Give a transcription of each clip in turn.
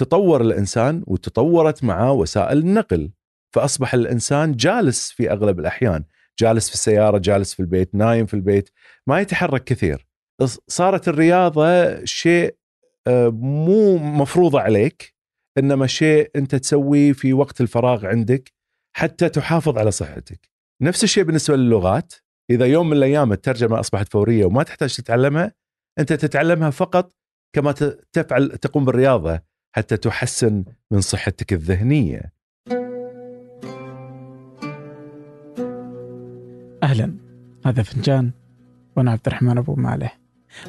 تطور الانسان وتطورت معه وسائل النقل فاصبح الانسان جالس في اغلب الاحيان جالس في السياره جالس في البيت نايم في البيت ما يتحرك كثير صارت الرياضه شيء آه، مو مفروض عليك انما شيء انت تسويه في وقت الفراغ عندك حتى تحافظ على صحتك نفس الشيء بالنسبه للغات اذا يوم من الايام الترجمه اصبحت فوريه وما تحتاج تتعلمها انت تتعلمها فقط كما تفعل تقوم بالرياضه حتى تحسن من صحتك الذهنيه. اهلا هذا فنجان وانا عبد الرحمن ابو مالح.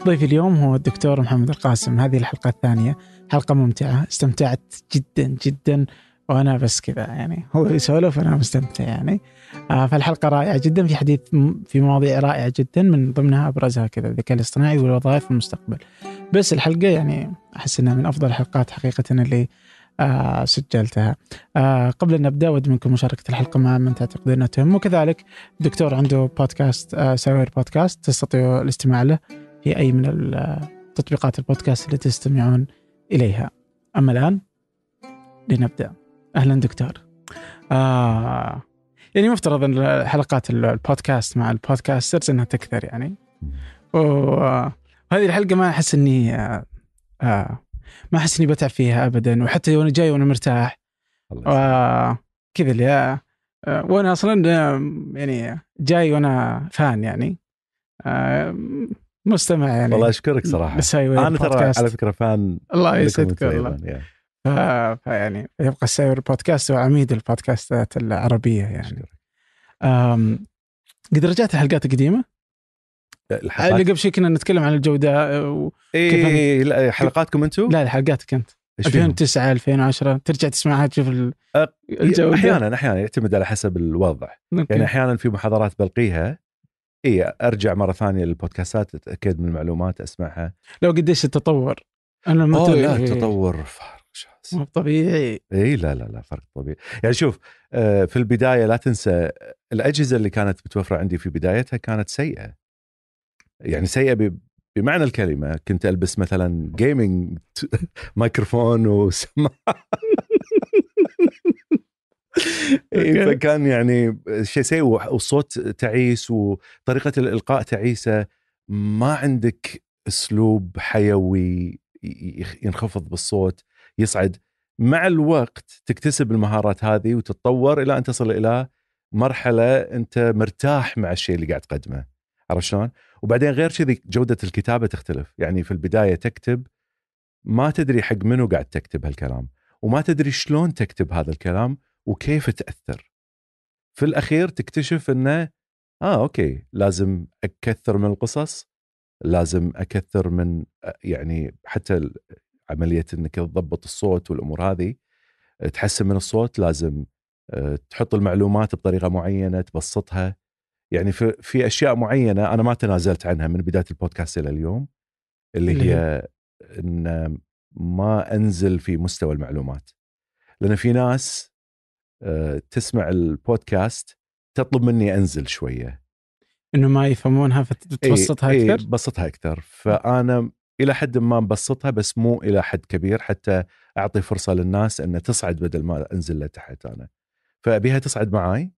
ضيفي اليوم هو الدكتور محمد القاسم هذه الحلقه الثانيه حلقه ممتعه استمتعت جدا جدا وانا بس كذا يعني هو يسولف وانا مستمتع يعني آه فالحلقه رائعه جدا في حديث في مواضيع رائعه جدا من ضمنها ابرزها كذا الذكاء الاصطناعي والوظائف المستقبل بس الحلقه يعني احس انها من افضل الحلقات حقيقه اللي آه سجلتها آه قبل أن نبدأ أود منكم مشاركة الحلقة مع من تعتقدون أنها تهم وكذلك الدكتور عنده بودكاست آه سوير بودكاست تستطيعوا الاستماع له في أي من آه، تطبيقات البودكاست اللي تستمعون إليها أما الآن لنبدأ أهلا دكتور آه يعني مفترض أن حلقات البودكاست مع البودكاسترز أنها تكثر يعني و آه، هذه الحلقه ما احس اني آه آه ما احس اني بتعب فيها ابدا وحتى وانا جاي وانا مرتاح كذا اللي آه, آه، وانا اصلا آه، يعني جاي وانا فان يعني آه مستمع يعني والله اشكرك صراحه بس انا ترى على فكره فان الله يسعدك والله فيعني يبقى السايبر بودكاست وعميد البودكاستات العربيه يعني قد رجعت الحلقات القديمه الحلقات اللي قبل شوي كنا نتكلم عن الجوده آه، وكيف إيه، اي لا حلقاتكم انتم؟ لا حلقاتك انت 2009 2010 ترجع تسمعها تشوف أه، الجوده احيانا احيانا يعتمد على حسب الوضع ممكن. يعني احيانا في محاضرات بلقيها اي ارجع مره ثانيه للبودكاستات اتاكد من المعلومات اسمعها لو قديش التطور انا ما أوه لا التطور فرق شخص مو طبيعي اي لا لا لا فرق طبيعي يعني شوف آه، في البدايه لا تنسى الاجهزه اللي كانت متوفره عندي في بدايتها كانت سيئه يعني سيئه بمعنى الكلمه كنت البس مثلا جيمنج مايكروفون وسماعه إيه، فكان يعني شيء سيء والصوت تعيس وطريقه الالقاء تعيسه ما عندك اسلوب حيوي ينخفض بالصوت يصعد مع الوقت تكتسب المهارات هذه وتتطور الى ان تصل الى مرحله انت مرتاح مع الشيء اللي قاعد تقدمه عرفت شلون؟ وبعدين غير كذي جوده الكتابه تختلف يعني في البدايه تكتب ما تدري حق منو قاعد تكتب هالكلام وما تدري شلون تكتب هذا الكلام وكيف تاثر في الاخير تكتشف انه اه اوكي لازم اكثر من القصص لازم اكثر من يعني حتى عمليه انك تضبط الصوت والامور هذه تحسن من الصوت لازم آه، تحط المعلومات بطريقه معينه تبسطها يعني في, في اشياء معينه انا ما تنازلت عنها من بدايه البودكاست الى اليوم اللي هي ان ما انزل في مستوى المعلومات لان في ناس آه، تسمع البودكاست تطلب مني انزل شويه انه ما يفهمونها فتبسطها اكثر؟ اي بسطها اكثر فانا الى حد ما مبسطها بس مو الى حد كبير حتى اعطي فرصه للناس انها تصعد بدل ما انزل لتحت انا فابيها تصعد معاي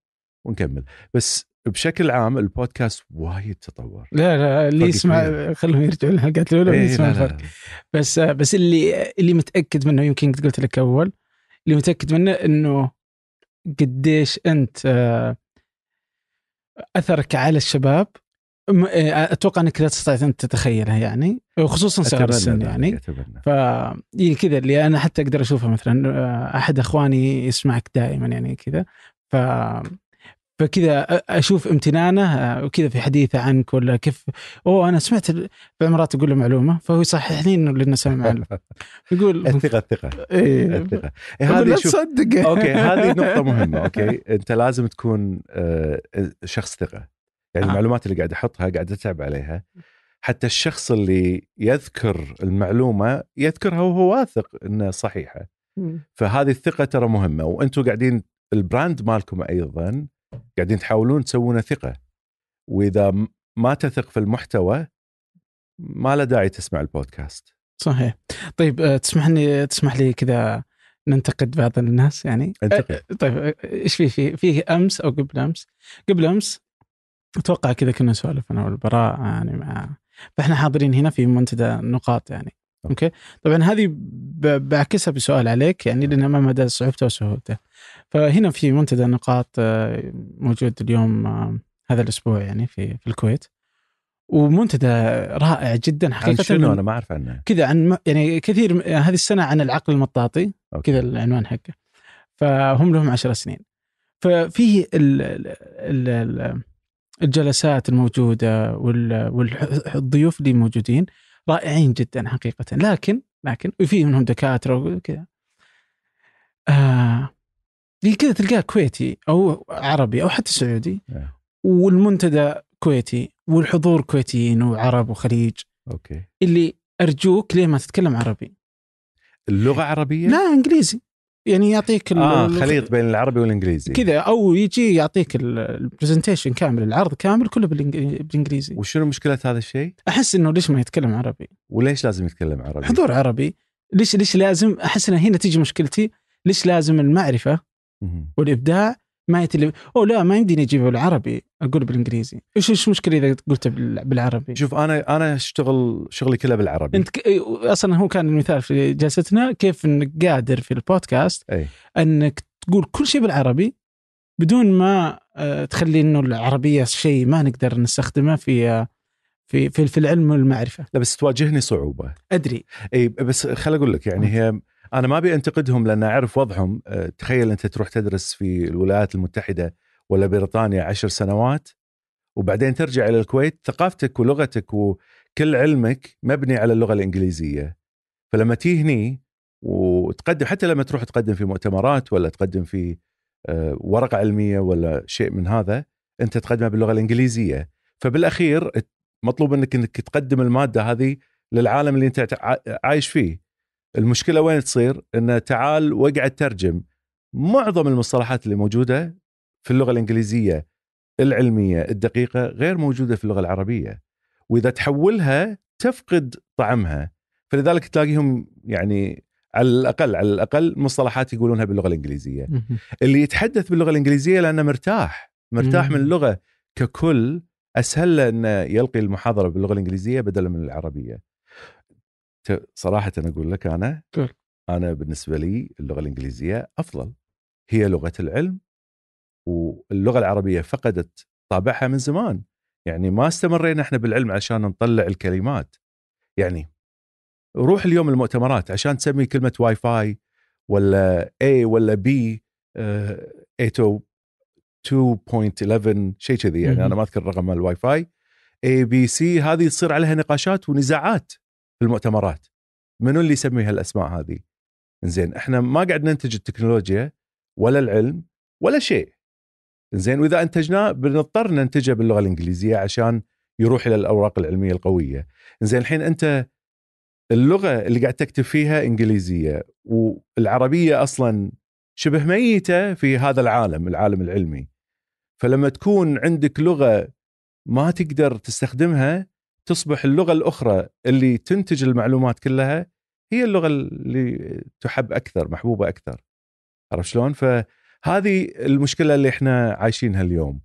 ونكمل بس بشكل عام البودكاست وايد تطور لا لا اللي يسمع خلهم يرجعون للحلقات الاولى ايه يسمع الفرق بس بس اللي اللي متاكد منه يمكن قلت لك اول اللي متاكد منه انه قديش انت آه، اثرك على الشباب آه، اتوقع انك لا تستطيع ان تتخيلها يعني وخصوصا صغار السن يعني ف يعني كذا اللي انا حتى اقدر اشوفها مثلا آه، احد اخواني يسمعك دائما يعني كذا ف فكذا اشوف امتنانه آه، وكذا في حديثه عنك ولا كيف اوه انا سمعت بعض المرات اقول له معلومه فهو يصحح لي انه لنا سامع يقول الثقه الثقه الثقه إيه هذه تصدق اوكي هذه نقطه مهمه اوكي انت لازم تكون آه، شخص ثقه يعني آه. المعلومات اللي قاعد احطها قاعد اتعب عليها حتى الشخص اللي يذكر المعلومه يذكرها وهو واثق انها صحيحه فهذه الثقه ترى مهمه وانتم قاعدين البراند مالكم ايضا قاعدين تحاولون تسوون ثقه واذا ما تثق في المحتوى ما له داعي تسمع البودكاست صحيح طيب آه، تسمح لي تسمح لي كذا ننتقد بعض الناس يعني انتقد آه، طيب آه، ايش في في في امس او قبل امس قبل امس اتوقع كذا كنا نسولف انا والبراء يعني مع فاحنا حاضرين هنا في منتدى نقاط يعني اوكي طبعا هذه بعكسها بسؤال عليك يعني لانها ما مدى صعوبته وسهولته فهنا في منتدى نقاط آه، موجود اليوم آه، هذا الاسبوع يعني في في الكويت ومنتدى رائع جدا حقيقه عن شنو انا ما اعرف عنه كذا عن يعني كثير هذه السنه عن العقل المطاطي كذا العنوان حقه فهم لهم عشر سنين ففي الجلسات الموجوده والضيوف اللي موجودين رائعين جدا حقيقه لكن لكن وفي منهم دكاتره وكذا آه كذا تلقاه كويتي او عربي او حتى سعودي إيه. والمنتدى كويتي والحضور كويتيين وعرب وخليج اوكي اللي ارجوك ليه ما تتكلم عربي؟ اللغه عربيه؟ لا انجليزي يعني يعطيك آه خليط بين العربي والانجليزي كذا او يجي يعطيك البرزنتيشن كامل العرض كامل كله بالانجليزي وشنو مشكله هذا الشيء؟ احس انه ليش ما يتكلم عربي؟ وليش لازم يتكلم عربي؟ حضور عربي ليش ليش لازم احس ان هنا تيجي مشكلتي ليش لازم المعرفه والابداع ما يتلم او لا ما يمديني اجيبه بالعربي اقول بالانجليزي ايش ايش المشكله اذا قلته بالعربي شوف انا انا اشتغل شغلي كله بالعربي انت ك... اصلا هو كان المثال في جلستنا كيف انك قادر في البودكاست أي. انك تقول كل شيء بالعربي بدون ما آه، تخلي انه العربيه شيء ما نقدر نستخدمه في آه، في في, في العلم والمعرفه لا بس تواجهني صعوبه ادري اي بس خل اقول لك يعني هي انا ما ابي انتقدهم لان اعرف وضعهم آه، تخيل انت تروح تدرس في الولايات المتحده ولا بريطانيا عشر سنوات وبعدين ترجع الى الكويت ثقافتك ولغتك وكل علمك مبني على اللغه الانجليزيه فلما تيجي هني وتقدم حتى لما تروح تقدم في مؤتمرات ولا تقدم في آه، ورقه علميه ولا شيء من هذا انت تقدمه باللغه الانجليزيه فبالاخير مطلوب منك انك تقدم الماده هذه للعالم اللي انت عايش فيه المشكله وين تصير؟ انه تعال واقعد ترجم معظم المصطلحات اللي موجوده في اللغه الانجليزيه العلميه الدقيقه غير موجوده في اللغه العربيه واذا تحولها تفقد طعمها فلذلك تلاقيهم يعني على الاقل على الاقل مصطلحات يقولونها باللغه الانجليزيه اللي يتحدث باللغه الانجليزيه لانه مرتاح مرتاح من اللغه ككل اسهل له انه يلقي المحاضره باللغه الانجليزيه بدلا من العربيه صراحه اقول لك انا انا بالنسبه لي اللغه الانجليزيه افضل هي لغه العلم واللغه العربيه فقدت طابعها من زمان يعني ما استمرينا احنا بالعلم عشان نطلع الكلمات يعني روح اليوم المؤتمرات عشان تسمي كلمه واي فاي ولا اي ولا بي اه 2.11 شيء كذي يعني انا ما اذكر رقم الواي فاي اي بي سي هذه تصير عليها نقاشات ونزاعات في المؤتمرات منو اللي يسمي هالاسماء هذه زين احنا ما قاعد ننتج التكنولوجيا ولا العلم ولا شيء زين واذا انتجناه بنضطر ننتجه باللغه الانجليزيه عشان يروح الى الاوراق العلميه القويه زين الحين انت اللغه اللي قاعد تكتب فيها انجليزيه والعربيه اصلا شبه ميته في هذا العالم العالم العلمي فلما تكون عندك لغه ما تقدر تستخدمها تصبح اللغه الاخرى اللي تنتج المعلومات كلها هي اللغه اللي تحب اكثر محبوبه اكثر عرفت شلون فهذه المشكله اللي احنا عايشينها اليوم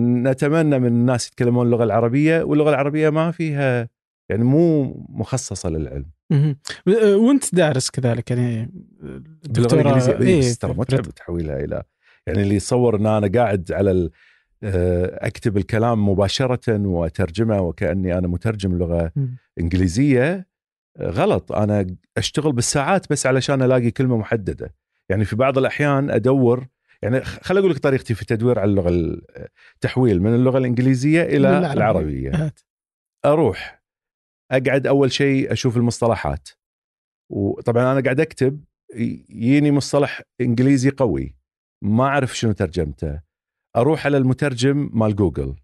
نتمنى من الناس يتكلمون اللغه العربيه واللغه العربيه ما فيها يعني مو مخصصه للعلم أه، وانت دارس كذلك يعني باللغه الانجليزيه إيه, إيه، ترى متعب تحويلها الى يعني اللي يصور ان انا قاعد على آه، اكتب الكلام مباشره واترجمه وكاني انا مترجم لغه م. انجليزيه غلط انا اشتغل بالساعات بس علشان الاقي كلمه محدده يعني في بعض الاحيان ادور يعني خل اقول لك طريقتي في التدوير على اللغه التحويل من اللغه الانجليزيه الى العربية. العربيه اروح اقعد اول شيء اشوف المصطلحات وطبعا انا قاعد اكتب يجيني مصطلح انجليزي قوي ما اعرف شنو ترجمته اروح على المترجم مال جوجل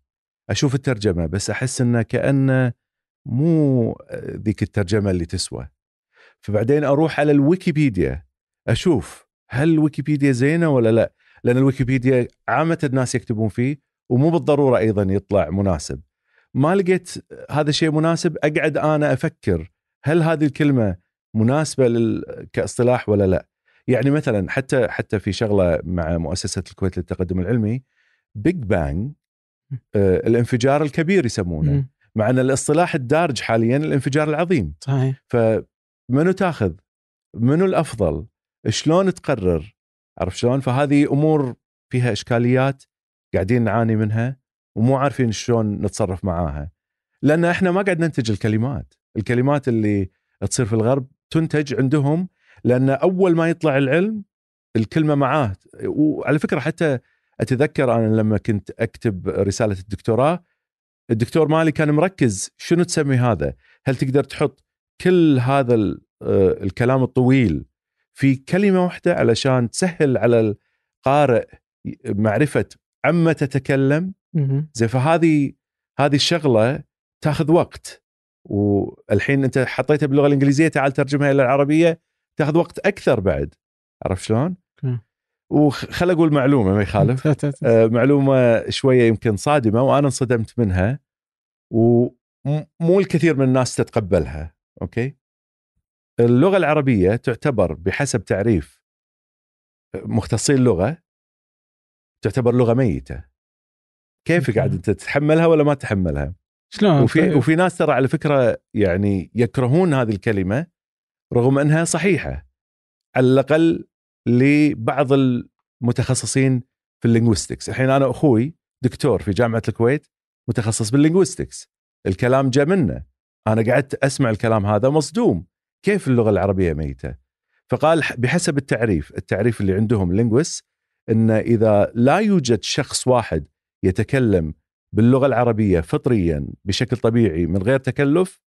اشوف الترجمه بس احس انه كانه مو ذيك الترجمه اللي تسوى فبعدين اروح على الويكيبيديا اشوف هل الويكيبيديا زينه ولا لا لان الويكيبيديا عامه الناس يكتبون فيه ومو بالضروره ايضا يطلع مناسب ما لقيت هذا الشيء مناسب اقعد انا افكر هل هذه الكلمه مناسبه لل... كاصطلاح ولا لا يعني مثلا حتى حتى في شغله مع مؤسسه الكويت للتقدم العلمي بيج بانج آه الانفجار الكبير يسمونه مع ان الاصطلاح الدارج حاليا الانفجار العظيم صحيح فمنو تاخذ؟ منو الافضل؟ شلون تقرر؟ عرف شلون؟ فهذه امور فيها اشكاليات قاعدين نعاني منها ومو عارفين شلون نتصرف معاها لان احنا ما قاعد ننتج الكلمات، الكلمات اللي تصير في الغرب تنتج عندهم لان اول ما يطلع العلم الكلمه معاه وعلى فكره حتى اتذكر انا لما كنت اكتب رساله الدكتوراه الدكتور مالي كان مركز شنو تسمي هذا؟ هل تقدر تحط كل هذا آه، الكلام الطويل في كلمه واحده علشان تسهل على القارئ معرفه عما تتكلم زي فهذه هذه الشغله تاخذ وقت والحين انت حطيتها باللغه الانجليزيه تعال ترجمها الى العربيه تاخذ وقت اكثر بعد عرفت شلون؟ وخل اقول معلومه ما يخالف آه، معلومه شويه يمكن صادمه وانا انصدمت منها ومو الكثير من الناس تتقبلها اوكي اللغه العربيه تعتبر بحسب تعريف مختصي اللغه تعتبر لغه ميته كيف قاعد انت تتحملها ولا ما تتحملها شلون وفي طيب. وفي ناس ترى على فكره يعني يكرهون هذه الكلمه رغم انها صحيحه على الاقل لبعض المتخصصين في اللينغويستكس الحين انا اخوي دكتور في جامعه الكويت متخصص باللينغويستكس الكلام جاء منه انا قعدت اسمع الكلام هذا مصدوم كيف اللغه العربيه ميته فقال بحسب التعريف التعريف اللي عندهم لينغويس ان اذا لا يوجد شخص واحد يتكلم باللغه العربيه فطريا بشكل طبيعي من غير تكلف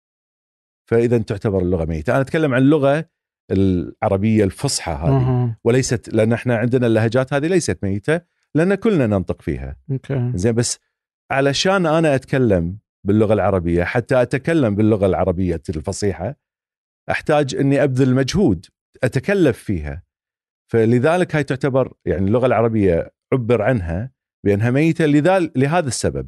فاذا تعتبر اللغه ميته انا اتكلم عن لغه العربيه الفصحى هذه وليست لان احنا عندنا اللهجات هذه ليست ميته لان كلنا ننطق فيها اوكي زين بس علشان انا اتكلم باللغه العربيه حتى اتكلم باللغه العربيه الفصيحه احتاج اني ابذل مجهود اتكلف فيها فلذلك هاي تعتبر يعني اللغه العربيه عبر عنها بانها ميته لذلك لهذا السبب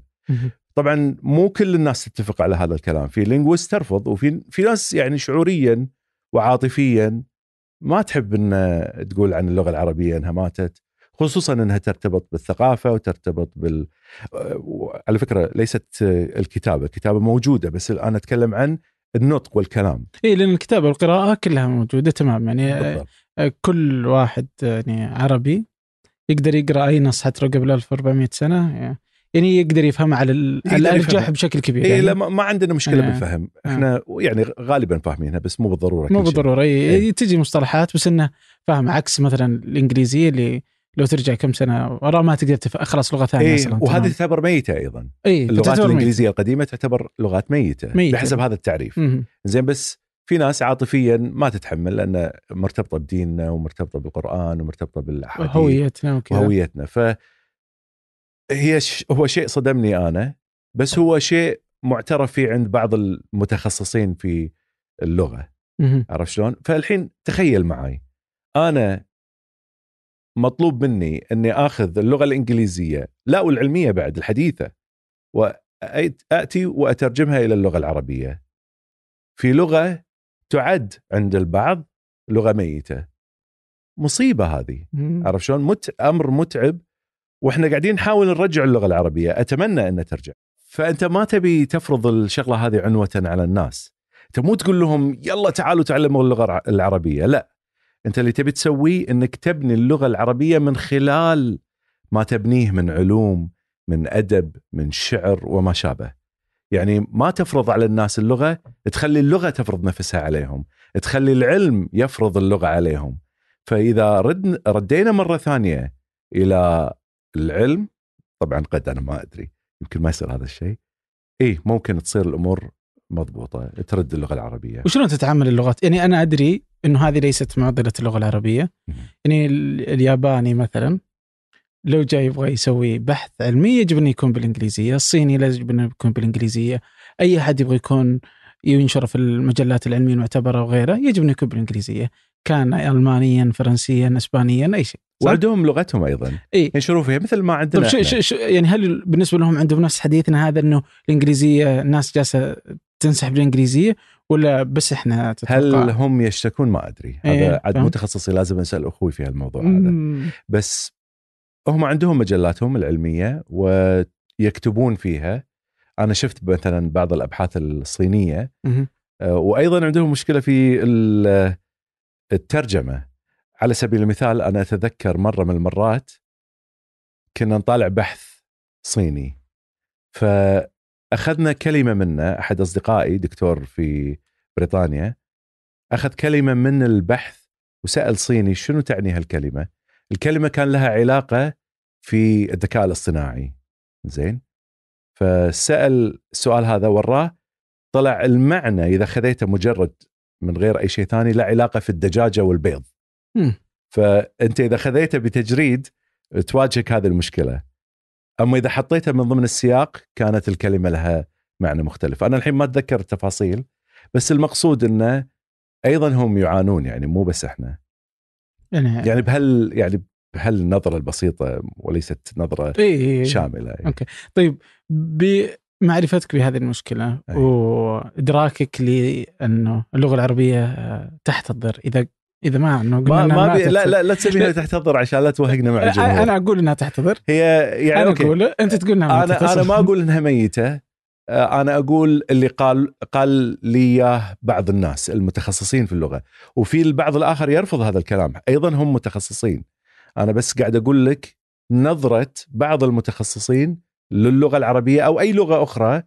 طبعا مو كل الناس تتفق على هذا الكلام في لينغويست ترفض وفي في ناس يعني شعوريا وعاطفيا ما تحب ان تقول عن اللغه العربيه انها ماتت خصوصا انها ترتبط بالثقافه وترتبط بال آه، على فكره ليست الكتابه، الكتابه موجوده بس انا اتكلم عن النطق والكلام. اي لان الكتابه والقراءه كلها موجوده تمام يعني آه، بالضبط. آه، كل واحد يعني عربي يقدر يقرا اي نص حتى لو قبل 1400 سنه يعني يعني يقدر يفهم على الارجح بشكل كبير إيه، يعني. إيه لا ما عندنا مشكله آه. بالفهم آه. احنا آه. يعني غالبا فاهمينها بس مو بالضروره مو بالضروره إيه،, إيه. إيه. تجي مصطلحات بس انه فاهم عكس مثلا الانجليزيه اللي لو ترجع كم سنه ورا ما تقدر تف... خلاص لغه ثانيه إيه وهذه تعتبر ميته ايضا إيه اللغات الانجليزيه ميتة. القديمه تعتبر لغات ميته, ميتة. بحسب هذا التعريف زين بس في ناس عاطفيا ما تتحمل لان مرتبطه بديننا ومرتبطه بالقران ومرتبطه بالاحاديث هويتنا وكذا ف هي ش... هو شيء صدمني انا بس هو شيء معترف فيه عند بعض المتخصصين في اللغه عرفت شلون؟ فالحين تخيل معي انا مطلوب مني اني اخذ اللغه الانجليزيه لا والعلميه بعد الحديثه واتي واترجمها الى اللغه العربيه في لغه تعد عند البعض لغه ميته مصيبه هذه عرف شلون مت امر متعب واحنا قاعدين نحاول نرجع اللغه العربيه اتمنى انها ترجع فانت ما تبي تفرض الشغله هذه عنوه على الناس انت مو تقول لهم يلا تعالوا تعلموا اللغه العربيه لا انت اللي تبي تسويه انك تبني اللغه العربيه من خلال ما تبنيه من علوم من ادب من شعر وما شابه يعني ما تفرض على الناس اللغه تخلي اللغه تفرض نفسها عليهم تخلي العلم يفرض اللغه عليهم فاذا ردنا ردينا مره ثانيه الى العلم طبعا قد انا ما ادري يمكن ما يصير هذا الشيء اي ممكن تصير الامور مضبوطه ترد اللغه العربيه وشلون تتعامل اللغات يعني انا ادري انه هذه ليست معضله اللغه العربيه يعني الياباني مثلا لو جاي يبغى يسوي بحث علمي يجب انه يكون بالانجليزيه، الصيني يجب انه يكون بالانجليزيه، اي احد يبغى يكون ينشر في المجلات العلميه المعتبره وغيره يجب انه يكون بالانجليزيه، كان المانيا، فرنسيا، اسبانيا، اي شيء. وعندهم لغتهم ايضا إيه؟ ينشروا يعني فيها مثل ما عندنا طب شو شو شو يعني هل بالنسبه لهم عندهم نفس حديثنا هذا انه الانجليزيه الناس جالسه تنسحب بالانجليزيه ولا بس احنا تتوقع؟ هل هم يشتكون ما ادري هذا إيه؟ عاد متخصصي لازم اسال اخوي في هالموضوع مم. هذا بس هم عندهم مجلاتهم العلميه ويكتبون فيها انا شفت مثلا بعض الابحاث الصينيه مم. آه، وايضا عندهم مشكله في الترجمه على سبيل المثال انا اتذكر مره من المرات كنا نطالع بحث صيني فاخذنا كلمه منه احد اصدقائي دكتور في بريطانيا اخذ كلمه من البحث وسال صيني شنو تعني هالكلمه الكلمه كان لها علاقه في الذكاء الاصطناعي زين فسال السؤال هذا وراه طلع المعنى اذا خذيته مجرد من غير اي شيء ثاني له علاقه في الدجاجه والبيض فانت اذا خذيته بتجريد تواجهك هذه المشكله اما اذا حطيتها من ضمن السياق كانت الكلمه لها معنى مختلف انا الحين ما اتذكر التفاصيل بس المقصود انه ايضا هم يعانون يعني مو بس احنا يعني, يعني بهال يعني بهالنظره البسيطه وليست نظره إيه شامله يعني. اوكي طيب بمعرفتك بهذه المشكله أيه. وادراكك لانه اللغه العربيه تحتضر اذا اذا ما انه ما, ما بي... لا لا لا تسميها تحتضر عشان لا توهقنا مع الجمهور انا اقول انها تحتضر هي يعني انا أوكي. اقول انت تقول انها انا انا ما اقول انها ميته انا اقول اللي قال قال لي اياه بعض الناس المتخصصين في اللغه وفي البعض الاخر يرفض هذا الكلام ايضا هم متخصصين انا بس قاعد اقول لك نظره بعض المتخصصين للغه العربيه او اي لغه اخرى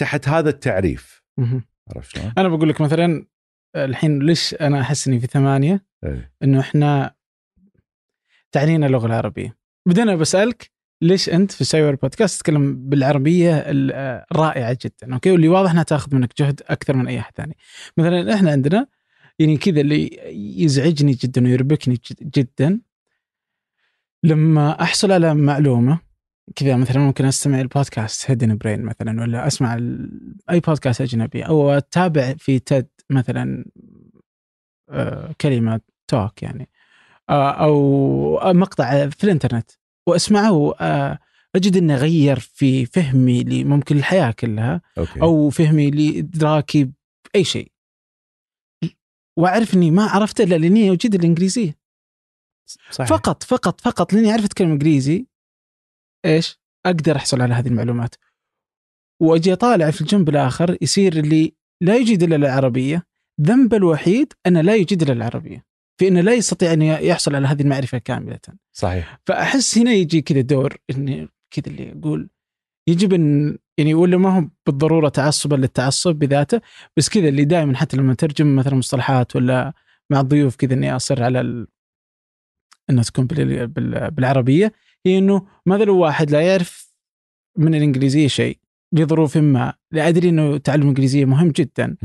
تحت هذا التعريف عرفت انا بقول لك مثلا الحين ليش انا احس اني في ثمانيه؟ أيه. انه احنا تعنينا اللغه العربيه. بدينا بسالك ليش انت في سايبر بودكاست تتكلم بالعربيه الرائعه آه، جدا، اوكي؟ واللي واضح انها تاخذ منك جهد اكثر من اي احد ثاني. مثلا احنا عندنا يعني كذا اللي يزعجني جدا ويربكني جدا لما احصل على معلومه كذا مثلا ممكن استمع البودكاست هيدن برين مثلا ولا اسمع اي بودكاست اجنبي او اتابع في تد مثلا آه، كلمه توك يعني آه، او آه، مقطع في الانترنت واسمعه اجد انه غير في فهمي لممكن الحياه كلها أوكي. او فهمي لادراكي باي شيء واعرف اني ما عرفت الا لاني اجيد الانجليزيه صحيح. فقط فقط فقط لاني اعرف اتكلم انجليزي ايش اقدر احصل على هذه المعلومات واجي اطالع في الجنب الاخر يصير اللي لا يجيد إلا العربية ذنب الوحيد انه لا يجيد إلا العربية في أنه لا يستطيع أن يحصل على هذه المعرفة كاملة صحيح فأحس هنا يجي كذا دور أني كذا اللي أقول يجب أن يعني ولا ما هو بالضرورة تعصبا للتعصب بذاته بس كذا اللي دائما حتى لما ترجم مثلا مصطلحات ولا مع الضيوف كذا أني أصر على ال... أنها تكون بالعربية هي أنه ماذا لو واحد لا يعرف من الإنجليزية شيء لظروف ما لا أدري أنه تعلم الإنجليزية مهم جدا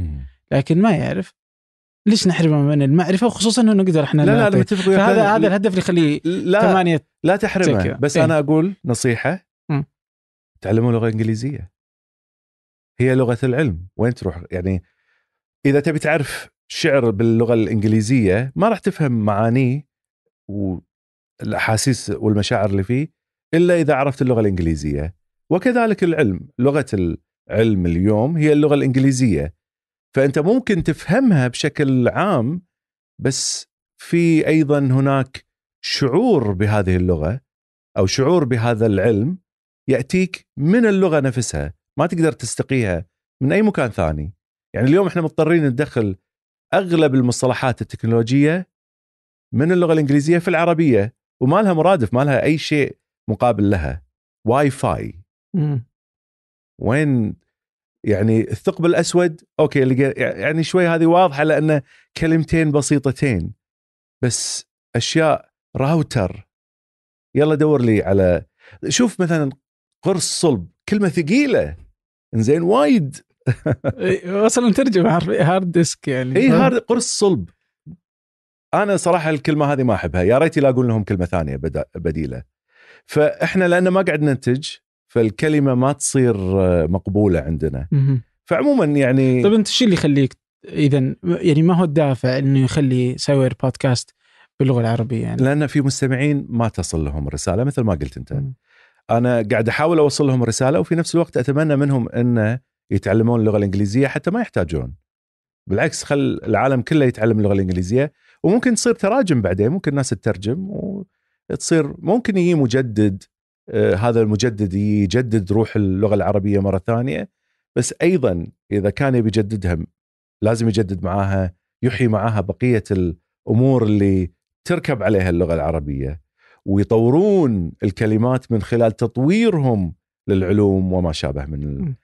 لكن ما يعرف ليش نحرمه من المعرفه وخصوصا انه نقدر احنا لا لا انا متفق وياك هذا هذا الهدف اللي يخليه لا ثمانية لا تحرمه بس إيه؟ انا اقول نصيحه م. تعلموا لغه انجليزيه هي لغه العلم وين تروح يعني اذا تبي تعرف شعر باللغه الانجليزيه ما راح تفهم معانيه والاحاسيس والمشاعر اللي فيه الا اذا عرفت اللغه الانجليزيه وكذلك العلم لغة العلم اليوم هي اللغة الإنجليزية فأنت ممكن تفهمها بشكل عام بس في أيضا هناك شعور بهذه اللغة أو شعور بهذا العلم يأتيك من اللغة نفسها ما تقدر تستقيها من أي مكان ثاني يعني اليوم احنا مضطرين ندخل أغلب المصطلحات التكنولوجية من اللغة الإنجليزية في العربية وما لها مرادف ما لها أي شيء مقابل لها واي فاي وين يعني الثقب الاسود اوكي يعني شوي هذه واضحه لانه كلمتين بسيطتين بس اشياء راوتر يلا دور لي على شوف مثلا قرص صلب كلمه ثقيله انزين وايد اصلا ترجم هارد ديسك يعني اي هارد قرص صلب انا صراحه الكلمه هذه ما احبها يا ريت لا اقول لهم كلمه ثانيه بديله فاحنا لان ما قاعد ننتج فالكلمه ما تصير آه، مقبوله عندنا فعموما يعني طيب انت ايش اللي يخليك اذا يعني ما هو الدافع انه يخلي ساوير بودكاست باللغه العربيه يعني لان في مستمعين ما تصل لهم الرساله مثل ما قلت انت انا قاعد احاول اوصل لهم رساله وفي نفس الوقت اتمنى منهم انه يتعلمون اللغه الانجليزيه حتى ما يحتاجون بالعكس خل العالم كله يتعلم اللغه الانجليزيه وممكن تصير تراجم بعدين ممكن الناس تترجم وتصير ممكن يجي مجدد آه، هذا المجدد يجدد روح اللغه العربيه مره ثانيه بس ايضا اذا كان يبي يجددها لازم يجدد معاها يحيي معاها بقيه الامور اللي تركب عليها اللغه العربيه ويطورون الكلمات من خلال تطويرهم للعلوم وما شابه من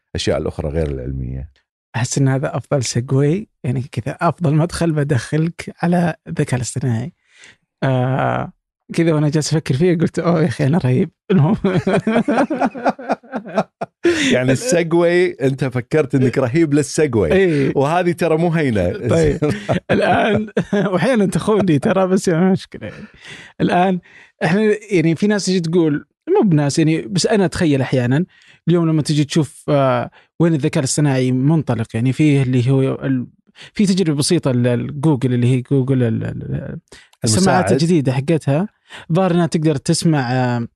الاشياء الاخرى غير العلميه. احس ان هذا افضل سجوي يعني كذا افضل مدخل بدخلك على الذكاء الاصطناعي. آه كذا وانا جالس افكر فيه قلت اوه يا اخي انا رهيب يعني السجوي انت فكرت انك رهيب للسجوي أيه. وهذه ترى مو هينه طيب الان واحيانا تخوني ترى بس يعني مشكله يعني. الان احنا يعني في ناس تجي تقول مو بناس يعني بس انا اتخيل احيانا اليوم لما تجي تشوف آه وين الذكاء الصناعي منطلق يعني فيه اللي هو في تجربه بسيطه لجوجل اللي هي جوجل السماعات الجديده حقتها ظاهر انها تقدر تسمع آه،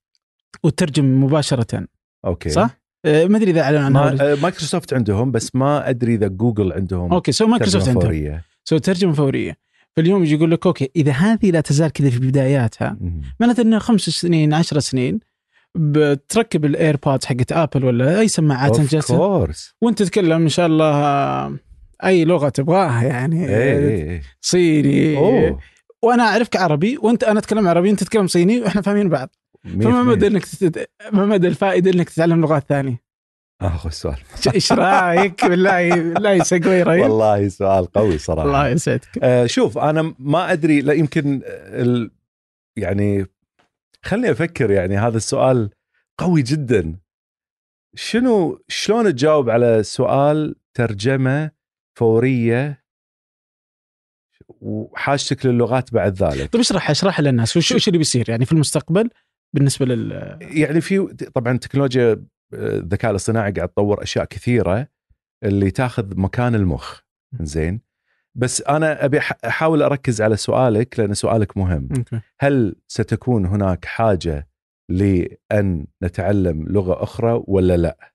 وترجم مباشره اوكي صح؟ آه، ما ادري اذا اعلنوا عنها آه، مايكروسوفت عندهم بس ما ادري اذا جوجل عندهم اوكي سو مايكروسوفت عندهم سو ترجمه فوريه فاليوم يجي يقول لك اوكي اذا هذه لا تزال كذا في بداياتها معناته انه خمس سنين عشر سنين بتركب الايربودز حقت ابل ولا اي سماعات انت وانت تتكلم ان شاء الله اي لغه تبغاها يعني إيه،, إيه،, إيه. صيني أوه. وانا اعرفك عربي وانت انا اتكلم عربي انت تتكلم صيني واحنا فاهمين بعض فما مدى انك تتد... ما مدى الفائده انك تتعلم لغات ثانيه؟ اخو السؤال ايش رايك بالله بالله سقوي رايك والله سؤال قوي صراحه الله يسعدك آه شوف انا ما ادري لا يمكن ال... يعني خلني افكر يعني هذا السؤال قوي جدا شنو شلون تجاوب على سؤال ترجمه فوريه وحاجتك للغات بعد ذلك طيب اشرح اشرح للناس وش ايش اللي بيصير يعني في المستقبل بالنسبه لل يعني في طبعا تكنولوجيا آه، الذكاء الاصطناعي قاعد تطور اشياء كثيره اللي تاخذ مكان المخ زين بس انا ابي احاول اركز على سؤالك لان سؤالك مهم okay. هل ستكون هناك حاجه لان نتعلم لغه اخرى ولا لا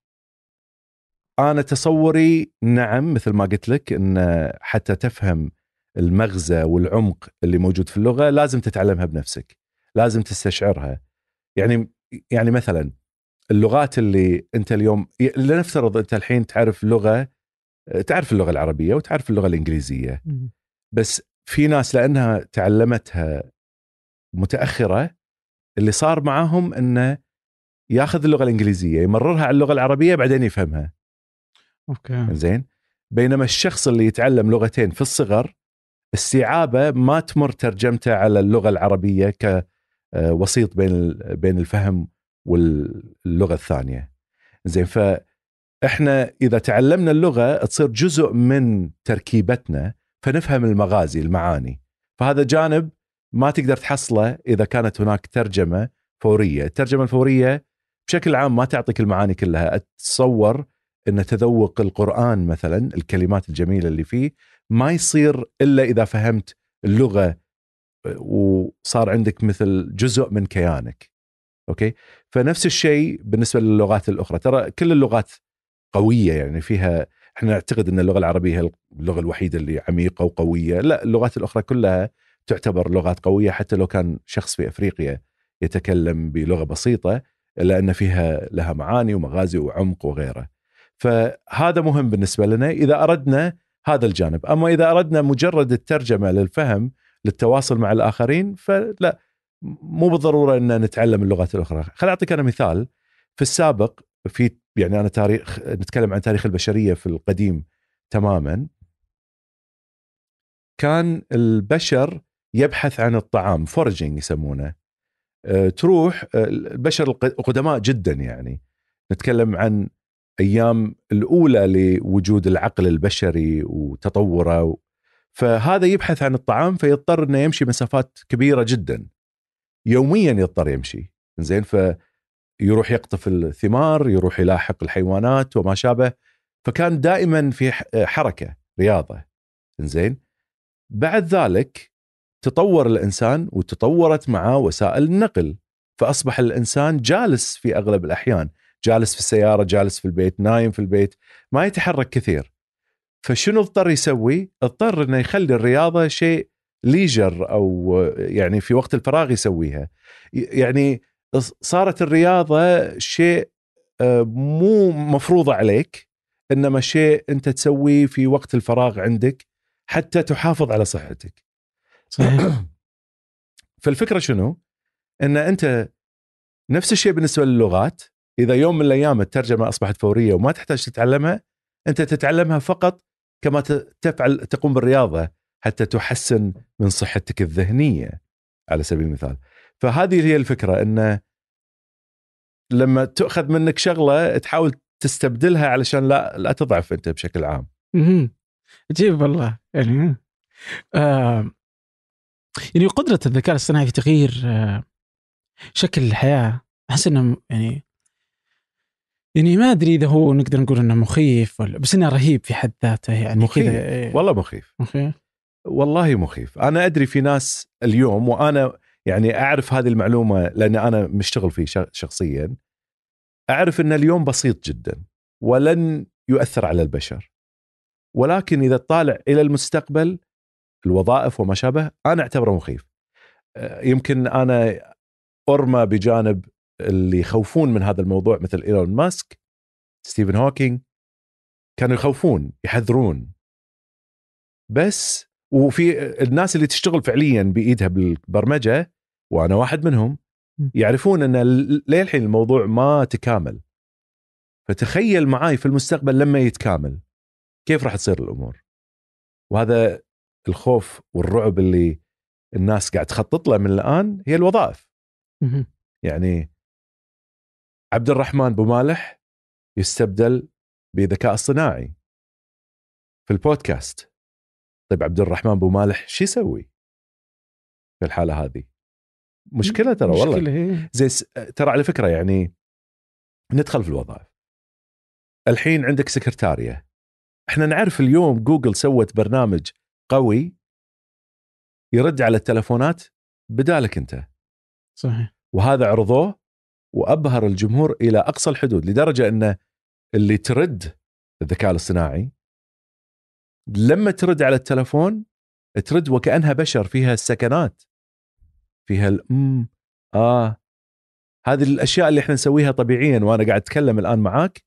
انا تصوري نعم مثل ما قلت لك ان حتى تفهم المغزى والعمق اللي موجود في اللغه لازم تتعلمها بنفسك لازم تستشعرها يعني يعني مثلا اللغات اللي انت اليوم لنفترض انت الحين تعرف لغه تعرف اللغه العربيه وتعرف اللغه الانجليزيه بس في ناس لانها تعلمتها متاخره اللي صار معاهم انه ياخذ اللغه الانجليزيه يمررها على اللغه العربيه بعدين يفهمها اوكي زين بينما الشخص اللي يتعلم لغتين في الصغر استيعابه ما تمر ترجمته على اللغه العربيه كوسيط آه، بين بين الفهم واللغه الثانيه زين فاحنا اذا تعلمنا اللغه تصير جزء من تركيبتنا فنفهم المغازي المعاني فهذا جانب ما تقدر تحصله اذا كانت هناك ترجمه فوريه الترجمه الفوريه بشكل عام ما تعطيك المعاني كلها اتصور ان تذوق القران مثلا الكلمات الجميله اللي فيه ما يصير الا اذا فهمت اللغه وصار عندك مثل جزء من كيانك اوكي فنفس الشيء بالنسبه للغات الاخرى ترى كل اللغات قويه يعني فيها احنا نعتقد ان اللغه العربيه هي اللغه الوحيده اللي عميقه وقويه لا اللغات الاخرى كلها تعتبر لغات قويه حتى لو كان شخص في افريقيا يتكلم بلغه بسيطه الا ان فيها لها معاني ومغازي وعمق وغيره فهذا مهم بالنسبه لنا اذا اردنا هذا الجانب، اما اذا اردنا مجرد الترجمه للفهم للتواصل مع الاخرين فلا مو بالضروره ان نتعلم اللغات الاخرى، خل اعطيك انا مثال في السابق في يعني انا تاريخ نتكلم عن تاريخ البشريه في القديم تماما كان البشر يبحث عن الطعام فورجينج يسمونه آه، تروح آه، البشر القدماء جدا يعني نتكلم عن ايام الاولى لوجود العقل البشري وتطوره فهذا يبحث عن الطعام فيضطر انه يمشي مسافات كبيره جدا يوميا يضطر يمشي زين فيروح يقطف الثمار يروح يلاحق الحيوانات وما شابه فكان دائما في حركه رياضه زين بعد ذلك تطور الانسان وتطورت معه وسائل النقل فاصبح الانسان جالس في اغلب الاحيان جالس في السياره جالس في البيت نايم في البيت ما يتحرك كثير فشنو اضطر يسوي اضطر انه يخلي الرياضه شيء ليجر او يعني في وقت الفراغ يسويها يعني صارت الرياضه شيء آه، مو مفروض عليك انما شيء انت تسويه في وقت الفراغ عندك حتى تحافظ على صحتك صحيح فالفكره شنو ان انت نفس الشيء بالنسبه للغات اذا يوم من الايام الترجمه اصبحت فوريه وما تحتاج تتعلمها انت تتعلمها فقط كما تفعل تقوم بالرياضه حتى تحسن من صحتك الذهنيه على سبيل المثال فهذه هي الفكره انه لما تؤخذ منك شغله تحاول تستبدلها علشان لا لا تضعف انت بشكل عام. عجيب والله يعني آه يعني قدرة الذكاء الاصطناعي في تغيير آه شكل الحياة أحس أنه يعني يعني ما ادري اذا هو نقدر نقول انه مخيف ولا بس انه رهيب في حد ذاته يعني مخيف إيه. والله مخيف مخيف والله مخيف انا ادري في ناس اليوم وانا يعني اعرف هذه المعلومه لاني انا مشتغل فيه شخصيا اعرف ان اليوم بسيط جدا ولن يؤثر على البشر ولكن اذا طالع الى المستقبل الوظائف وما شابه انا اعتبره مخيف آه، يمكن انا ارمى بجانب اللي يخوفون من هذا الموضوع مثل ايلون ماسك ستيفن هوكينج كانوا يخوفون يحذرون بس وفي الناس اللي تشتغل فعليا بايدها بالبرمجه وانا واحد منهم يعرفون ان للحين الموضوع ما تكامل فتخيل معاي في المستقبل لما يتكامل كيف راح تصير الامور وهذا الخوف والرعب اللي الناس قاعد تخطط له من الان هي الوظائف يعني عبد الرحمن بمالح يستبدل بذكاء اصطناعي في البودكاست طيب عبد الرحمن بمالح شو يسوي في الحاله هذه مشكله ترى مشكلة والله زي س... ترى على فكره يعني ندخل في الوظائف الحين عندك سكرتاريه احنا نعرف اليوم جوجل سوت برنامج قوي يرد على التلفونات بدالك انت صحيح وهذا عرضوه وابهر الجمهور الى اقصى الحدود لدرجه انه اللي ترد الذكاء الاصطناعي لما ترد على التلفون ترد وكانها بشر فيها السكنات فيها الام اه هذه الاشياء اللي احنا نسويها طبيعيا وانا قاعد اتكلم الان معاك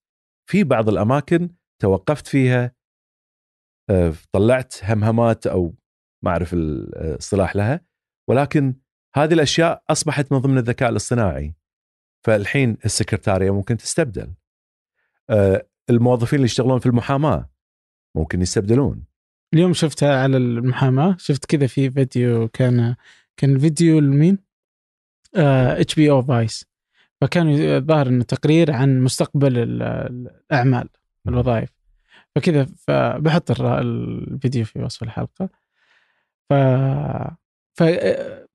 في بعض الاماكن توقفت فيها آه، طلعت همهمات او ما اعرف الاصطلاح آه، لها ولكن هذه الاشياء اصبحت من ضمن الذكاء الاصطناعي فالحين السكرتاريه ممكن تستبدل آه، الموظفين اللي يشتغلون في المحاماه ممكن يستبدلون اليوم شفتها على المحاماه شفت كذا في فيديو كان كان فيديو لمين؟ اتش بي او فايس فكان ظاهر انه تقرير عن مستقبل الاعمال الوظائف فكذا فبحط الفيديو في وصف الحلقه ف فهم آه،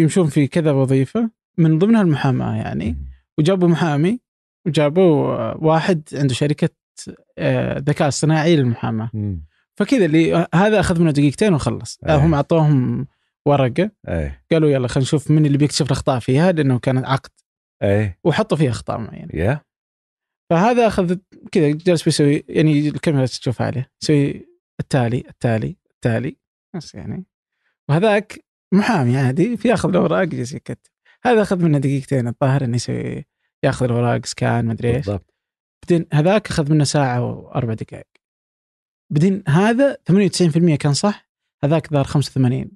يمشون في كذا وظيفه من ضمنها المحاماه يعني وجابوا محامي وجابوا آه، واحد عنده شركه آه، ذكاء اصطناعي للمحاماه فكذا اللي آه، هذا اخذ منه دقيقتين وخلص أيه. هم اعطوهم ورقه أيه. قالوا يلا خلينا نشوف من اللي بيكتشف الاخطاء فيها لانه كانت عقد أيه. وحطوا فيها اخطاء معينه yeah. فهذا اخذ كذا جلس بيسوي يعني الكاميرا تشوف عليه يسوي التالي التالي التالي بس يعني وهذاك محامي عادي في الاوراق يجلس يكتب هذا اخذ منه دقيقتين الظاهر انه يسوي ياخذ الاوراق سكان مدري ايش بالضبط بعدين هذاك اخذ منه ساعه واربع دقائق بعدين هذا 98% كان صح هذاك ظهر 85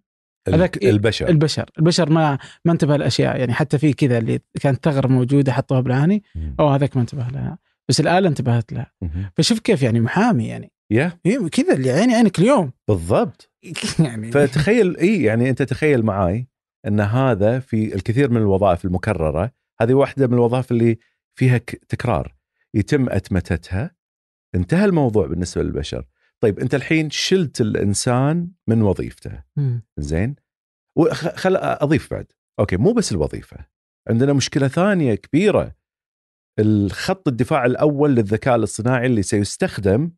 هذاك إيه، البشر البشر البشر ما ما انتبه الاشياء يعني حتى في كذا اللي كانت ثغره موجوده حطوها بالعاني او هذاك ما انتبه لها بس الاله انتبهت لها فشوف كيف يعني محامي يعني يا إيه، كذا اللي عيني عينك اليوم بالضبط يعني فتخيل اي يعني انت تخيل معاي ان هذا في الكثير من الوظائف المكرره هذه واحده من الوظائف اللي فيها تكرار يتم اتمتتها انتهى الموضوع بالنسبه للبشر طيب انت الحين شلت الانسان من وظيفته زين خل اضيف بعد اوكي مو بس الوظيفه عندنا مشكله ثانيه كبيره الخط الدفاع الاول للذكاء الاصطناعي اللي سيستخدم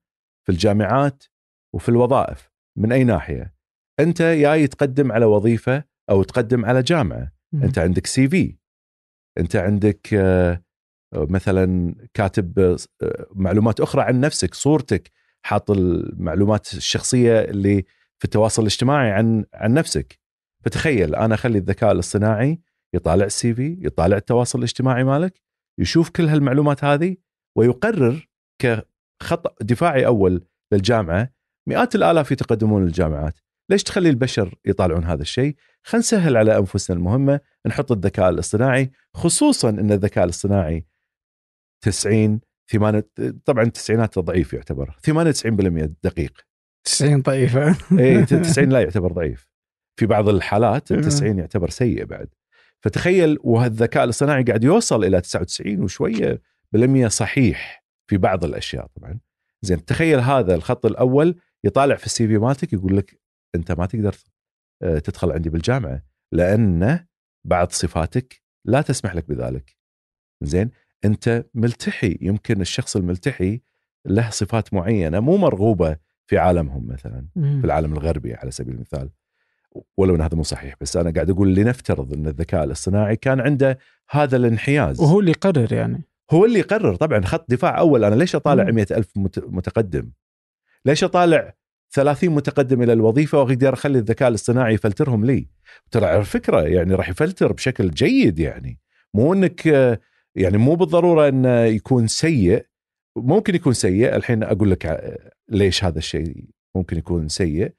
في الجامعات وفي الوظائف من اي ناحيه انت يا تقدم على وظيفه او تقدم على جامعه مم. انت عندك سي في انت عندك آه، آه، مثلا كاتب آه، معلومات اخرى عن نفسك صورتك حاط المعلومات الشخصيه اللي في التواصل الاجتماعي عن عن نفسك فتخيل انا اخلي الذكاء الاصطناعي يطالع السي في يطالع التواصل الاجتماعي مالك يشوف كل هالمعلومات هذه ويقرر كخطا دفاعي اول للجامعه مئات الالاف يتقدمون للجامعات ليش تخلي البشر يطالعون هذا الشيء خلينا نسهل على انفسنا المهمه نحط الذكاء الاصطناعي خصوصا ان الذكاء الاصطناعي 90 ثمان طبعا التسعينات ضعيف يعتبر 98% دقيق 90 ضعيفة اي 90 لا يعتبر ضعيف في بعض الحالات إيه. ال 90 يعتبر سيء بعد فتخيل وهالذكاء الاصطناعي قاعد يوصل الى 99 وشويه بالمية صحيح في بعض الاشياء طبعا زين تخيل هذا الخط الاول يطالع في السي في مالتك يقول لك انت ما تقدر آه، تدخل عندي بالجامعه لان بعض صفاتك لا تسمح لك بذلك زين انت ملتحي يمكن الشخص الملتحي له صفات معينه مو مرغوبه في عالمهم مثلا مم. في العالم الغربي على سبيل المثال ولو ان هذا مو صحيح بس انا قاعد اقول لنفترض ان الذكاء الاصطناعي كان عنده هذا الانحياز وهو اللي يقرر يعني هو اللي يقرر طبعا خط دفاع اول انا ليش اطالع مم. ألف متقدم ليش اطالع 30 متقدم الى الوظيفه واقدر اخلي الذكاء الاصطناعي يفلترهم لي ترى على فكره يعني راح يفلتر بشكل جيد يعني مو انك يعني مو بالضروره انه يكون سيء ممكن يكون سيء الحين اقول لك ليش هذا الشيء ممكن يكون سيء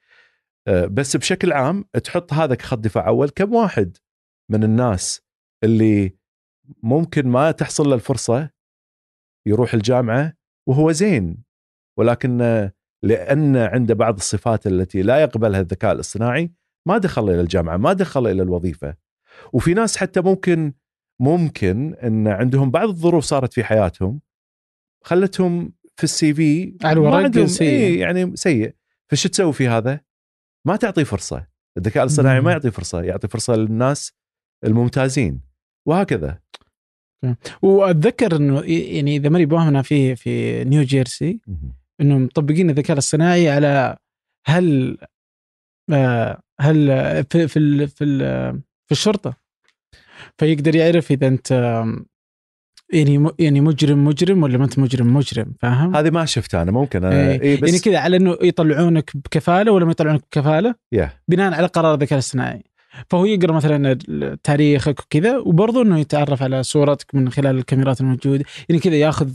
بس بشكل عام تحط هذا كخط دفاع اول كم واحد من الناس اللي ممكن ما تحصل له الفرصه يروح الجامعه وهو زين ولكن لان عنده بعض الصفات التي لا يقبلها الذكاء الاصطناعي ما دخل الى الجامعه ما دخل الى الوظيفه وفي ناس حتى ممكن ممكن ان عندهم بعض الظروف صارت في حياتهم خلتهم في السي في على عندهم سيء. إيه يعني سيء فش تسوي في هذا؟ ما تعطيه فرصه الذكاء الاصطناعي ما يعطي فرصه يعطي فرصه للناس الممتازين وهكذا واتذكر انه يعني اذا ماني بوهم في في نيو جيرسي انهم مطبقين الذكاء الاصطناعي على هل آه، هل في في في, في الشرطه فيقدر يعرف اذا انت يعني يعني مجرم مجرم ولا ما انت مجرم مجرم فاهم؟ هذه ما شفتها انا ممكن أنا إيه. إيه بس يعني كذا على انه يطلعونك بكفاله ولا ما يطلعونك بكفاله yeah. بناء على قرار الذكاء الاصطناعي فهو يقرا مثلا تاريخك وكذا وبرضه انه يتعرف على صورتك من خلال الكاميرات الموجوده يعني كذا ياخذ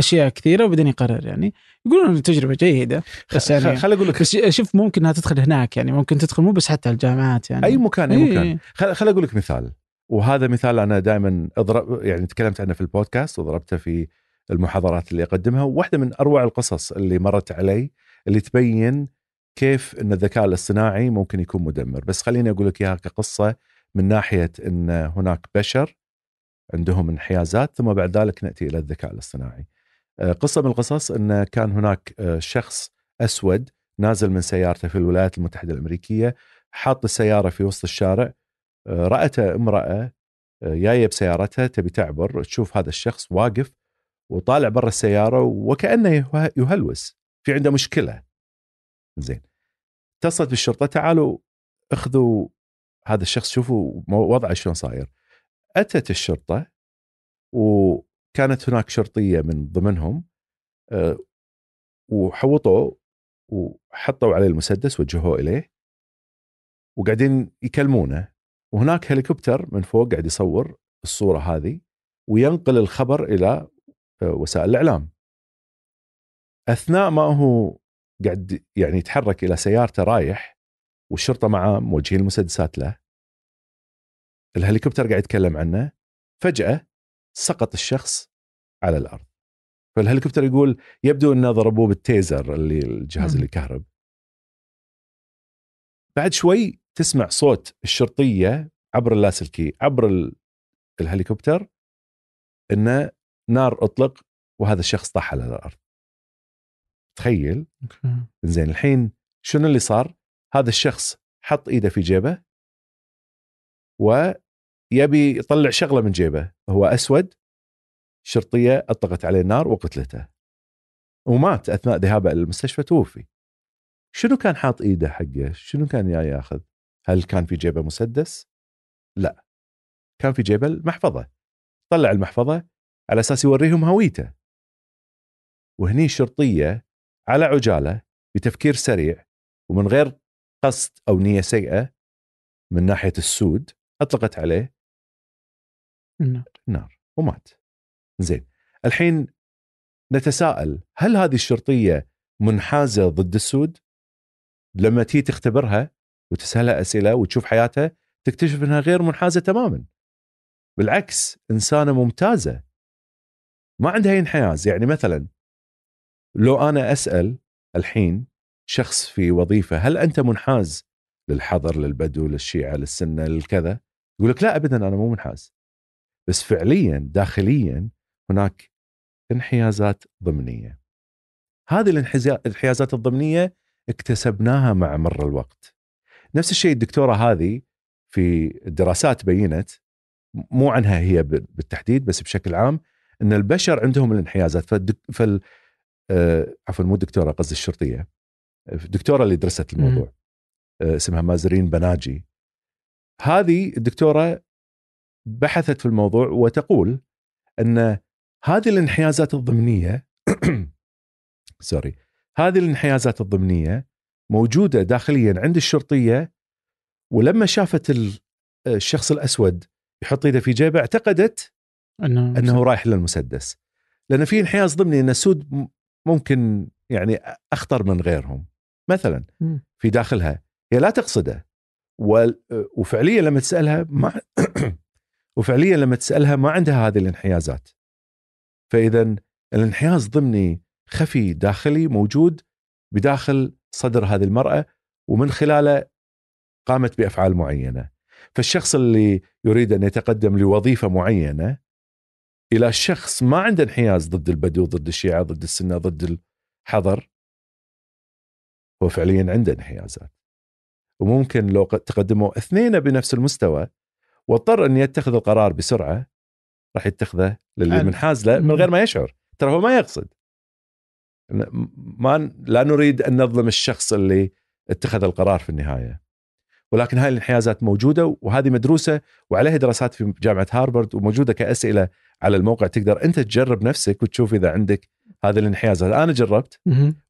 اشياء كثيره وبعدين يقرر يعني يقولون تجربه جيده بس يعني خل اقول لك بس شوف ممكن انها تدخل هناك يعني ممكن تدخل مو بس حتى الجامعات يعني اي مكان اي مكان إيه. خل اقول لك مثال وهذا مثال انا دائما اضرب يعني تكلمت عنه في البودكاست وضربته في المحاضرات اللي اقدمها واحده من اروع القصص اللي مرت علي اللي تبين كيف ان الذكاء الاصطناعي ممكن يكون مدمر بس خليني اقول لك اياها كقصه من ناحيه ان هناك بشر عندهم انحيازات ثم بعد ذلك ناتي الى الذكاء الاصطناعي آه، قصه من القصص انه كان هناك آه، شخص اسود نازل من سيارته في الولايات المتحده الامريكيه حاط السياره في وسط الشارع آه، راته امراه جايه بسيارتها تبي تعبر تشوف هذا الشخص واقف وطالع برا السياره وكانه يهلوس في عنده مشكله زين اتصلت بالشرطه تعالوا اخذوا هذا الشخص شوفوا وضعه شلون صاير اتت الشرطه و كانت هناك شرطيه من ضمنهم آه، وحوطوه وحطوا عليه المسدس وجهوه اليه وقاعدين يكلمونه وهناك هليكوبتر من فوق قاعد يصور الصوره هذه وينقل الخبر الى آه، وسائل الاعلام اثناء ما هو قاعد يعني يتحرك الى سيارته رايح والشرطه معاه موجهين المسدسات له الهليكوبتر قاعد يتكلم عنه فجاه سقط الشخص على الارض فالهليكوبتر يقول يبدو انه ضربوه بالتيزر اللي الجهاز اللي كهرب بعد شوي تسمع صوت الشرطيه عبر اللاسلكي عبر الهليكوبتر انه نار اطلق وهذا الشخص طاح على الارض تخيل زين الحين شنو اللي صار هذا الشخص حط ايده في جيبه و يبي يطلع شغله من جيبه هو اسود شرطيه اطلقت عليه النار وقتلته ومات اثناء ذهابه الى المستشفى توفي شنو كان حاط ايده حقه شنو كان ياخذ هل كان في جيبه مسدس لا كان في جيبه المحفظه طلع المحفظه على اساس يوريهم هويته وهني الشرطيه على عجاله بتفكير سريع ومن غير قصد او نيه سيئه من ناحيه السود اطلقت عليه النار النار ومات زين الحين نتساءل هل هذه الشرطيه منحازه ضد السود؟ لما تيجي تختبرها وتسالها اسئله وتشوف حياتها تكتشف انها غير منحازه تماما. بالعكس انسانه ممتازه ما عندها انحياز يعني مثلا لو انا اسال الحين شخص في وظيفه هل انت منحاز للحضر للبدو للشيعه للسنه للكذا؟ يقول لك لا ابدا انا مو منحاز. بس فعليا داخليا هناك انحيازات ضمنيه هذه الانحيازات الضمنيه اكتسبناها مع مر الوقت نفس الشيء الدكتوره هذه في دراسات بينت مو عنها هي بالتحديد بس بشكل عام ان البشر عندهم الانحيازات فالدك... فال آه... عفوا مو الدكتوره قصدي الشرطيه الدكتوره اللي درست الموضوع آه اسمها مازرين بناجي هذه الدكتوره بحثت في الموضوع وتقول ان هذه الانحيازات الضمنيه سوري هذه الانحيازات الضمنيه موجوده داخليا عند الشرطيه ولما شافت الشخص الاسود يحط ايده في جيبه اعتقدت انه, أنه رايح للمسدس لان في انحياز ضمني ان السود ممكن يعني اخطر من غيرهم مثلا في داخلها هي لا تقصده وفعليا لما تسالها ما وفعليا لما تسالها ما عندها هذه الانحيازات فاذا الانحياز ضمني خفي داخلي موجود بداخل صدر هذه المراه ومن خلاله قامت بافعال معينه فالشخص اللي يريد ان يتقدم لوظيفه معينه الى شخص ما عنده انحياز ضد البدو ضد الشيعه ضد السنه ضد الحضر هو فعليا عنده انحيازات وممكن لو تقدموا اثنين بنفس المستوى واضطر ان يتخذ القرار بسرعه راح يتخذه للي منحاز له من غير ما يشعر ترى هو ما يقصد ما لا نريد ان نظلم الشخص اللي اتخذ القرار في النهايه ولكن هاي الانحيازات موجوده وهذه مدروسه وعليها دراسات في جامعه هاربرد وموجوده كاسئله على الموقع تقدر انت تجرب نفسك وتشوف اذا عندك هذه الانحيازات انا جربت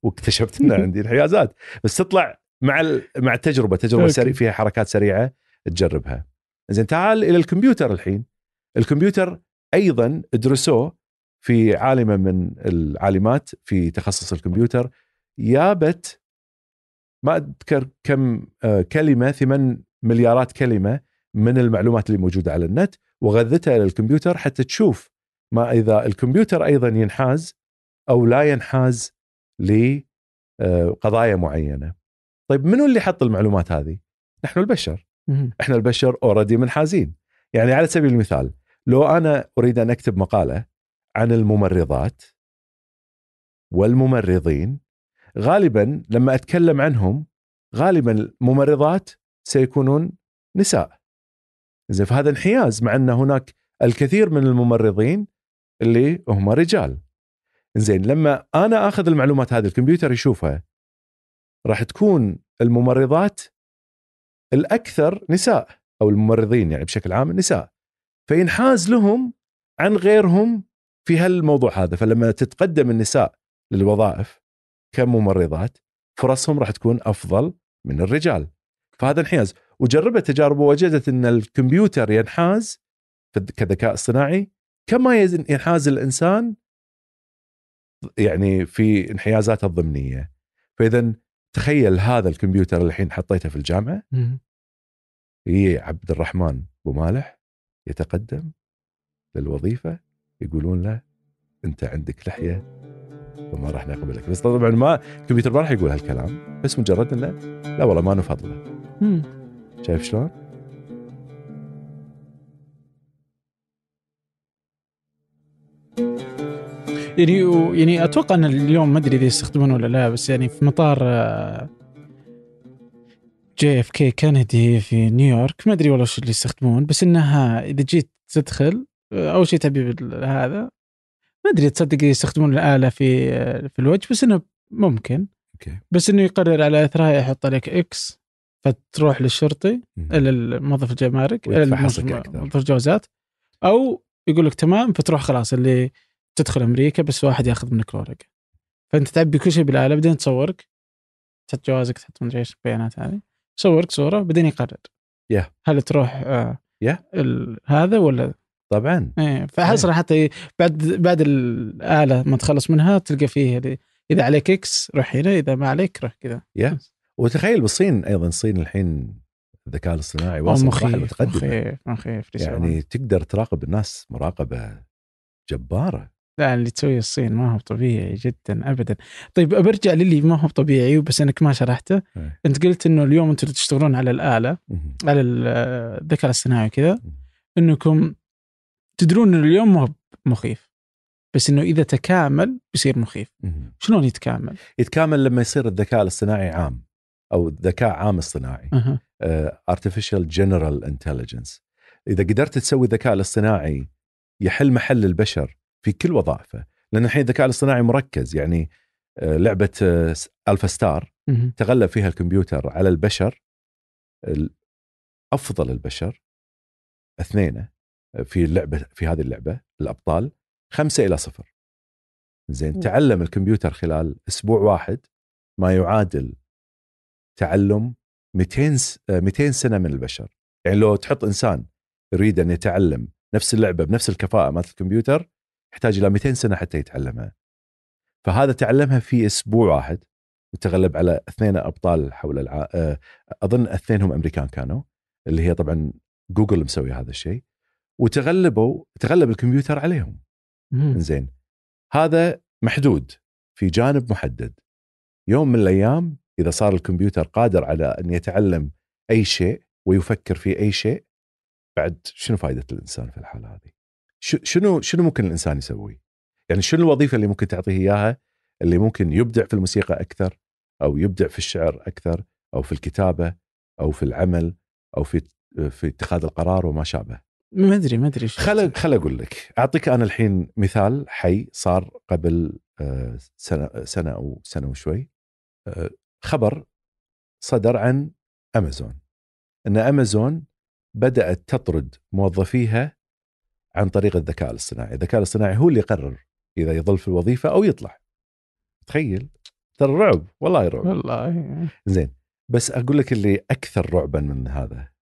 واكتشفت ان عندي انحيازات بس تطلع مع مع التجربه تجربه فيها حركات سريعه تجربها زين تعال الى الكمبيوتر الحين الكمبيوتر ايضا درسوه في عالمه من العالمات في تخصص الكمبيوتر يابت ما اذكر كم آه، كلمه ثمان مليارات كلمه من المعلومات اللي موجوده على النت وغذتها الى الكمبيوتر حتى تشوف ما اذا الكمبيوتر ايضا ينحاز او لا ينحاز لقضايا آه، معينه. طيب منو اللي حط المعلومات هذه؟ نحن البشر. احنا البشر اوريدي منحازين يعني على سبيل المثال لو انا اريد ان اكتب مقاله عن الممرضات والممرضين غالبا لما اتكلم عنهم غالبا الممرضات سيكونون نساء زين فهذا انحياز مع ان هناك الكثير من الممرضين اللي هم رجال زين لما انا اخذ المعلومات هذه الكمبيوتر يشوفها راح تكون الممرضات الاكثر نساء او الممرضين يعني بشكل عام النساء فينحاز لهم عن غيرهم في هالموضوع هذا فلما تتقدم النساء للوظائف كممرضات فرصهم راح تكون افضل من الرجال فهذا انحياز وجربت تجارب ووجدت ان الكمبيوتر ينحاز كذكاء اصطناعي كما ينحاز الانسان يعني في انحيازاته الضمنيه فاذا تخيل هذا الكمبيوتر اللي الحين حطيته في الجامعه هي إيه، عبد الرحمن ابو مالح يتقدم للوظيفه يقولون له انت عندك لحيه وما راح نقبلك بس طبعا ما الكمبيوتر ما راح يقول هالكلام بس مجرد انه لا والله ما نفضله شايف شلون؟ يعني يعني اتوقع ان اليوم ما ادري اذا يستخدمونه ولا لا بس يعني في مطار آه، جي اف كي كندي في نيويورك ما ادري والله وش اللي يستخدمون بس انها اذا جيت تدخل آه، اول شيء تبي هذا ما ادري تصدق يستخدمون الاله في آه، في الوجه بس انه ممكن okay. بس انه يقرر على اثرها يحط لك اكس فتروح للشرطي للموظف الجمارك الموظف الجوازات او يقول لك تمام فتروح خلاص اللي تدخل امريكا بس واحد ياخذ منك ورقه فانت تعبي كل شيء بالاله بعدين تصورك تحط جوازك تحط مدري ايش البيانات هذه صورك صوره بعدين يقرر yeah. هل تروح آه yeah. هذا ولا طبعا ايه فحصل yeah. إيه. حتى بعد بعد الاله ما تخلص منها تلقى فيه اذا عليك اكس روح هنا اذا ما عليك روح كذا yeah. وتخيل بالصين ايضا الصين الحين الذكاء الاصطناعي واصل مرحله متقدمه مخيف مخيف يعني تقدر تراقب الناس مراقبه جباره لا اللي تسويه الصين ما هو طبيعي جدا ابدا طيب برجع للي ما هو طبيعي بس انك ما شرحته إيه. انت قلت انه اليوم انتم تشتغلون على الاله على الذكاء الاصطناعي وكذا انكم تدرون انه اليوم ما هو مخيف بس انه اذا تكامل بيصير مخيف شلون يتكامل يتكامل لما يصير الذكاء الاصطناعي عام او ذكاء عام اصطناعي ارتفيشال جنرال انتليجنس اذا قدرت تسوي الذكاء الاصطناعي يحل محل البشر في كل وظائفه لان الحين الذكاء الاصطناعي مركز يعني آه، لعبه آه، الفا ستار تغلب فيها الكمبيوتر على البشر افضل البشر اثنين آه، في اللعبه في هذه اللعبه الابطال خمسة الى صفر زين تعلم الكمبيوتر خلال اسبوع واحد ما يعادل تعلم 200 200 سنه من البشر يعني لو تحط انسان يريد ان يتعلم نفس اللعبه بنفس الكفاءه مالت الكمبيوتر يحتاج الى 200 سنه حتى يتعلمها فهذا تعلمها في اسبوع واحد وتغلب على اثنين ابطال حول الع... آه، اظن اثنين هم امريكان كانوا اللي هي طبعا جوجل مسوي هذا الشيء وتغلبوا تغلب الكمبيوتر عليهم زين هذا محدود في جانب محدد يوم من الايام اذا صار الكمبيوتر قادر على ان يتعلم اي شيء ويفكر في اي شيء بعد شنو فائده الانسان في الحاله هذه شنو شنو ممكن الانسان يسوي؟ يعني شنو الوظيفه اللي ممكن تعطيه اياها اللي ممكن يبدع في الموسيقى اكثر او يبدع في الشعر اكثر او في الكتابه او في العمل او في في اتخاذ القرار وما شابه. ما ادري ما ادري خل خل اقول لك اعطيك انا الحين مثال حي صار قبل آه، سنه سنه او سنه وشوي آه، خبر صدر عن امازون ان امازون بدات تطرد موظفيها عن طريق الذكاء الاصطناعي الذكاء الاصطناعي هو اللي يقرر اذا يظل في الوظيفه او يطلع تخيل ترى رعب والله رعب والله زين بس اقول لك اللي اكثر رعبا من هذا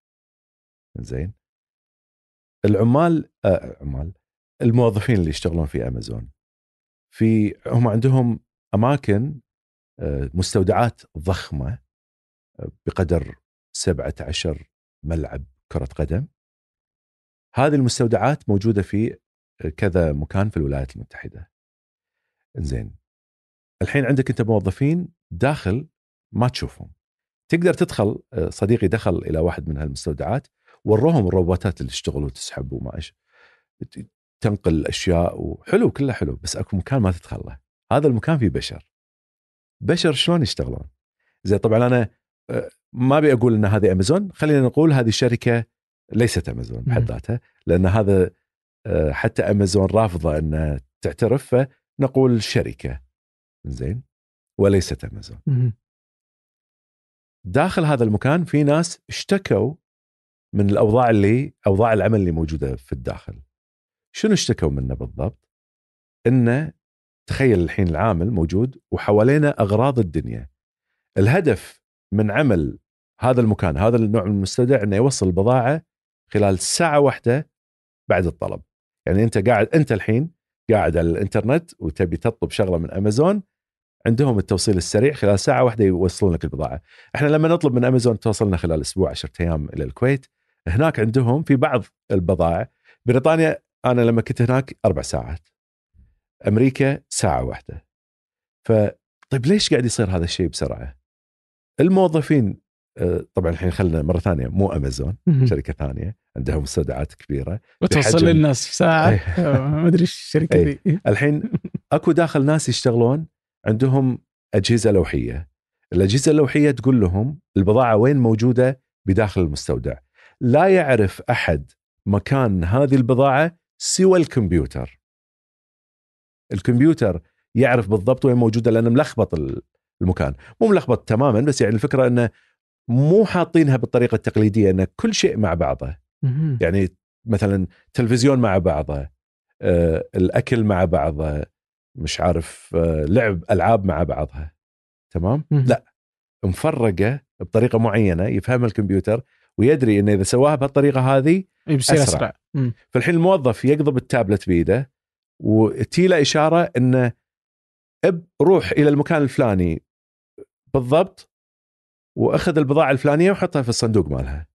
زين العمال آه عمال الموظفين اللي يشتغلون في امازون في هم عندهم اماكن آه، مستودعات ضخمه آه، بقدر 17 ملعب كره قدم هذه المستودعات موجوده في كذا مكان في الولايات المتحده زين الحين عندك انت موظفين داخل ما تشوفهم تقدر تدخل آه، صديقي دخل الى واحد من هالمستودعات وروهم الروبوتات اللي تشتغل وتسحب وما ايش تنقل الأشياء وحلو كله حلو بس اكو مكان ما تدخله هذا المكان فيه بشر بشر شلون يشتغلون زين طبعا انا آه، ما ابي اقول ان هذه امازون خلينا نقول هذه شركه ليست امازون بحد نعم. ذاتها لان هذا آه، حتى امازون رافضه ان تعترف فنقول شركه زين وليست امازون داخل هذا المكان في ناس اشتكوا من الاوضاع اللي اوضاع العمل اللي موجوده في الداخل شنو اشتكوا منه بالضبط انه تخيل الحين العامل موجود وحوالينا اغراض الدنيا الهدف من عمل هذا المكان هذا النوع من المستودع انه يوصل البضاعه خلال ساعه واحده بعد الطلب يعني انت قاعد انت الحين قاعد على الانترنت وتبي تطلب شغله من امازون عندهم التوصيل السريع خلال ساعه واحده يوصلون لك البضاعه احنا لما نطلب من امازون توصلنا خلال اسبوع 10 ايام الى الكويت هناك عندهم في بعض البضائع بريطانيا انا لما كنت هناك اربع ساعات امريكا ساعه واحده ف طيب ليش قاعد يصير هذا الشيء بسرعه الموظفين آه، طبعا الحين خلنا مره ثانيه مو امازون شركه ثانيه عندها مستودعات كبيره وتوصل للناس في ساعه ما ادري ايش الشركه إيه. دي الحين اكو داخل ناس يشتغلون عندهم اجهزه لوحيه الاجهزه اللوحيه تقول لهم البضاعه وين موجوده بداخل المستودع لا يعرف احد مكان هذه البضاعه سوى الكمبيوتر الكمبيوتر يعرف بالضبط وين موجوده لانه ملخبط المكان مو ملخبط تماما بس يعني الفكره انه مو حاطينها بالطريقه التقليديه ان كل شيء مع بعضه يعني مثلا تلفزيون مع بعضه آه، الاكل مع بعضه مش عارف آه، لعب العاب مع بعضها تمام لا مفرقه بطريقه معينه يفهمها الكمبيوتر ويدري انه اذا سواها بهالطريقه هذه إيه، بيصير اسرع, أسرع. فالحين الموظف يقضب التابلت بيده وتي له اشاره انه اب روح الى المكان الفلاني بالضبط واخذ البضاعه الفلانيه وحطها في الصندوق مالها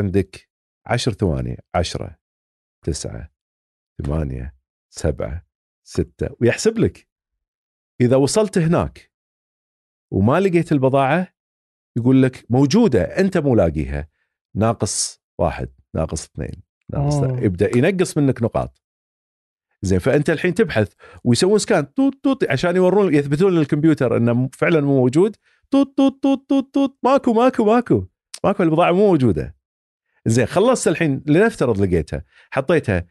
عندك عشر ثواني عشرة تسعة ثمانية سبعة ستة ويحسب لك إذا وصلت هناك وما لقيت البضاعة يقول لك موجودة أنت مو لاقيها ناقص واحد ناقص اثنين ناقص يبدأ ينقص منك نقاط زين فانت الحين تبحث ويسوون سكان توت توت عشان يورون يثبتون للكمبيوتر انه فعلا مو موجود توت توت توت توت توت ماكو ماكو ماكو ماكو البضاعه مو موجوده زين خلصت الحين لنفترض لقيتها حطيتها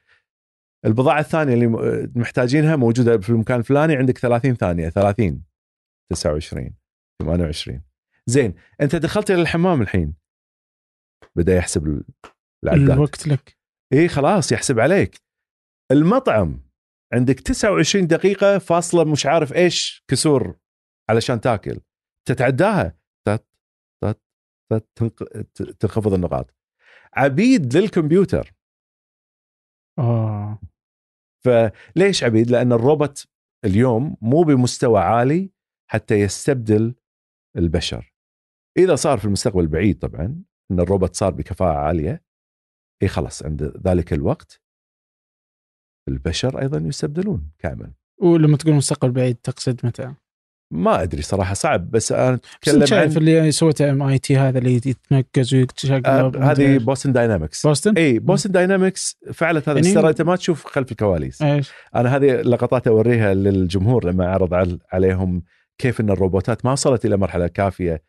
البضاعه الثانيه اللي محتاجينها موجوده في المكان الفلاني عندك 30 ثانيه 30 29 28 زين انت دخلت الى الحمام الحين بدا يحسب العداد الوقت لك اي خلاص يحسب عليك المطعم عندك 29 دقيقه فاصله مش عارف ايش كسور علشان تاكل تتعداها تت تت تت تنخفض النقاط عبيد للكمبيوتر اه فليش عبيد؟ لان الروبوت اليوم مو بمستوى عالي حتى يستبدل البشر اذا صار في المستقبل البعيد طبعا ان الروبوت صار بكفاءه عاليه اي خلاص عند ذلك الوقت البشر ايضا يستبدلون كامل ولما تقول مستقبل بعيد تقصد متى؟ ما ادري صراحه صعب بس انا اتكلم عن في اللي سويته ام اي تي هذا اللي يتنقز ويتشقلب آه هذه بوستن داينامكس بوستن؟ اي بوستن داينامكس فعلت هذا يعني... ترى انت ما تشوف خلف الكواليس ايش انا هذه لقطات اوريها للجمهور لما اعرض عليهم كيف ان الروبوتات ما وصلت الى مرحله كافيه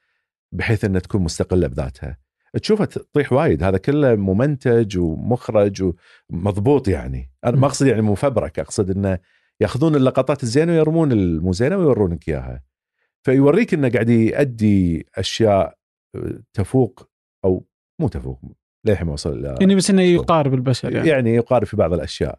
بحيث انها تكون مستقله بذاتها تشوفها تطيح وايد هذا كله ممنتج ومخرج ومضبوط يعني انا ما اقصد يعني مفبرك اقصد انه ياخذون اللقطات الزينه ويرمون المو زينه ويورونك اياها فيوريك انه قاعد يؤدي اشياء آه، تفوق او مو تفوق للحين ما وصل الى يعني بس انه يقارب البشر يعني يعني يقارب في بعض الاشياء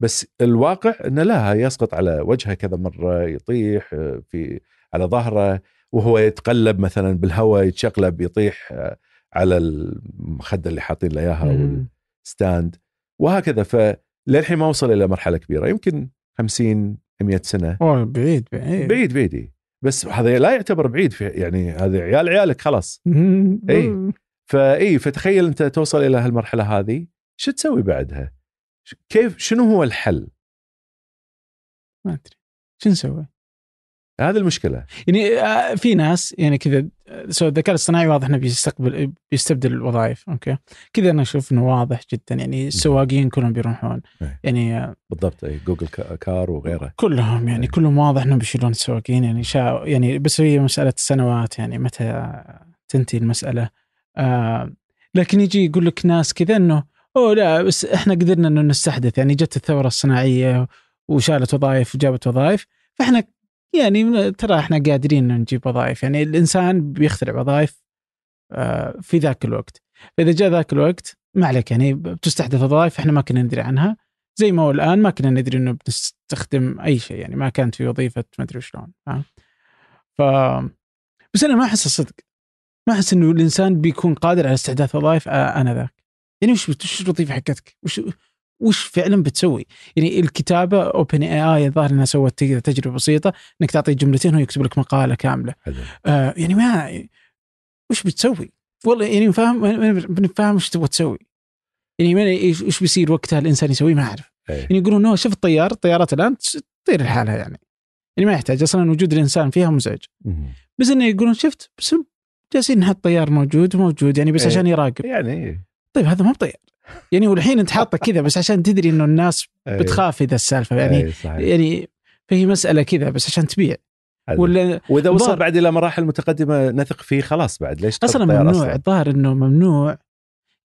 بس الواقع انه لا يسقط على وجهه كذا مره يطيح آه، في على ظهره وهو يتقلب مثلا بالهواء يتشقلب يطيح آه، على المخده اللي حاطين له اياها والستاند وهكذا فللحين ما وصل الى مرحله كبيره يمكن 50 100 سنه اوه بعيد بعيد بعيد بعيد بس هذا لا يعتبر بعيد في يعني هذا عيال عيالك خلاص اي فاي فتخيل انت توصل الى هالمرحله هذه شو تسوي بعدها؟ كيف شنو هو الحل؟ ما ادري شو نسوي؟ هذه المشكله يعني آه، في ناس يعني كذا سو الذكاء الاصطناعي واضح انه بيستقبل بيستبدل الوظائف اوكي كذا انا اشوف انه واضح جدا يعني السواقين كلهم بيروحون إيه. يعني آه، بالضبط اي جوجل كار وغيره كلهم يعني أي. كلهم واضح انهم بيشيلون السواقين يعني شا يعني بس هي مساله السنوات يعني متى تنتهي المساله آه لكن يجي يقول لك ناس كذا انه اوه لا بس احنا قدرنا انه نستحدث يعني جت الثوره الصناعيه وشالت وظائف وجابت وظائف فاحنا يعني ترى احنا قادرين نجيب وظائف يعني الانسان بيخترع وظائف آه، في ذاك الوقت فاذا جاء ذاك الوقت ما عليك يعني بتستحدث وظائف احنا ما كنا ندري عنها زي ما هو الان ما كنا ندري انه بنستخدم اي شيء يعني ما كانت في وظيفه ما ادري شلون ف بس انا ما احس الصدق ما احس انه الانسان بيكون قادر على استحداث وظائف آه، انذاك يعني وش وش الوظيفه حقتك؟ وش وش فعلا بتسوي؟ يعني الكتابه اوبن اي اي الظاهر انها سوت تجربه بسيطه انك تعطيه جملتين هو يكتب لك مقاله كامله. آه يعني ما وش بتسوي؟ والله يعني فاهم فاهم وش تبغى تسوي. يعني ايش بيصير وقتها الانسان يسوي ما اعرف. إيه. يعني يقولون انه شوف الطيار الطيارات الان تطير لحالها يعني. يعني ما يحتاج اصلا وجود الانسان فيها مزعج. بس انه يقولون شفت بس جالسين نحط طيار موجود موجود يعني بس إيه. عشان يراقب. يعني إيه. طيب هذا ما بطيار. يعني والحين انت حاطه كذا بس عشان تدري انه الناس إيه. بتخاف اذا السالفه يعني إيه، يعني فهي مساله كذا بس عشان تبيع ولا واذا وصل بعد الى مراحل متقدمه نثق فيه خلاص بعد ليش اصلا ممنوع الظاهر انه ممنوع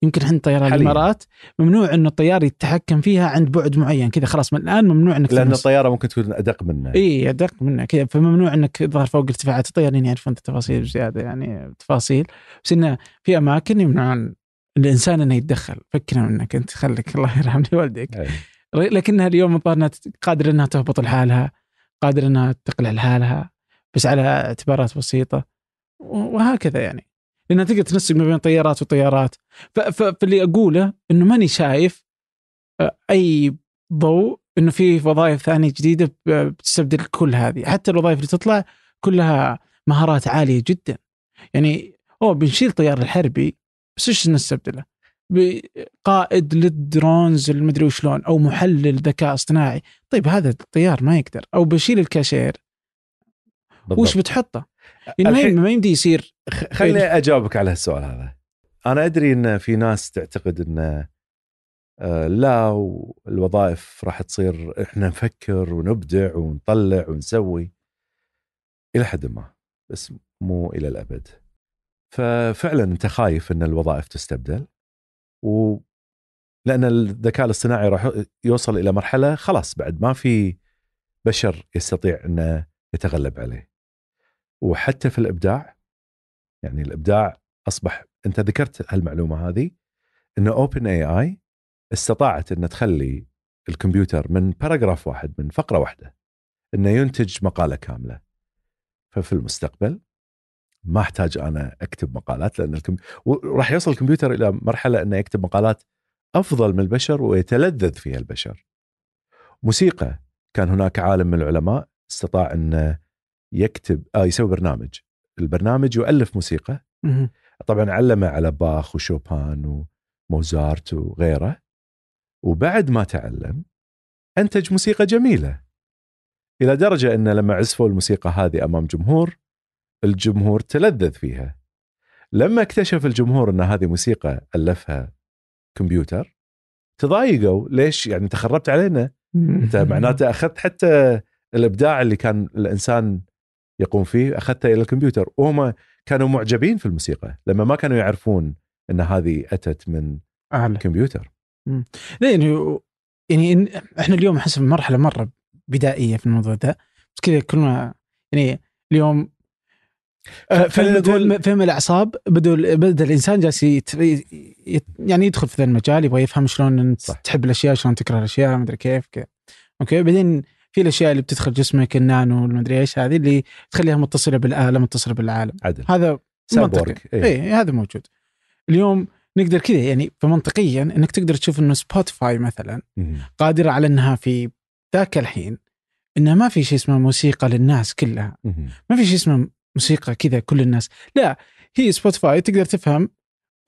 يمكن عند طيران الامارات ممنوع انه الطيار يتحكم فيها عند بعد معين كذا خلاص من الان ممنوع انك لان الطياره ممكن تكون ادق منه اي ادق منه كذا فممنوع انك تظهر فوق ارتفاعات الطيارين يعني يعرفون التفاصيل بزياده يعني تفاصيل بس انه في اماكن يمنعون الانسان انه يتدخل فكنا منك انت خليك الله يرحم لي أي. لكنها اليوم الظاهر انها قادره انها تهبط لحالها قادره انها تقلع لحالها بس على اعتبارات بسيطه وهكذا يعني لانها تقدر تنسق ما بين طيارات وطيارات فاللي اقوله انه ماني شايف آه، اي ضوء انه في وظائف ثانيه جديده بتستبدل كل هذه حتى الوظائف اللي تطلع كلها مهارات عاليه جدا يعني اوه بنشيل طيار الحربي بس ايش نستبدله؟ بقائد للدرونز المدري وشلون او محلل ذكاء اصطناعي، طيب هذا الطيار ما يقدر او بشيل الكاشير بالضبط. وش بتحطه؟ يعني ما يمدي يصير خليني اجاوبك على السؤال هذا. انا ادري ان في ناس تعتقد ان آه، لا والوظائف راح تصير احنا نفكر ونبدع ونطلع ونسوي الى حد ما بس مو الى الابد. ففعلا انت خايف ان الوظائف تستبدل و لان الذكاء الاصطناعي راح يوصل الى مرحله خلاص بعد ما في بشر يستطيع انه يتغلب عليه. وحتى في الابداع يعني الابداع اصبح انت ذكرت هالمعلومه هذه ان اوبن اي اي استطاعت ان تخلي الكمبيوتر من باراجراف واحد من فقره واحده انه ينتج مقاله كامله. ففي المستقبل ما احتاج انا اكتب مقالات لان الكم... راح يوصل الكمبيوتر الى مرحله انه يكتب مقالات افضل من البشر ويتلذذ فيها البشر. موسيقى كان هناك عالم من العلماء استطاع انه يكتب آه يسوي برنامج البرنامج يؤلف موسيقى طبعا علمه على باخ وشوبان وموزارت وغيره وبعد ما تعلم انتج موسيقى جميله الى درجه انه لما عزفوا الموسيقى هذه امام جمهور الجمهور تلذذ فيها لما اكتشف الجمهور ان هذه موسيقى الفها كمبيوتر تضايقوا ليش يعني انت خربت علينا انت معناته اخذت حتى الابداع اللي كان الانسان يقوم فيه اخذته الى الكمبيوتر وهم كانوا معجبين في الموسيقى لما ما كانوا يعرفون ان هذه اتت من أعلى. الكمبيوتر يعني يعني احنا اليوم احس بمرحله مره بدائيه في الموضوع ده بس كذا كلنا يعني اليوم آه، فيلم الاعصاب بدا بدا الانسان جالس يعني يدخل في ذا المجال يبغى يفهم شلون صح. تحب الاشياء شلون تكره الاشياء ما ادري كيف كذا اوكي بعدين في الاشياء اللي بتدخل جسمك النانو المدري ايش هذه اللي تخليها متصله بالاله متصله بالعالم عدل. هذا منطقي اي إيه هذا موجود اليوم نقدر كذا يعني فمنطقيا انك تقدر تشوف انه سبوتيفاي مثلا قادر قادره على انها في ذاك الحين انها ما في شيء اسمه موسيقى للناس كلها ما في شيء اسمه موسيقى كذا كل الناس لا هي سبوتيفاي تقدر تفهم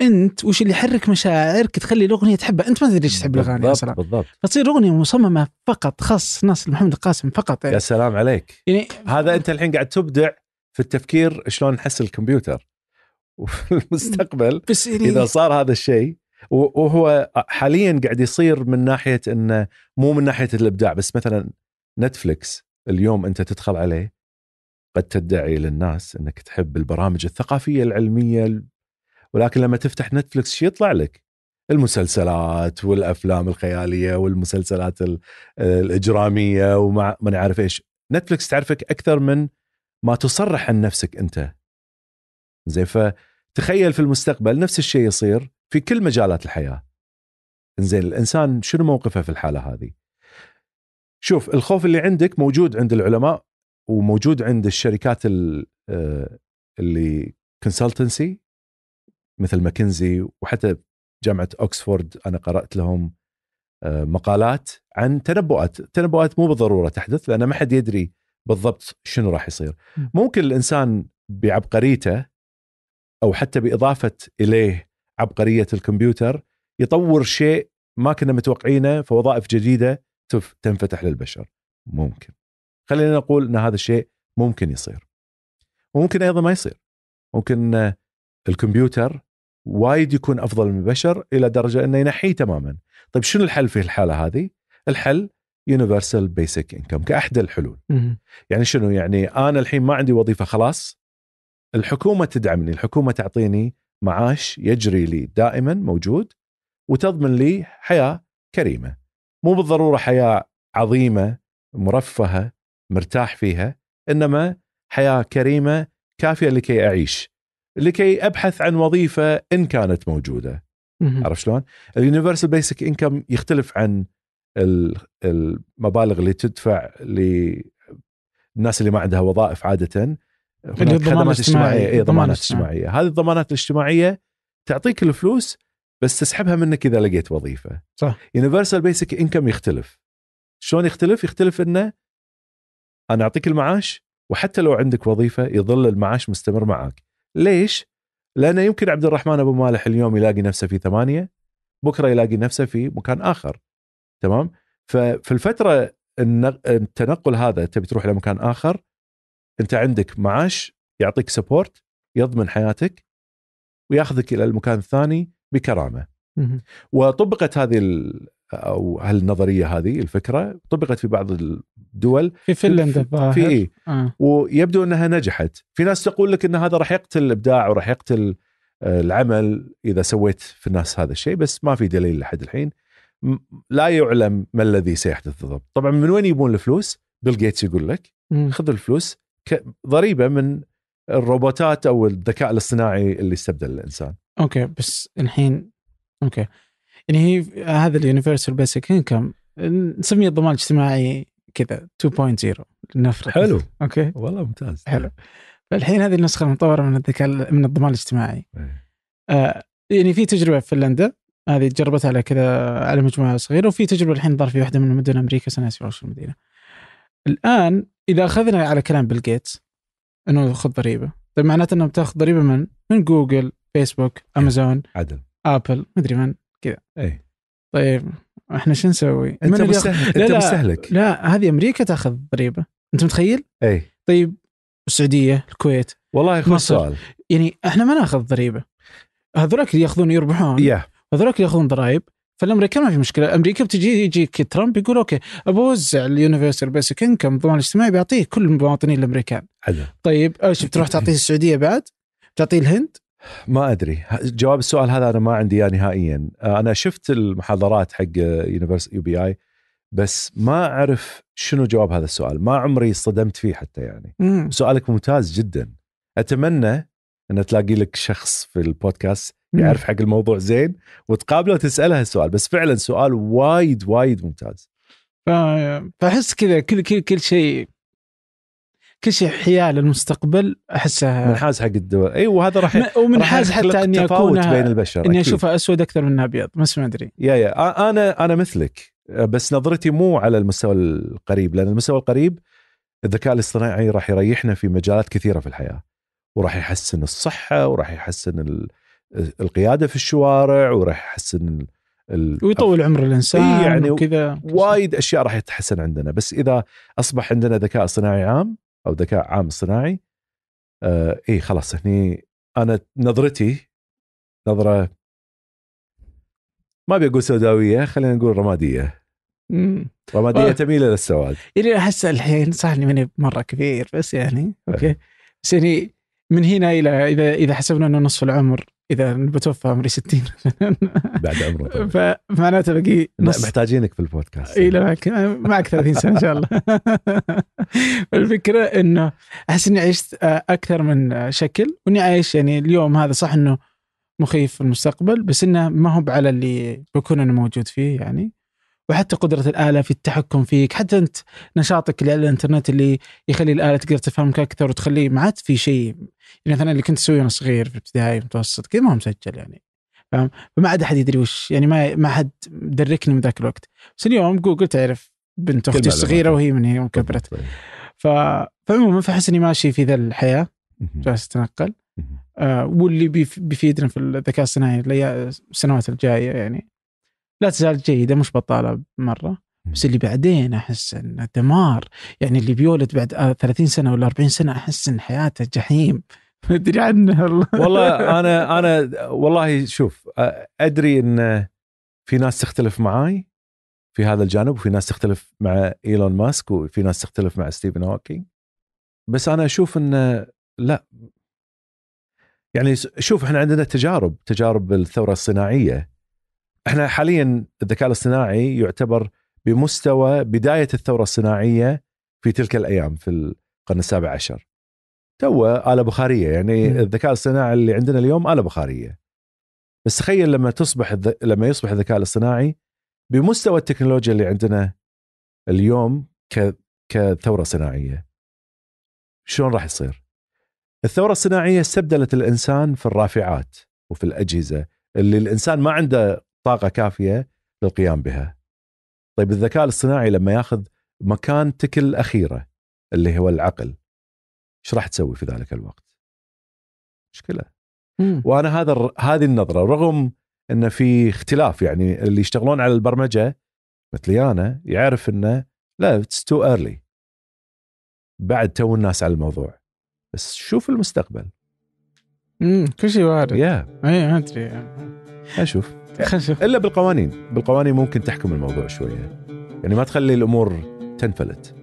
انت وش اللي يحرك مشاعرك تخلي الاغنيه تحبها انت ما تدري ايش تحب الاغاني اصلا بالضبط فتصير اغنيه مصممه فقط خاص ناس محمد القاسم فقط يعني. يا سلام عليك يعني هذا انت الحين قاعد تبدع في التفكير شلون نحس الكمبيوتر وفي المستقبل بس يعني اذا صار هذا الشيء وهو حاليا قاعد يصير من ناحيه انه مو من ناحيه الابداع بس مثلا نتفلكس اليوم انت تدخل عليه قد تدعي للناس انك تحب البرامج الثقافيه العلميه ولكن لما تفتح نتفلكس شو يطلع لك؟ المسلسلات والافلام الخياليه والمسلسلات الاجراميه وما ما نعرف ايش نتفلكس تعرفك اكثر من ما تصرح عن نفسك انت زين فتخيل في المستقبل نفس الشيء يصير في كل مجالات الحياه زين الانسان شنو موقفه في الحاله هذه شوف الخوف اللي عندك موجود عند العلماء وموجود عند الشركات آه، اللي كونسلتنسي مثل ماكنزي وحتى جامعه اوكسفورد انا قرات لهم آه، مقالات عن تنبؤات، تنبؤات مو بالضروره تحدث لان ما حد يدري بالضبط شنو راح يصير. ممكن الانسان بعبقريته او حتى باضافه اليه عبقريه الكمبيوتر يطور شيء ما كنا متوقعينه فوظائف جديده تنفتح للبشر. ممكن. خلينا نقول ان هذا الشيء ممكن يصير وممكن ايضا ما يصير ممكن الكمبيوتر وايد يكون افضل من البشر الى درجه انه ينحيه تماما طيب شنو الحل في الحاله هذه الحل يونيفرسال بيسك انكم كاحدى الحلول يعني شنو يعني انا الحين ما عندي وظيفه خلاص الحكومه تدعمني الحكومه تعطيني معاش يجري لي دائما موجود وتضمن لي حياه كريمه مو بالضروره حياه عظيمه مرفهه مرتاح فيها انما حياه كريمه كافيه لكي اعيش لكي ابحث عن وظيفه ان كانت موجوده عرفت شلون؟ اليونيفرسال بيسك انكم يختلف عن المبالغ اللي تدفع للناس اللي ما عندها وظائف عاده خدمات اجتماعيه اي ضمانات اجتماعيه هذه الضمانات الاجتماعيه تعطيك الفلوس بس تسحبها منك اذا لقيت وظيفه صح يونيفرسال بيسك انكم يختلف شلون يختلف؟ يختلف انه انا اعطيك المعاش وحتى لو عندك وظيفه يظل المعاش مستمر معك ليش؟ لانه يمكن عبد الرحمن ابو مالح اليوم يلاقي نفسه في ثمانيه بكره يلاقي نفسه في مكان اخر تمام؟ ففي الفتره التنقل هذا تبي تروح لمكان اخر انت عندك معاش يعطيك سبورت يضمن حياتك وياخذك الى المكان الثاني بكرامه. وطبقت هذه او هالنظريه هذه الفكره طبقت في بعض الدول في فنلندا في إيه؟ آه. ويبدو انها نجحت في ناس تقول لك ان هذا راح يقتل الابداع وراح يقتل آه، العمل اذا سويت في الناس هذا الشيء بس ما في دليل لحد الحين لا يعلم ما الذي سيحدث بالضبط طبعا من وين يبون الفلوس بيل جيتس يقول لك خذ الفلوس ضريبه من الروبوتات او الذكاء الاصطناعي اللي استبدل الانسان اوكي بس الحين اوكي يعني هي هذا اليونيفرسال بيسك انكم نسميه الضمان الاجتماعي كذا 2.0 لنفرض حلو اوكي والله ممتاز حلو فالحين هذه النسخه المطوره من الذكاء من الضمان الاجتماعي إيه. آه يعني في تجربه في فنلندا هذه جربتها على كذا على مجموعه صغيره وفي تجربه الحين ظهر في واحده من مدن امريكا سناسي وش المدينه الان اذا اخذنا على كلام بيل جيتس انه خذ ضريبه طيب معناته انه بتاخذ ضريبه من من جوجل فيسبوك إيه. امازون عدل ابل مدري من كذا اي طيب احنا شو نسوي؟ انت مستهلك انت مستهلك لا, لا هذه امريكا تاخذ ضريبه انت متخيل؟ اي طيب السعوديه، الكويت والله يخص سؤال يعني احنا ما ناخذ ضريبه هذولاك ياخذون يربحون yeah. هذولاك ياخذون ضرائب فالامريكان ما في مشكله، امريكا بتجي يجيك ترامب يقول اوكي ابوزع اليونيفرسال بيسك انكم الضمان الاجتماعي بيعطيه كل المواطنين الامريكان. حلو. طيب ايش بتروح تعطيه السعوديه بعد؟ تعطيه الهند ما ادري جواب السؤال هذا انا ما عندي اياه نهائيا آه، انا شفت المحاضرات حق يونيفرس يو بي اي بس ما اعرف شنو جواب هذا السؤال ما عمري صدمت فيه حتى يعني مم. سؤالك ممتاز جدا اتمنى ان تلاقي لك شخص في البودكاست يعرف حق الموضوع زين وتقابله وتساله السؤال بس فعلا سؤال وايد وايد ممتاز فاحس كذا كل كل كل شيء كل شيء حيال المستقبل احسه منحاز حق الدول اي وهذا راح ومنحاز حتى اني يكون بين البشر اني اشوفه اسود اكثر من ابيض بس ما ادري يا يا انا انا مثلك بس نظرتي مو على المستوى القريب لان المستوى القريب الذكاء الاصطناعي راح يريحنا في مجالات كثيره في الحياه وراح يحسن الصحه وراح يحسن القياده في الشوارع وراح يحسن ال... ويطول عمر إيه، الانسان يعني وكذا وايد اشياء راح تتحسن عندنا بس اذا اصبح عندنا ذكاء اصطناعي عام او ذكاء عام اصطناعي اي آه، إيه، خلاص هني انا نظرتي نظره ما بقول سوداويه خلينا نقول رماديه رماديه و... تميل الى السواد يعني احس الحين صح اني ماني مره كبير بس يعني إيه. اوكي بس يعني من هنا الى اذا اذا حسبنا انه نصف العمر اذا بتوفى عمري 60 بعد عمره طيب. فمعناته باقي نص محتاجينك في البودكاست اي معك معك 30 سنه ان شاء الله الفكره انه احس اني عشت آه، اكثر من آه، شكل واني عايش يعني اليوم هذا صح انه مخيف في المستقبل بس انه ما هو على اللي بكون انا موجود فيه يعني وحتى قدره الاله في التحكم فيك حتى انت نشاطك اللي على الانترنت اللي يخلي الاله تقدر تفهمك اكثر وتخليه ما عاد في شيء يعني مثلا اللي كنت اسويه وانا صغير في ابتدائي متوسط كذا ما هو مسجل يعني فاهم فما عاد احد يدري وش يعني ما ما حد دركني من ذاك الوقت بس اليوم جوجل تعرف بنت اختي الصغيره وهي من هي كبرت طيب، طيب. ف... فعموما فاحس اني ماشي في ذا الحياه جالس اتنقل آه واللي بيفيدنا في الذكاء الصناعي السنوات الجايه يعني لا تزال جيده مش بطاله مره بس اللي بعدين احس انه دمار يعني اللي بيولد بعد 30 آه، سنه ولا 40 سنه احس ان حياته جحيم ادري عنه والله والله انا انا والله شوف ادري ان في ناس تختلف معاي في هذا الجانب وفي ناس تختلف مع ايلون ماسك وفي ناس تختلف مع ستيفن هوكينج بس انا اشوف ان لا يعني شوف احنا عندنا تجارب تجارب الثوره الصناعيه احنا حاليا الذكاء الاصطناعي يعتبر بمستوى بدايه الثوره الصناعيه في تلك الايام في القرن السابع عشر. تو اله بخاريه يعني الذكاء الاصطناعي اللي عندنا اليوم اله بخاريه. بس تخيل لما تصبح الذ... لما يصبح الذكاء الاصطناعي بمستوى التكنولوجيا اللي عندنا اليوم ك... كثوره صناعيه. شلون راح يصير؟ الثوره الصناعيه استبدلت الانسان في الرافعات وفي الاجهزه اللي الانسان ما عنده طاقه كافيه للقيام بها. طيب الذكاء الاصطناعي لما ياخذ مكان تكل اخيره اللي هو العقل ايش راح تسوي في ذلك الوقت؟ مشكله. مم. وانا هذا هذه النظره رغم ان في اختلاف يعني اللي يشتغلون على البرمجه مثلي انا يعرف انه لا اتس تو ايرلي بعد تو الناس على الموضوع بس شوف المستقبل امم كل شيء وارد يا اي ادري يعني. اشوف يعني. نشوف الا بالقوانين بالقوانين ممكن تحكم الموضوع شويه يعني ما تخلي الامور تنفلت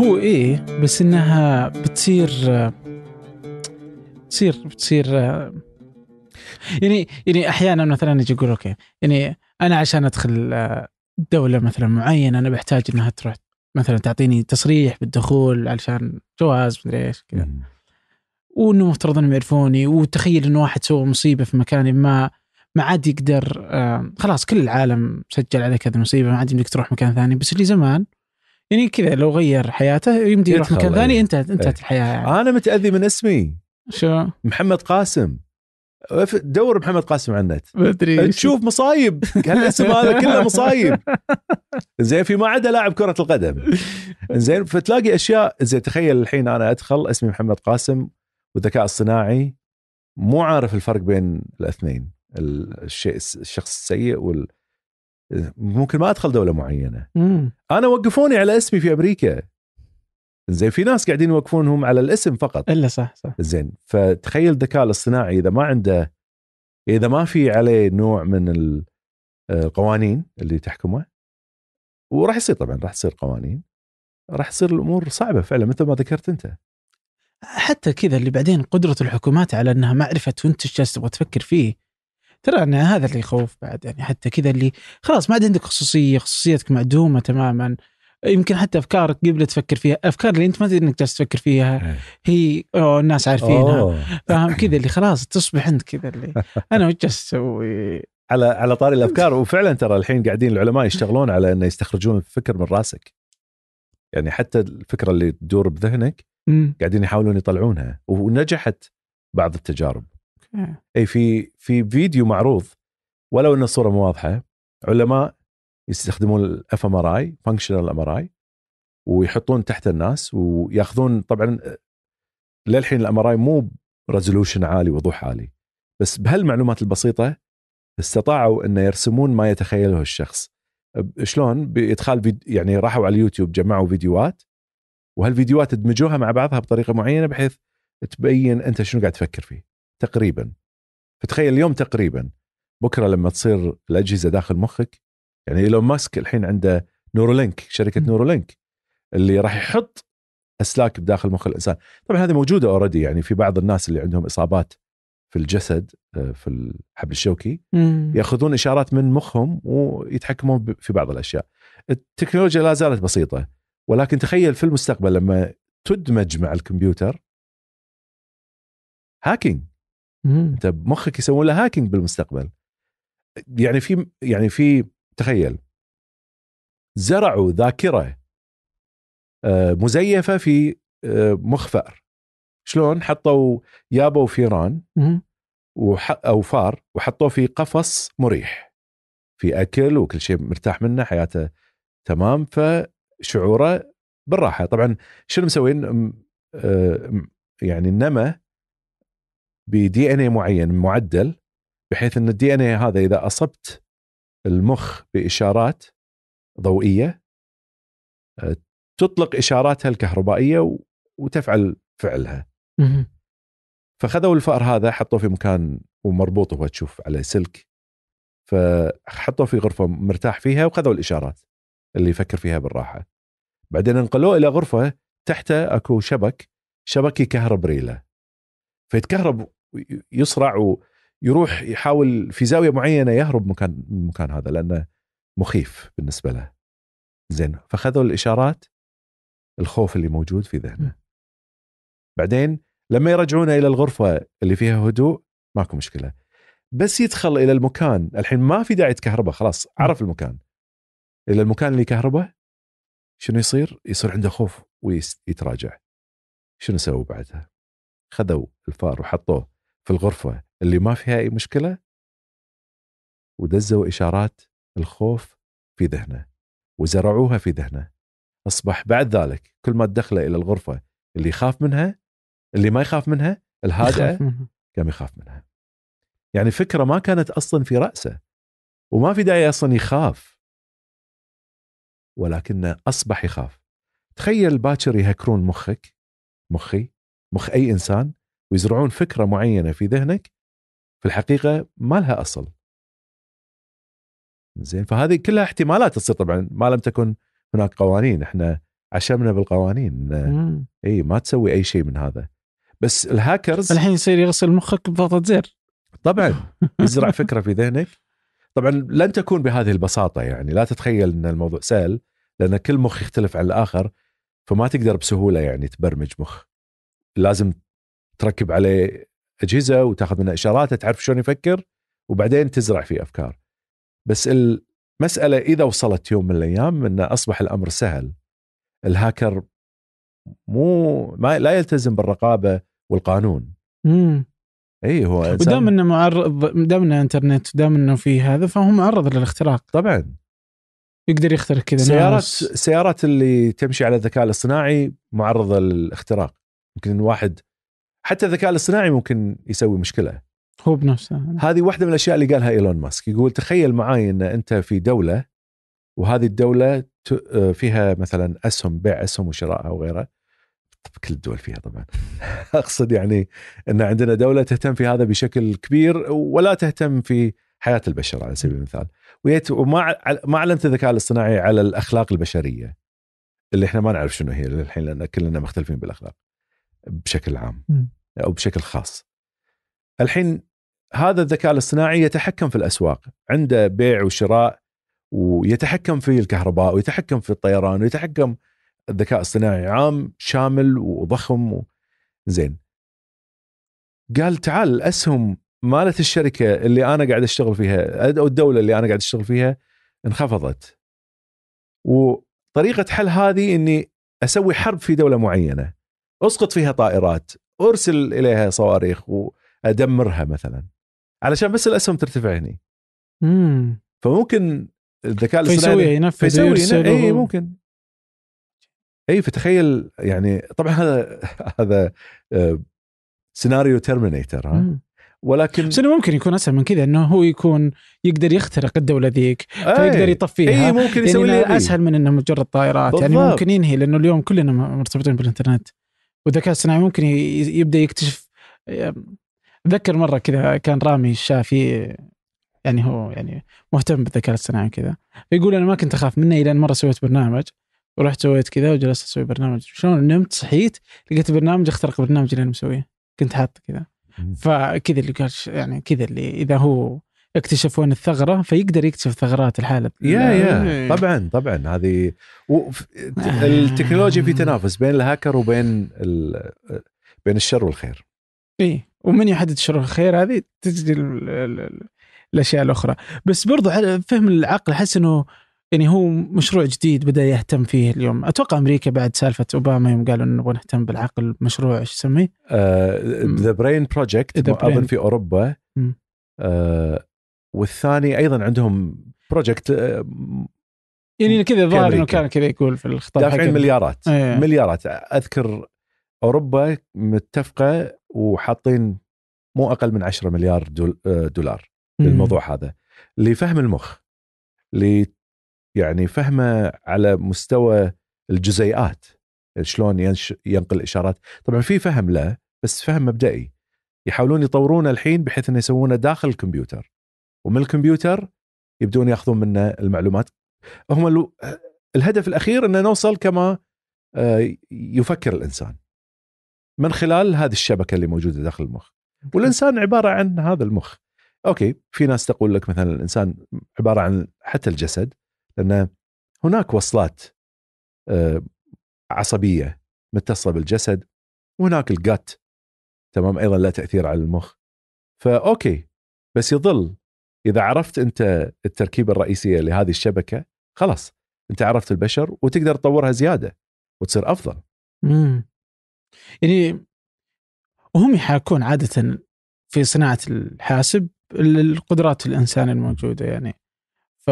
هو ايه بس انها بتصير بتصير بتصير يعني يعني احيانا مثلا يجي يقول اوكي يعني انا عشان ادخل دوله مثلا معينه انا بحتاج انها تروح مثلا تعطيني تصريح بالدخول علشان جواز مدري ايش كذا وانه مفترض انهم يعرفوني وتخيل ان واحد سوى مصيبه في مكان ما ما عاد يقدر آه خلاص كل العالم سجل عليك هذه المصيبه ما عاد يمديك تروح مكان ثاني بس اللي زمان يعني كذا لو غير حياته يمدي يروح مكان ثاني انت انتهت انتهت إيه. الحياه يعني. انا متاذي من اسمي شو محمد قاسم دور محمد قاسم على النت مدري تشوف مصايب هالاسم هذا كله مصايب زين في ما عدا لاعب كره القدم زين فتلاقي اشياء زين تخيل الحين انا ادخل اسمي محمد قاسم والذكاء الصناعي مو عارف الفرق بين الاثنين الشيء الشخص السيء وال ممكن ما ادخل دوله معينه مم. انا وقفوني على اسمي في امريكا زين في ناس قاعدين يوقفونهم على الاسم فقط الا صح صح زين فتخيل الذكاء الاصطناعي اذا ما عنده اذا ما في عليه نوع من القوانين اللي تحكمه وراح يصير طبعا راح تصير قوانين راح تصير الامور صعبه فعلا مثل ما ذكرت انت حتى كذا اللي بعدين قدرة الحكومات على أنها معرفة وأنت إيش جالس تبغى تفكر فيه ترى أن هذا اللي يخوف بعد يعني حتى كذا اللي خلاص ما عاد عندك خصوصية خصوصيتك معدومة تماما يمكن حتى افكارك قبل تفكر فيها افكار اللي انت ما تدري انك جالس تفكر فيها إيه. هي أوه الناس عارفينها فاهم كذا اللي خلاص تصبح انت كذا اللي انا وش جالس اسوي على على طاري الافكار وفعلا ترى الحين قاعدين العلماء يشتغلون على انه يستخرجون الفكر من راسك يعني حتى الفكره اللي تدور بذهنك مم. قاعدين يحاولون يطلعونها ونجحت بعض التجارب مم. آه. اي في في فيديو معروض ولو ان الصوره مو واضحه علماء يستخدمون الاف ام ار اي فانكشنال ام ار اي ويحطون تحت الناس وياخذون طبعا آه، للحين الام ار اي مو ريزولوشن عالي وضوح عالي بس بهالمعلومات البسيطه استطاعوا انه يرسمون ما يتخيله الشخص شلون بادخال يعني راحوا على اليوتيوب جمعوا فيديوهات وهالفيديوهات ادمجوها مع بعضها بطريقه معينه بحيث تبين انت شنو قاعد تفكر فيه تقريبا فتخيل اليوم تقريبا بكره لما تصير الاجهزه داخل مخك يعني ايلون ماسك الحين عنده نورولينك شركه نورولينك اللي راح يحط اسلاك بداخل مخ الانسان طبعا هذه موجوده اوريدي يعني في بعض الناس اللي عندهم اصابات في الجسد آه، في الحبل الشوكي مم. ياخذون اشارات من مخهم ويتحكمون في بعض الاشياء التكنولوجيا لا زالت بسيطه ولكن تخيل في المستقبل لما تدمج مع الكمبيوتر هاكينج انت مخك يسوون له هاكينج بالمستقبل يعني في يعني في تخيل زرعوا ذاكره آه، مزيفه في آه، مخ فأر شلون حطوا يابوا فيران وح او فار وحطوه في قفص مريح في اكل وكل شيء مرتاح منه حياته تمام ف شعوره بالراحه طبعا شنو مسوين آه، يعني نمى بدي ان اي معين معدل بحيث ان الدي ان اي هذا اذا اصبت المخ باشارات ضوئيه آه، تطلق اشاراتها الكهربائيه وتفعل فعلها فخذوا الفأر هذا حطوه في مكان ومربوط هو تشوف على سلك فحطوه في غرفه مرتاح فيها وخذوا الاشارات اللي يفكر فيها بالراحه بعدين انقلوه الى غرفه تحته اكو شبك شبك يكهرب ريله فيتكهرب يصرع ويروح يحاول في زاويه معينه يهرب مكان من المكان هذا لانه مخيف بالنسبه له زين فخذوا الاشارات الخوف اللي موجود في ذهنه بعدين لما يرجعونه الى الغرفه اللي فيها هدوء ماكو مشكله بس يدخل الى المكان الحين ما في داعي تكهربه خلاص عرف المكان الى المكان اللي كهرباء شنو يصير؟ يصير عنده خوف ويتراجع شنو سووا بعدها؟ خذوا الفار وحطوه في الغرفه اللي ما فيها اي مشكله ودزوا اشارات الخوف في ذهنه وزرعوها في ذهنه اصبح بعد ذلك كل ما تدخله الى الغرفه اللي يخاف منها اللي ما يخاف منها الهادئه قام يخاف منها يعني فكره ما كانت اصلا في راسه وما في داعي اصلا يخاف ولكنه أصبح يخاف تخيل باكر يهكرون مخك مخي مخ أي إنسان ويزرعون فكرة معينة في ذهنك في الحقيقة ما لها أصل زين فهذه كلها احتمالات تصير طبعا ما لم تكن هناك قوانين احنا عشمنا بالقوانين اي ما تسوي اي شيء من هذا بس الهاكرز الحين يصير يغسل مخك بضغطه زر طبعا يزرع فكره في ذهنك طبعا لن تكون بهذه البساطه يعني لا تتخيل ان الموضوع سهل لان كل مخ يختلف عن الاخر فما تقدر بسهوله يعني تبرمج مخ لازم تركب عليه اجهزه وتاخذ منه اشاراته تعرف شلون يفكر وبعدين تزرع فيه افكار بس المساله اذا وصلت يوم من الايام انه اصبح الامر سهل الهاكر مو ما لا يلتزم بالرقابه والقانون امم اي هو ودام انه معرض دام انه انترنت دام انه في هذا فهو معرض للاختراق طبعا يقدر يخترق كذا سيارات ناس. السيارات اللي تمشي على الذكاء الاصطناعي معرضه للاختراق ممكن واحد حتى الذكاء الاصطناعي ممكن يسوي مشكله هو بنفسه هذه واحده من الاشياء اللي قالها ايلون ماسك يقول تخيل معاي ان انت في دوله وهذه الدوله آه، فيها مثلا اسهم بيع اسهم او غيره كل الدول فيها طبعا اقصد يعني ان عندنا دوله تهتم في هذا بشكل كبير ولا تهتم في حياه البشر على سبيل المثال ويت وما ما علمت الذكاء الاصطناعي على الاخلاق البشريه اللي احنا ما نعرف شنو هي للحين لان كلنا مختلفين بالاخلاق بشكل عام او بشكل خاص الحين هذا الذكاء الاصطناعي يتحكم في الاسواق عنده بيع وشراء ويتحكم في الكهرباء ويتحكم في الطيران ويتحكم الذكاء الاصطناعي عام شامل وضخم و... زين قال تعال الاسهم مالت الشركه اللي انا قاعد اشتغل فيها او الدوله اللي انا قاعد اشتغل فيها انخفضت وطريقه حل هذه اني اسوي حرب في دوله معينه اسقط فيها طائرات ارسل اليها صواريخ وادمرها مثلا علشان بس الاسهم ترتفع هني مم. فممكن الذكاء الاصطناعي يعني، ينفذ ينفذ اي ممكن اي فتخيل يعني طبعا هذا هذا سيناريو آه، ترمينيتر ها مم. ولكن بس انه ممكن يكون اسهل من كذا انه هو يكون يقدر يخترق الدوله ذيك فيقدر يطفيها اي ممكن يسوي يعني اسهل من انه مجرد طائرات يعني بالضبط. يعني ممكن ينهي لانه اليوم كلنا مرتبطين بالانترنت والذكاء الصناعي ممكن يبدا يكتشف اتذكر مره كذا كان رامي الشافي يعني هو يعني مهتم بالذكاء الصناعي كذا فيقول انا ما كنت اخاف منه الى ان مره سويت برنامج ورحت سويت كذا وجلست اسوي برنامج شلون نمت صحيت لقيت برنامج اخترق برنامج اللي انا مسويه كنت حاط كذا فكذا اللي قال يعني كذا اللي اذا هو اكتشف وين الثغره فيقدر يكتشف ثغرات الحاله يا يا طبعا طبعا هذه آه. التكنولوجيا في تنافس بين الهاكر وبين آه، بين الشر والخير اي ومن يحدد الشر والخير هذه ال... الاشياء الاخرى بس برضو فهم العقل احس انه يعني هو مشروع جديد بدا يهتم فيه اليوم اتوقع امريكا بعد سالفه اوباما يوم قالوا انه نبغى نهتم بالعقل مشروع ايش يسميه؟ ذا برين بروجكت اظن في اوروبا uh, والثاني ايضا عندهم بروجكت uh, آه، يعني كذا الظاهر انه كان كذا يقول في الخطاب دافعين مليارات آه. مليارات اذكر اوروبا متفقه وحاطين مو اقل من 10 مليار دول آه، دولار للموضوع هذا لفهم المخ يعني فهمه على مستوى الجزيئات شلون ينقل الاشارات طبعا في فهم له بس فهم مبدئي يحاولون يطورونه الحين بحيث انه يسوونه داخل الكمبيوتر ومن الكمبيوتر يبدون ياخذون منه المعلومات هم الهدف الاخير ان نوصل كما آه، يفكر الانسان من خلال هذه الشبكه اللي موجوده داخل المخ والانسان عباره عن هذا المخ اوكي في ناس تقول لك مثلا الانسان عباره عن حتى الجسد لان هناك وصلات آه، عصبيه متصله بالجسد وهناك الجت تمام ايضا لا تاثير على المخ فاوكي بس يظل اذا عرفت انت التركيبه الرئيسيه لهذه الشبكه خلاص انت عرفت البشر وتقدر تطورها زياده وتصير افضل. امم يعني وهم يحاكون عاده في صناعه الحاسب القدرات الانسان الموجوده يعني ف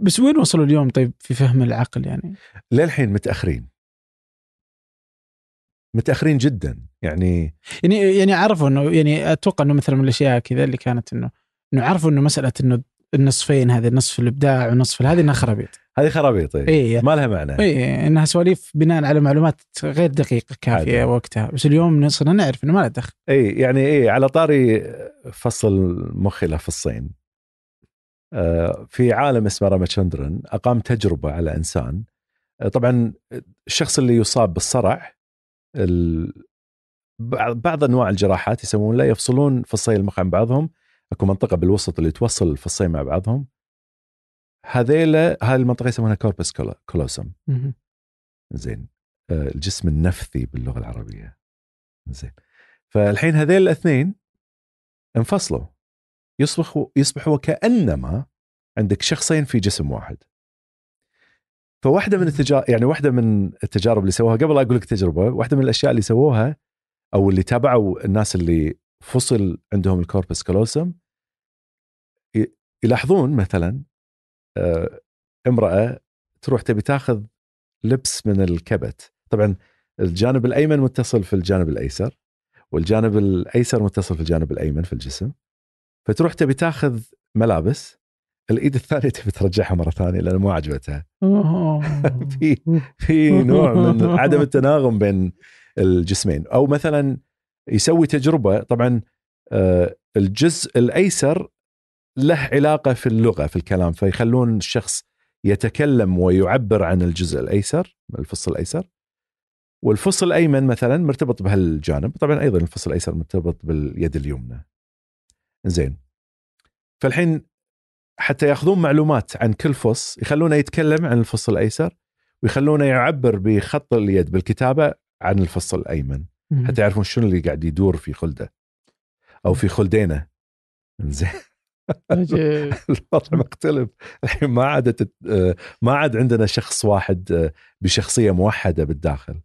بس وين وصلوا اليوم طيب في فهم العقل يعني؟ للحين متاخرين متاخرين جدا يعني يعني يعني عرفوا انه يعني اتوقع انه مثلا من الاشياء كذا اللي كانت انه انه عرفوا انه مساله انه النصفين هذه نصف الابداع ونصف هذه انها خرابيط هذه خرابيط اي إيه. ما لها معنى اي انها سواليف بناء على معلومات غير دقيقه كافيه عادة. وقتها بس اليوم صرنا نعرف انه ما لها دخل اي يعني اي على طاري فصل مخي لفصين في عالم اسمه راماتشندرن اقام تجربه على انسان طبعا الشخص اللي يصاب بالصرع بعض انواع الجراحات يسمون لا يفصلون فصي المخ عن بعضهم اكو منطقه بالوسط اللي توصل الفصين مع بعضهم هذيلا هاي المنطقه يسمونها كوربس كولوسم زين آه، الجسم النفثي باللغه العربيه زين فالحين هذيل الاثنين انفصلوا يصبح يصبح وكانما عندك شخصين في جسم واحد فواحده من التجارب يعني واحده من التجارب اللي سووها قبل اقول لك تجربه واحده من الاشياء اللي سووها او اللي تابعوا الناس اللي فصل عندهم الكوربس كالوسم يلاحظون مثلا آه، امراه تروح تبي تاخذ لبس من الكبت طبعا الجانب الايمن متصل في الجانب الايسر والجانب الايسر متصل في الجانب الايمن في الجسم فتروح تبي تاخذ ملابس الايد الثانيه تبي ترجعها مره ثانيه لانه مو عجبتها في في نوع من عدم التناغم بين الجسمين او مثلا يسوي تجربه طبعا آه، الجزء الايسر له علاقه في اللغه في الكلام فيخلون الشخص يتكلم ويعبر عن الجزء الايسر الفصل الايسر والفصل الايمن مثلا مرتبط بهالجانب طبعا ايضا الفصل الايسر مرتبط باليد اليمنى زين فالحين حتى ياخذون معلومات عن كل فص يخلونه يتكلم عن الفص الايسر ويخلونه يعبر بخط اليد بالكتابه عن الفص الايمن حتى يعرفون شنو اللي قاعد يدور في خلده او في خلدينه زين الوضع مختلف الحين ما عادت آه، ما عاد عندنا شخص واحد آه، بشخصيه موحده بالداخل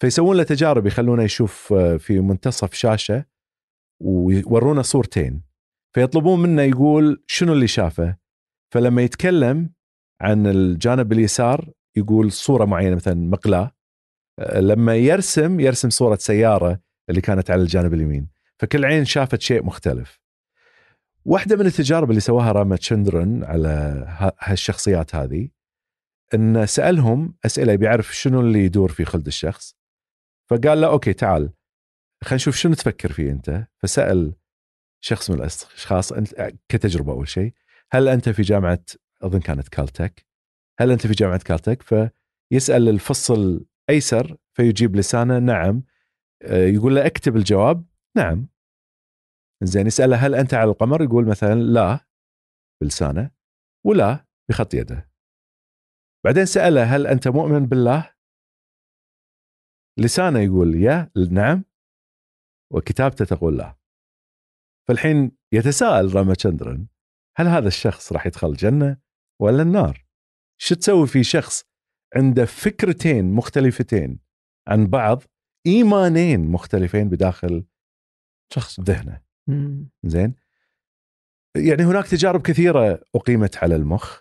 فيسوون له تجارب يخلونه يشوف آه، في منتصف شاشه وورونا صورتين فيطلبون منه يقول شنو اللي شافه فلما يتكلم عن الجانب اليسار يقول صوره معينه مثلا مقلاه لما يرسم يرسم صوره سياره اللي كانت على الجانب اليمين فكل عين شافت شيء مختلف واحده من التجارب اللي سواها راما تشندرن على هالشخصيات هذه ان سالهم اسئله بيعرف شنو اللي يدور في خلد الشخص فقال له اوكي تعال خلينا نشوف شنو تفكر فيه انت فسال شخص من الاشخاص انت كتجربه اول شيء هل انت في جامعه اظن كانت كالتك هل انت في جامعه كالتك فيسال الفصل ايسر فيجيب لسانه نعم آه، يقول له اكتب الجواب نعم زين يساله هل انت على القمر يقول مثلا لا بلسانه ولا بخط يده بعدين ساله هل انت مؤمن بالله لسانه يقول يا نعم وكتابته تقول لا فالحين يتساءل تشندرن هل هذا الشخص راح يدخل الجنة ولا النار شو تسوي في شخص عنده فكرتين مختلفتين عن بعض ايمانين مختلفين بداخل شخص ذهنه زين يعني هناك تجارب كثيره اقيمت على المخ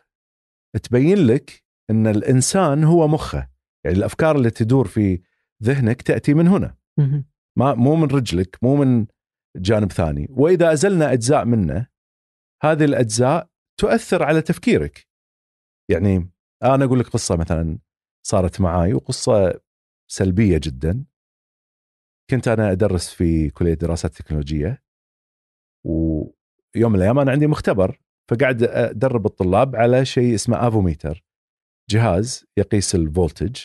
تبين لك ان الانسان هو مخه يعني الافكار اللي تدور في ذهنك تاتي من هنا مم. ما مو من رجلك مو من جانب ثاني واذا ازلنا اجزاء منه هذه الاجزاء تؤثر على تفكيرك يعني انا اقول لك قصه مثلا صارت معي وقصه سلبيه جدا كنت انا ادرس في كليه دراسات تكنولوجيه ويوم من الايام انا عندي مختبر فقاعد ادرب الطلاب على شيء اسمه افوميتر جهاز يقيس الفولتج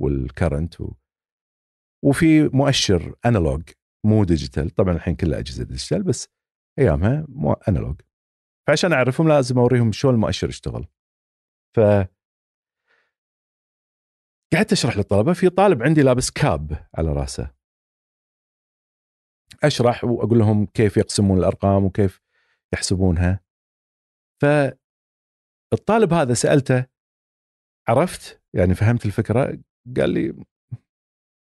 والكرنت وفي مؤشر انالوج مو ديجيتال طبعا الحين كل اجهزه ديجيتال بس ايامها مو انالوج فعشان اعرفهم لازم اوريهم شلون المؤشر يشتغل ف قعدت اشرح للطلبه في طالب عندي لابس كاب على راسه اشرح واقول لهم كيف يقسمون الارقام وكيف يحسبونها ف الطالب هذا سالته عرفت يعني فهمت الفكره قال لي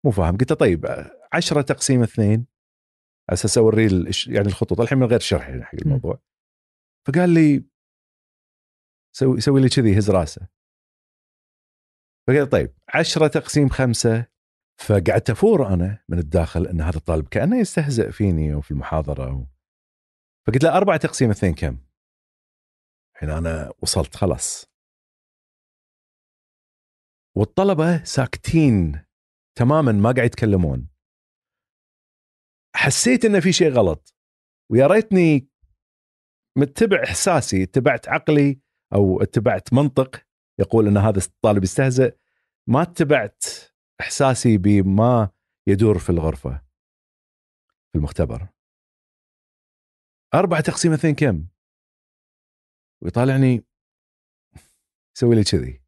مو فاهم قلت له طيب 10 تقسيم اثنين اساس اوري يعني الخطوط الحين من غير شرح يعني حق الموضوع فقال لي سوي سوي لي كذي هز راسه فقال طيب 10 تقسيم خمسة فقعدت افور انا من الداخل ان هذا الطالب كانه يستهزئ فيني وفي المحاضره و... فقلت له أربعة تقسيم اثنين كم؟ الحين انا وصلت خلاص والطلبه ساكتين تماما ما قاعد يتكلمون حسيت ان في شيء غلط ويا ريتني متبع احساسي اتبعت عقلي او اتبعت منطق يقول ان هذا الطالب يستهزئ ما اتبعت احساسي بما يدور في الغرفه في المختبر أربعة تقسيم اثنين كم ويطالعني يسوي لي كذي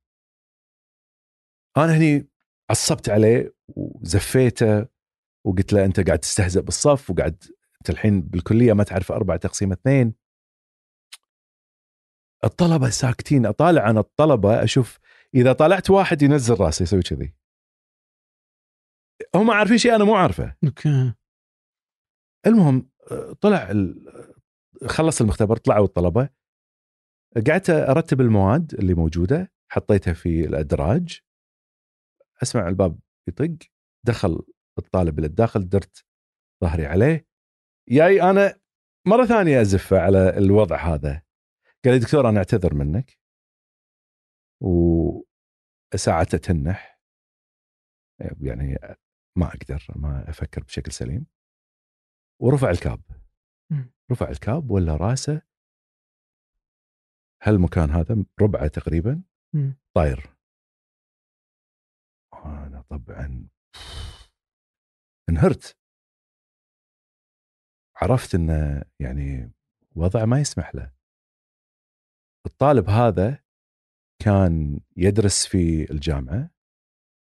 انا هني عصبت عليه وزفيته وقلت له انت قاعد تستهزئ بالصف وقاعد انت الحين بالكليه ما تعرف اربعه تقسيم اثنين الطلبه ساكتين اطالع انا الطلبه اشوف اذا طالعت واحد ينزل راسه يسوي كذي هم عارفين شيء انا مو عارفه اوكي المهم طلع خلص المختبر طلعوا الطلبه قعدت ارتب المواد اللي موجوده حطيتها في الادراج اسمع الباب يطق دخل الطالب للداخل درت ظهري عليه جاي انا مره ثانيه ازفه على الوضع هذا قال لي دكتور انا اعتذر منك وساعته تنح يعني ما اقدر ما افكر بشكل سليم ورفع الكاب رفع الكاب ولا راسه هالمكان هذا ربعه تقريبا طاير انا طبعا انهرت عرفت انه يعني وضع ما يسمح له الطالب هذا كان يدرس في الجامعه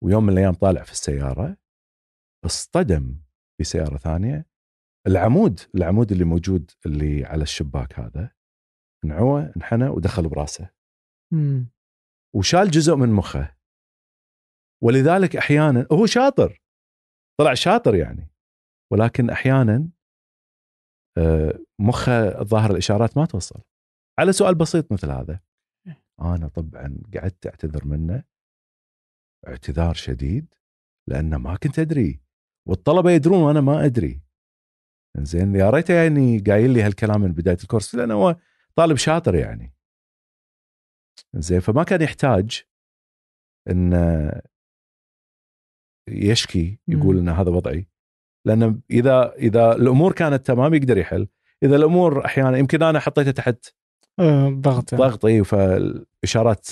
ويوم من الايام طالع في السياره اصطدم بسياره ثانيه العمود العمود اللي موجود اللي على الشباك هذا انعوى انحنى ودخل براسه مم. وشال جزء من مخه ولذلك احيانا هو شاطر طلع شاطر يعني ولكن احيانا آه، مخه ظاهر الاشارات ما توصل على سؤال بسيط مثل هذا انا طبعا قعدت اعتذر منه اعتذار شديد لان ما كنت ادري والطلبه يدرون وانا ما ادري زين يا ريته يعني قايل لي هالكلام من بدايه الكورس لانه هو طالب شاطر يعني زين فما كان يحتاج ان يشكي يقول ان هذا وضعي لان اذا اذا الامور كانت تمام يقدر يحل اذا الامور احيانا يمكن انا حطيته تحت آه، ضغط يعني. ضغط اي فالاشارات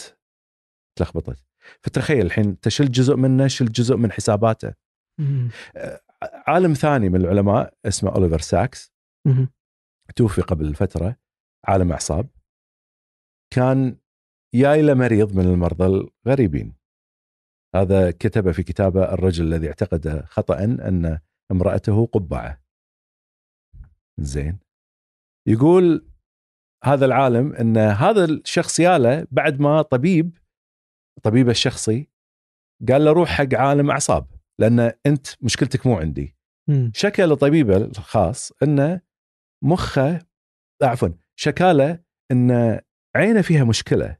تلخبطت فتخيل الحين تشل جزء منه شل جزء من حساباته مم. آه، عالم ثاني من العلماء اسمه اوليفر ساكس مم. توفي قبل فتره عالم اعصاب كان جاي له مريض من المرضى الغريبين هذا كتب في كتابه الرجل الذي اعتقد خطأ أن امرأته قبعة زين يقول هذا العالم أن هذا الشخص ياله بعد ما طبيب طبيبه الشخصي قال له روح حق عالم أعصاب لأن أنت مشكلتك مو عندي شكى لطبيبه الخاص أنه مخه عفوا شكاله أن عينه فيها مشكله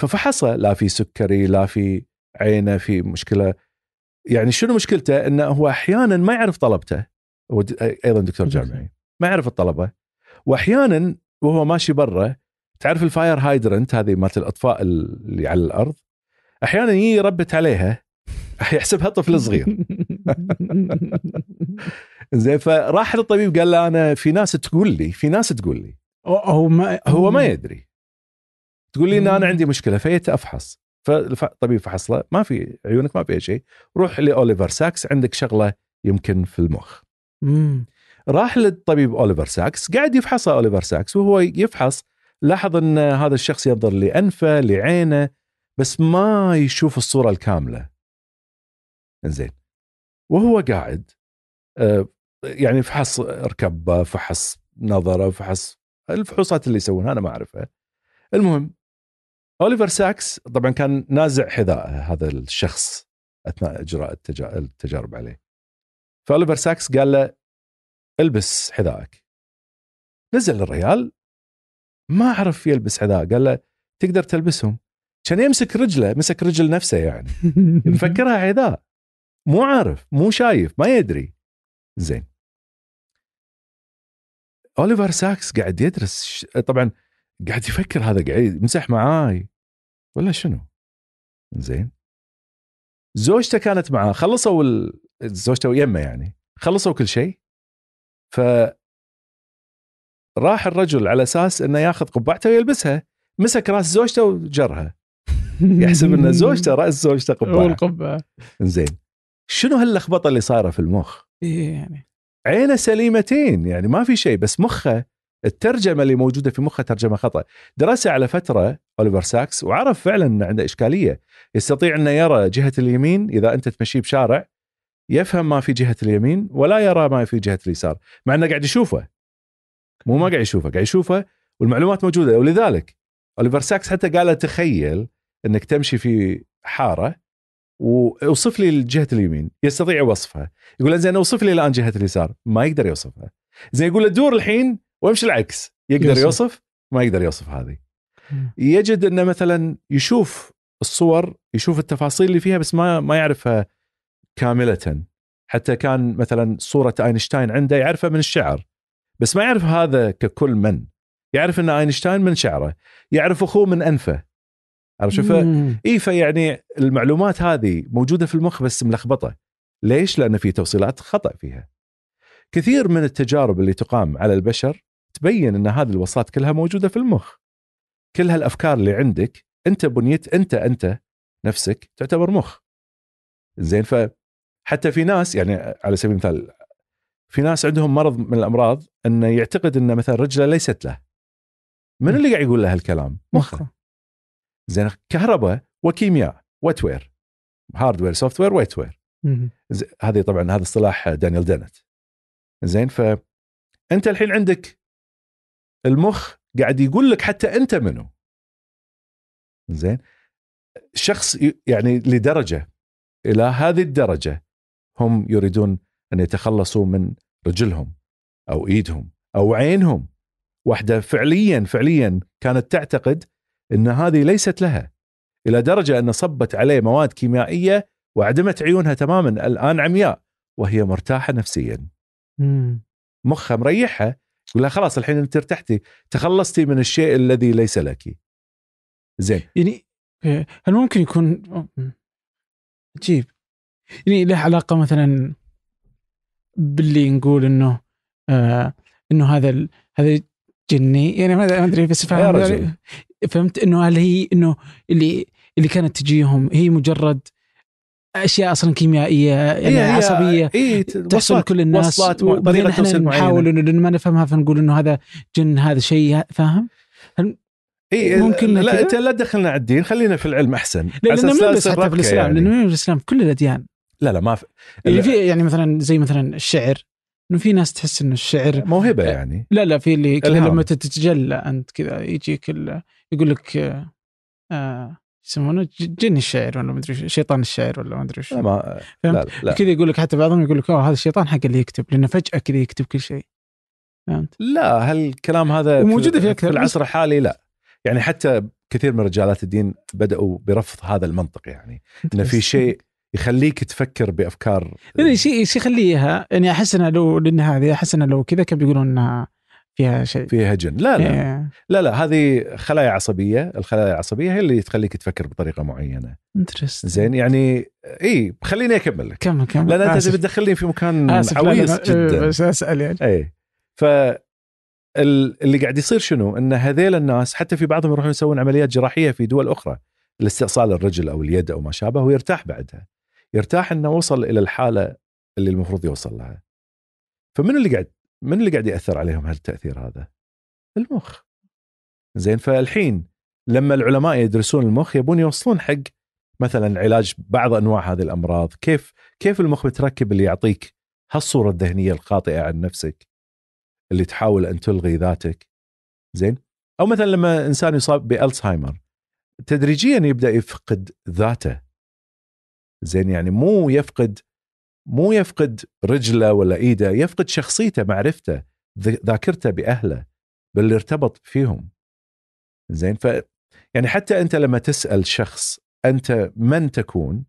ففحصه لا في سكري لا في عينه في مشكله يعني شنو مشكلته انه هو احيانا ما يعرف طلبته هو ايضا دكتور جامعي ما يعرف الطلبه واحيانا وهو ماشي برا تعرف الفاير هايدرنت هذه مالت الاطفاء اللي على الارض احيانا يربت عليها يحسبها طفل صغير زين فراح للطبيب قال له انا في ناس تقول لي في ناس تقول لي هو ما هو ما يدري تقول لي ان انا عندي مشكله فيت افحص فالطبيب فحصله ما في عيونك ما فيها شيء روح لاوليفر ساكس عندك شغله يمكن في المخ مم. راح للطبيب اوليفر ساكس قاعد يفحصه اوليفر ساكس وهو يفحص لاحظ ان هذا الشخص ينظر لانفه لعينه بس ما يشوف الصوره الكامله زين وهو قاعد آه، يعني فحص ركبه فحص نظره فحص الفحوصات اللي يسوونها انا ما اعرفها المهم اوليفر ساكس طبعا كان نازع حذاء هذا الشخص اثناء اجراء التجارب عليه فاوليفر ساكس قال له البس حذائك نزل الريال ما عرف يلبس حذاء قال له تقدر تلبسهم كان يمسك رجله مسك رجل نفسه يعني مفكرها حذاء مو عارف مو شايف ما يدري زين اوليفر ساكس قاعد يدرس طبعا قاعد يفكر هذا قاعد مسح معاي ولا شنو زين زوجته كانت معاه خلصوا ال... زوجته ويمه يعني خلصوا كل شيء ف راح الرجل على اساس انه ياخذ قبعته ويلبسها مسك راس زوجته وجرها يحسب ان زوجته راس زوجته قبعه والقبعه زين شنو هاللخبطه اللي صايره في المخ؟ إيه يعني عينه سليمتين يعني ما في شيء بس مخه الترجمه اللي موجوده في مخه ترجمه خطا درسها على فتره اوليفر ساكس وعرف فعلا ان عنده اشكاليه يستطيع انه يرى جهه اليمين اذا انت تمشيه بشارع يفهم ما في جهه اليمين ولا يرى ما في جهه اليسار مع انه قاعد يشوفه مو ما قاعد يشوفه قاعد يشوفه والمعلومات موجوده ولذلك اوليفر ساكس حتى قال تخيل انك تمشي في حاره واوصف لي جهه اليمين يستطيع وصفها يقول زين اوصف لي الان جهه اليسار ما يقدر يوصفها زين يقول له دور الحين وامشي العكس يقدر يوصف, يوصف ما يقدر يوصف هذه يجد انه مثلا يشوف الصور يشوف التفاصيل اللي فيها بس ما ما يعرفها كامله حتى كان مثلا صوره اينشتاين عنده يعرفها من الشعر بس ما يعرف هذا ككل من يعرف ان اينشتاين من شعره يعرف اخوه من انفه عرفت شوف اي فيعني المعلومات هذه موجوده في المخ بس ملخبطه ليش لان في توصيلات خطا فيها كثير من التجارب اللي تقام على البشر تبين ان هذه الوصلات كلها موجوده في المخ كل هالافكار اللي عندك انت بنيت انت انت نفسك تعتبر مخ زين فحتى في ناس يعني على سبيل المثال في ناس عندهم مرض من الامراض انه يعتقد ان مثلا رجله ليست له من اللي قاعد يقول له هالكلام مخه زين كهرباء وكيمياء واتوير هاردوير سوفتوير وير هذه طبعا هذا اصطلاح دانيال دينت زين ف انت الحين عندك المخ قاعد يقول لك حتى انت منو زين شخص يعني لدرجه الى هذه الدرجه هم يريدون ان يتخلصوا من رجلهم او ايدهم او عينهم واحده فعليا فعليا كانت تعتقد ان هذه ليست لها الى درجه ان صبت عليه مواد كيميائيه واعدمت عيونها تماما الان عمياء وهي مرتاحه نفسيا مخها مريحه تقول لها خلاص الحين انت ارتحتي تخلصتي من الشيء الذي ليس لك زين يعني هل ممكن يكون عجيب يعني له علاقه مثلا باللي نقول انه آه انه هذا هذا جني يعني ما ادري بس فهمت انه هل هي انه اللي اللي كانت تجيهم هي مجرد اشياء اصلا كيميائيه يعني إيه, إيه، عصبيه إيه تحصل كل الناس وبعدين احنا نحاول انه ما نفهمها فنقول انه هذا جن هذا شيء فاهم؟ اي ممكن لا انت لا تدخلنا على الدين خلينا في العلم احسن لا لانه مو بس حتى في الاسلام يعني. لانه ما في الاسلام في كل الاديان لا لا ما في اللي في يعني مثلا زي مثلا الشعر انه في ناس تحس انه الشعر موهبه يعني لا لا في اللي كذا لما تتجلى انت كذا يجيك يقول لك آه, آه، يسمونه جن الشاعر ولا ما ادري شيطان الشاعر ولا ما ادري ايش لا ما لا, كذا يقول لك حتى بعضهم يقول لك اوه هذا الشيطان حق اللي يكتب لانه فجاه كذا يكتب كل شيء فهمت؟ لا هالكلام هذا موجوده في اكثر في العصر الحالي لا يعني حتى كثير من رجالات الدين بداوا برفض هذا المنطق يعني انه في شيء يخليك تفكر بافكار شيء يخليها يعني احس انه لو لان هذه احس انه لو كذا كان بيقولون انها فيها شيء فيها جن لا لا إيه. لا لا هذه خلايا عصبيه الخلايا العصبيه هي اللي تخليك تفكر بطريقه معينه زين يعني اي خليني اكمل لك كمل كمل لان انت بتدخلني في مكان عويص جدا إيه، بس اسال يعني اي ف اللي قاعد يصير شنو؟ ان هذيل الناس حتى في بعضهم يروحون يسوون عمليات جراحيه في دول اخرى لاستئصال الرجل او اليد او ما شابه ويرتاح بعدها. يرتاح انه وصل الى الحاله اللي المفروض يوصل لها. فمن اللي قاعد من اللي قاعد ياثر عليهم هالتاثير هذا؟ المخ زين فالحين لما العلماء يدرسون المخ يبون يوصلون حق مثلا علاج بعض انواع هذه الامراض كيف كيف المخ متركب اللي يعطيك هالصوره الذهنيه الخاطئه عن نفسك اللي تحاول ان تلغي ذاتك زين او مثلا لما انسان يصاب بالزهايمر تدريجيا يبدا يفقد ذاته زين يعني مو يفقد مو يفقد رجله ولا ايده يفقد شخصيته معرفته ذاكرته باهله باللي ارتبط فيهم زين ف يعني حتى انت لما تسال شخص انت من تكون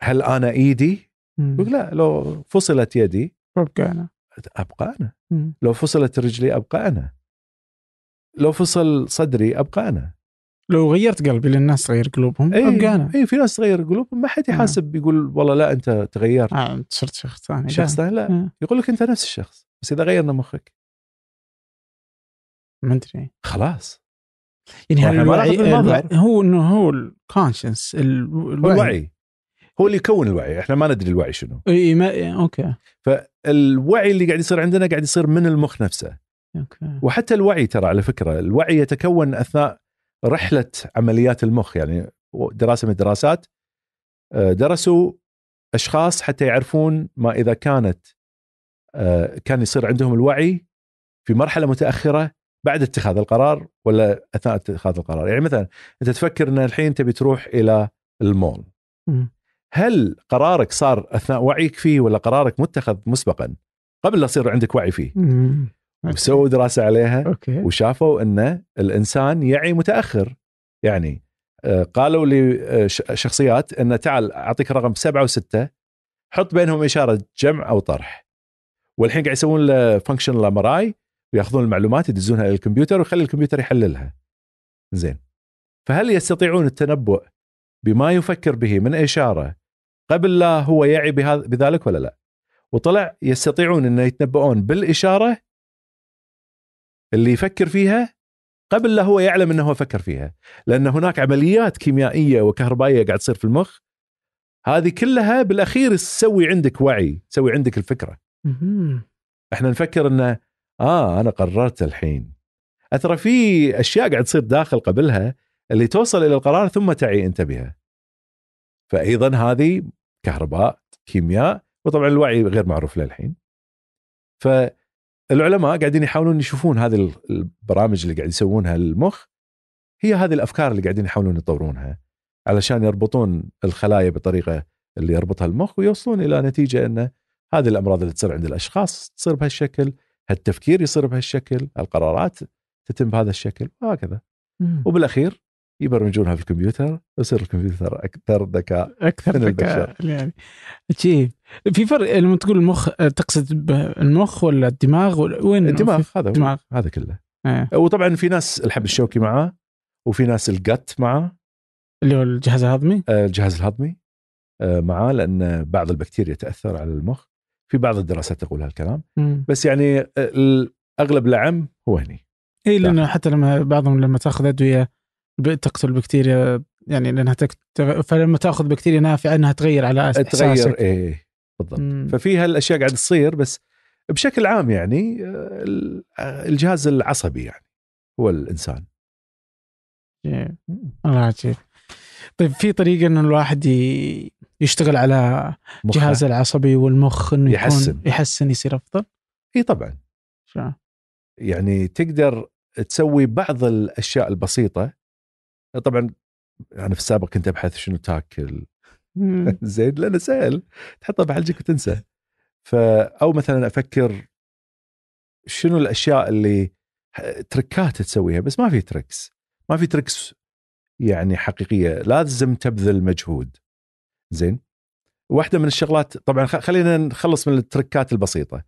هل انا ايدي يقول لا لو فصلت يدي ابقى انا ابقى انا مم. لو فصلت رجلي ابقى انا لو فصل صدري ابقى انا لو غيرت قلبي للناس تغير قلوبهم أي اي في ناس تغير قلوبهم ما حد آه. يحاسب يقول والله لا انت تغيرت آه صرت شخص ثاني شخص ثاني لا آه. يقول لك انت نفس الشخص بس اذا غيرنا مخك ما ادري خلاص يعني هل الوعي, الوعي هو انه هو الكونشنس الوعي. الوعي هو اللي يكون الوعي احنا ما ندري الوعي شنو اي ما اوكي فالوعي اللي قاعد يصير عندنا قاعد يصير من المخ نفسه اوكي وحتى الوعي ترى على فكره الوعي يتكون اثناء رحله عمليات المخ يعني دراسه من الدراسات آه، درسوا اشخاص حتى يعرفون ما اذا كانت آه، كان يصير عندهم الوعي في مرحله متاخره بعد اتخاذ القرار ولا اثناء اتخاذ القرار يعني مثلا انت تفكر ان الحين تبي تروح الى المول هل قرارك صار اثناء وعيك فيه ولا قرارك متخذ مسبقا قبل لا يصير عندك وعي فيه وسووا دراسه عليها أوكي. وشافوا ان الانسان يعي متاخر يعني آه، قالوا لشخصيات آه، ان تعال اعطيك رقم سبعه وسته حط بينهم اشاره جمع او طرح والحين قاعد يسوون له فانكشنال ام وياخذون المعلومات يدزونها الى الكمبيوتر ويخلي الكمبيوتر يحللها زين فهل يستطيعون التنبؤ بما يفكر به من اشاره قبل لا هو يعي بذلك ولا لا وطلع يستطيعون انه يتنبؤون بالاشاره اللي يفكر فيها قبل لا هو يعلم انه هو فكر فيها لان هناك عمليات كيميائيه وكهربائيه قاعد تصير في المخ هذه كلها بالاخير تسوي عندك وعي تسوي عندك الفكره احنا نفكر انه اه انا قررت الحين اثر في اشياء قاعد تصير داخل قبلها اللي توصل الى القرار ثم تعي انت بها فايضا هذه كهرباء كيمياء وطبعا الوعي غير معروف للحين ف العلماء قاعدين يحاولون يشوفون هذه البرامج اللي قاعد يسوونها للمخ هي هذه الافكار اللي قاعدين يحاولون يطورونها علشان يربطون الخلايا بطريقه اللي يربطها المخ ويوصلون الى نتيجه ان هذه الامراض اللي تصير عند الاشخاص تصير بهالشكل، هالتفكير يصير بهالشكل، القرارات تتم بهذا الشكل وهكذا. وبالاخير يبرمجونها في الكمبيوتر يصير الكمبيوتر اكثر ذكاء اكثر من ذكاء يعني شيء في فرق لما تقول المخ تقصد المخ ولا الدماغ ولا وين الدماغ هذا الدماغ هذا كله آه. وطبعا في ناس الحب الشوكي معاه وفي ناس الجت معاه اللي هو الجهاز الهضمي آه، الجهاز الهضمي آه، معاه لان بعض البكتيريا تاثر على المخ في بعض الدراسات تقول هالكلام بس يعني آه، اغلب العم هو هني اي لانه حتى لما بعضهم لما تاخذ ادويه تقتل بكتيريا يعني لانها تكتغ... فلما تاخذ بكتيريا نافعه انها تغير على اساسك تغير ايه بالضبط مم. ففي هالاشياء قاعد تصير بس بشكل عام يعني آه، آه، الجهاز العصبي يعني هو الانسان الله عجيب طيب في طريقه انه الواحد يشتغل على جهازه العصبي والمخ انه يحسن يكون يحسن يصير افضل اي طبعا شا. يعني تقدر تسوي بعض الاشياء البسيطه طبعا انا في السابق كنت ابحث شنو تاكل زين لانه سهل تحطه بحلجك وتنسى فا او مثلا افكر شنو الاشياء اللي تركات تسويها بس ما في تركس ما في تركس يعني حقيقيه لازم تبذل مجهود زين واحده من الشغلات طبعا خلينا نخلص من التركات البسيطه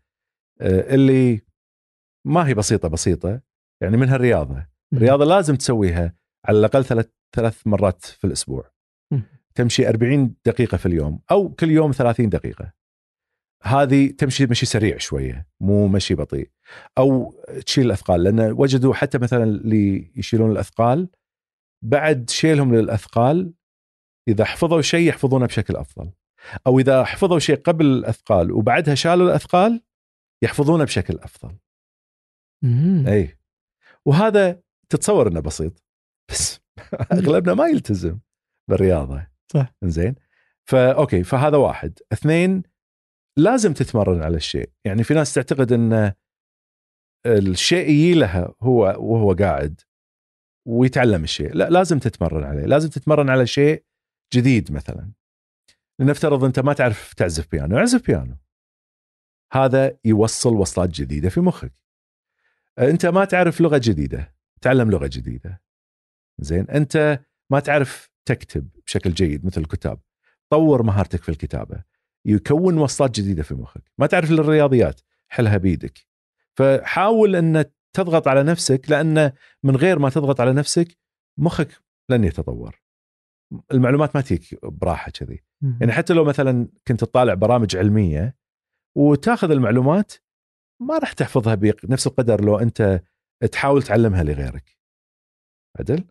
آه، اللي ما هي بسيطه بسيطه يعني منها الرياضه الرياضه لازم تسويها على الاقل ثلاث ثلاث مرات في الاسبوع تمشي 40 دقيقه في اليوم او كل يوم 30 دقيقه هذه تمشي مشي سريع شويه مو مشي بطيء او تشيل الاثقال لان وجدوا حتى مثلا اللي يشيلون الاثقال بعد شيلهم للاثقال اذا حفظوا شيء يحفظونه بشكل افضل او اذا حفظوا شيء قبل الاثقال وبعدها شالوا الاثقال يحفظونه بشكل افضل. مم. اي وهذا تتصور انه بسيط بس اغلبنا ما يلتزم بالرياضه صح زين فاوكي فهذا واحد اثنين لازم تتمرن على الشيء يعني في ناس تعتقد ان الشيء يجي لها هو وهو قاعد ويتعلم الشيء لا لازم تتمرن عليه لازم تتمرن على شيء جديد مثلا لنفترض انت ما تعرف تعزف بيانو اعزف بيانو هذا يوصل وصلات جديده في مخك انت ما تعرف لغه جديده تعلم لغه جديده زين انت ما تعرف تكتب بشكل جيد مثل الكتاب طور مهارتك في الكتابه يكون وصلات جديده في مخك ما تعرف الرياضيات حلها بيدك فحاول ان تضغط على نفسك لان من غير ما تضغط على نفسك مخك لن يتطور المعلومات ما تجيك براحه كذي يعني حتى لو مثلا كنت تطالع برامج علميه وتاخذ المعلومات ما راح تحفظها بنفس القدر لو انت تحاول تعلمها لغيرك عدل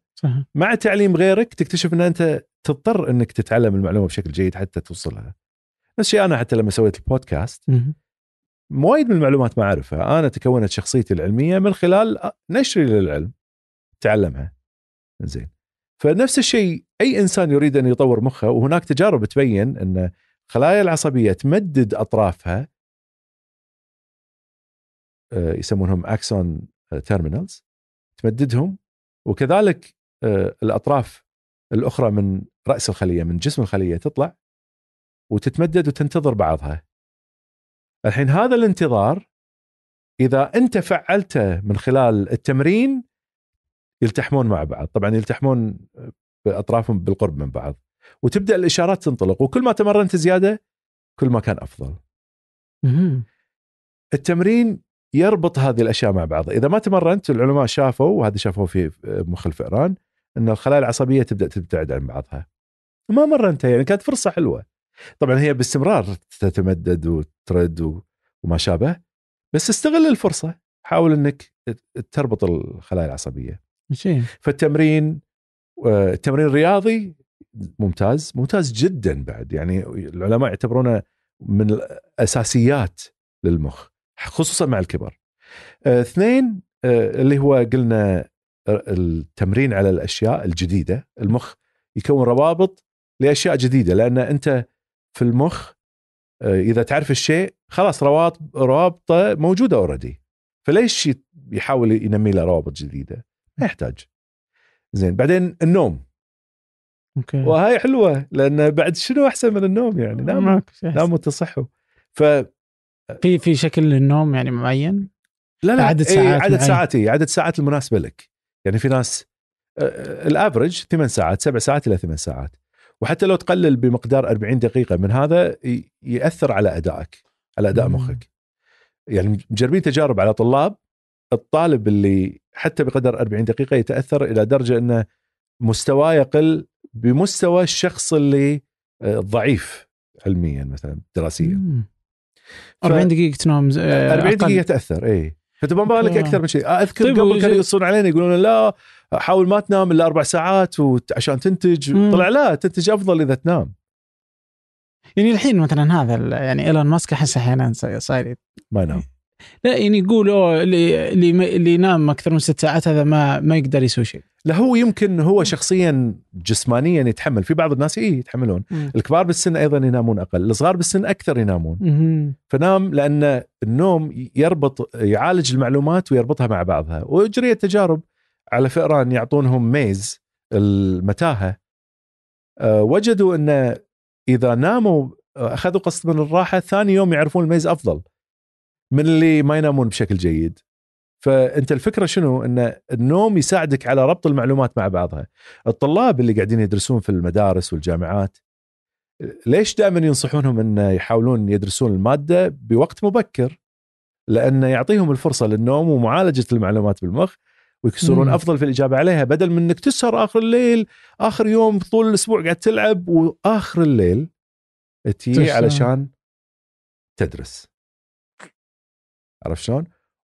مع تعليم غيرك تكتشف ان انت تضطر انك تتعلم المعلومه بشكل جيد حتى توصلها نفس الشيء انا حتى لما سويت البودكاست وايد من المعلومات ما اعرفها انا تكونت شخصيتي العلميه من خلال نشري للعلم تعلمها زين فنفس الشيء اي انسان يريد ان يطور مخه وهناك تجارب تبين ان الخلايا العصبيه تمدد اطرافها آه، يسمونهم اكسون آه، تيرمينالز تمددهم وكذلك آه، الاطراف الاخرى من راس الخليه من جسم الخليه تطلع وتتمدد وتنتظر بعضها الحين هذا الانتظار اذا انت فعلته من خلال التمرين يلتحمون مع بعض طبعا يلتحمون باطرافهم بالقرب من بعض وتبدا الاشارات تنطلق وكل ما تمرنت زياده كل ما كان افضل التمرين يربط هذه الاشياء مع بعض اذا ما تمرنت العلماء شافوا وهذا شافوه في مخ الفئران ان الخلايا العصبيه تبدا تبتعد عن بعضها ما مره انتهى يعني كانت فرصه حلوه طبعا هي باستمرار تتمدد وترد وما شابه بس استغل الفرصه حاول انك تربط الخلايا العصبيه شيء فالتمرين آه، التمرين الرياضي ممتاز ممتاز جدا بعد يعني العلماء يعتبرونه من الاساسيات للمخ خصوصا مع الكبر آه، اثنين آه، اللي هو قلنا التمرين على الاشياء الجديده المخ يكون روابط لاشياء جديده لان انت في المخ آه، اذا تعرف الشيء خلاص روابطه موجوده اوريدي فليش يحاول ينمي له روابط جديده؟ ما يحتاج. زين بعدين النوم. اوكي. وهاي حلوه لان بعد شنو احسن من النوم يعني نام نام وتصحوا ف في في شكل للنوم يعني معين؟ لا لا عدد إيه، ساعات ايه عدد ساعات عدد ساعات المناسبه لك. يعني في ناس آه، آه، الافرج ثمان ساعات سبع ساعات الى ثمان ساعات وحتى لو تقلل بمقدار 40 دقيقه من هذا ياثر على ادائك على اداء مخك يعني مجربين تجارب على طلاب الطالب اللي حتى بقدر 40 دقيقه يتاثر الى درجه انه مستواه يقل بمستوى الشخص اللي آه، ضعيف علميا مثلا دراسيا 40 دقيقه تنام 40 دقيقه تاثر اي فتبغى بالك اكثر من شيء آه، اذكر طيب قبل كانوا يقصون علينا يقولون لا حاول ما تنام الا اربع ساعات عشان تنتج مم. طلع لا تنتج افضل اذا تنام يعني الحين مثلا هذا يعني ايلون ماسك احس احيانا صاير ما ينام لا يعني يقولوا اللي اللي ينام اكثر من ست ساعات هذا ما ما يقدر يسوي شيء لا هو يمكن هو شخصيا جسمانيا يتحمل في بعض الناس اي يتحملون مم. الكبار بالسن ايضا ينامون اقل الصغار بالسن اكثر ينامون مم. فنام لان النوم يربط يعالج المعلومات ويربطها مع بعضها واجريت تجارب على فئران يعطونهم ميز المتاهه آه، وجدوا ان اذا ناموا آه، اخذوا قسط من الراحه ثاني يوم يعرفون الميز افضل من اللي ما ينامون بشكل جيد فانت الفكره شنو ان النوم يساعدك على ربط المعلومات مع بعضها الطلاب اللي قاعدين يدرسون في المدارس والجامعات ليش دائما ينصحونهم ان يحاولون يدرسون الماده بوقت مبكر لانه يعطيهم الفرصه للنوم ومعالجه المعلومات بالمخ ويكسرون مم. افضل في الاجابه عليها بدل من انك تسهر اخر الليل اخر يوم طول الاسبوع قاعد تلعب واخر الليل تجي علشان تدرس عرفت شلون؟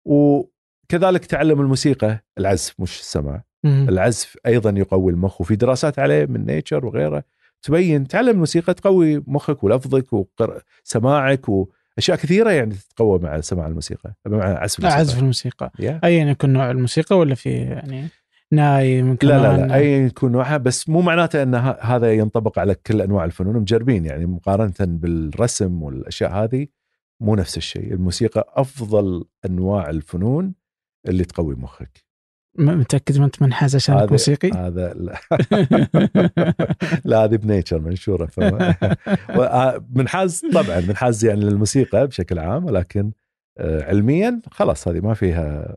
وكذلك تعلم الموسيقى العزف مش السماع العزف ايضا يقوي المخ وفي دراسات عليه من نيتشر وغيره تبين تعلم الموسيقى تقوي مخك ولفظك وسماعك واشياء كثيره يعني تتقوى مع سماع الموسيقى مع عزف الموسيقى عزف الموسيقى yeah. ايا يعني يكون نوع الموسيقى ولا في يعني ناي لا لا, لا. ايا يكون نوعها بس مو معناته ان هذا ينطبق على كل انواع الفنون مجربين يعني مقارنه بالرسم والاشياء هذه مو نفس الشيء الموسيقى افضل انواع الفنون اللي تقوي مخك متاكد ما انت منحاز عشان موسيقي؟ هذا لا لا هذه بنيتشر منشوره آه، منحاز طبعا منحاز يعني للموسيقى بشكل عام ولكن آه، علميا خلاص هذه ما فيها آه،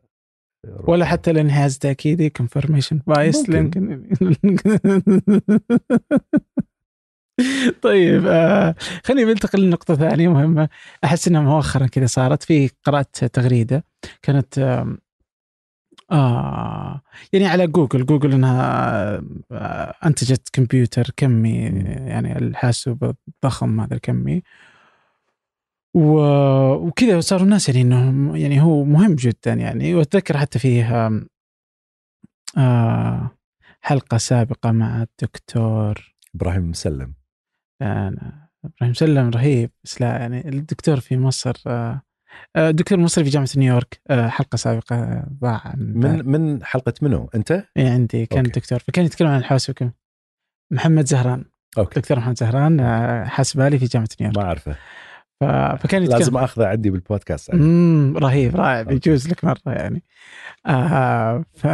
روح. ولا حتى الانحياز تاكيدي كونفرميشن بايس طيب آه خليني بنتقل لنقطة ثانية مهمة أحس أنها مؤخرا كذا صارت في قرأت تغريدة كانت آه آه يعني على جوجل جوجل انها آه انتجت كمبيوتر كمي يعني الحاسوب الضخم هذا الكمي وكذا صاروا الناس يعني انه يعني هو مهم جدا يعني واتذكر حتى فيه آه حلقه سابقه مع الدكتور ابراهيم مسلم أنا آه، نعم. ابراهيم سلم رهيب بس لا يعني الدكتور في مصر آه، آه، دكتور مصري في جامعه نيويورك حلقه سابقه ضاع من من حلقه منو انت؟ اي عندي كان أوكي. دكتور فكان يتكلم عن الحوسبه محمد زهران اوكي دكتور محمد زهران حاسبالي في جامعه نيويورك ما اعرفه ف... فكان يتكلم لازم اخذه عندي بالبودكاست امم رهيب رائع بيجوز لك مره يعني آه ف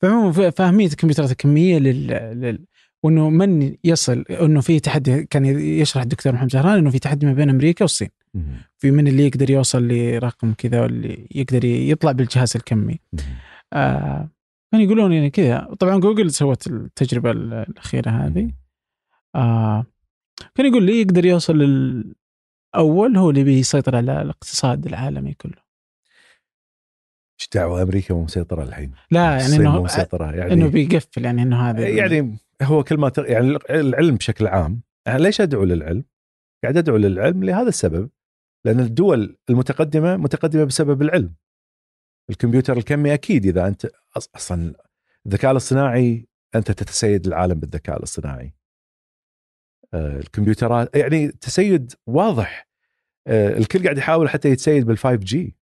فاهمين فاهميه الكمبيوترات الكميه لل... لل... وانه من يصل انه في تحدي كان يشرح الدكتور محمد زهران انه في تحدي ما بين امريكا والصين في من اللي يقدر يوصل لرقم كذا واللي يقدر يطلع بالجهاز الكمي آه كانوا يقولون يعني كذا طبعا جوجل سوت التجربه الاخيره هذه آه كان يقول لي يقدر يوصل الاول هو اللي بيسيطر على الاقتصاد العالمي كله ايش دعوه امريكا مسيطره الحين لا يعني انه مسيطره يعني انه بيقفل يعني انه هذا يعني هو كل ما تق... يعني العلم بشكل عام يعني ليش ادعو للعلم؟ قاعد ادعو للعلم لهذا السبب لان الدول المتقدمه متقدمه بسبب العلم الكمبيوتر الكمي اكيد اذا انت اصلا الذكاء الاصطناعي انت تتسيد العالم بالذكاء الاصطناعي آه، الكمبيوترات يعني تسيد واضح آه، الكل قاعد يحاول حتى يتسيد بال5 جي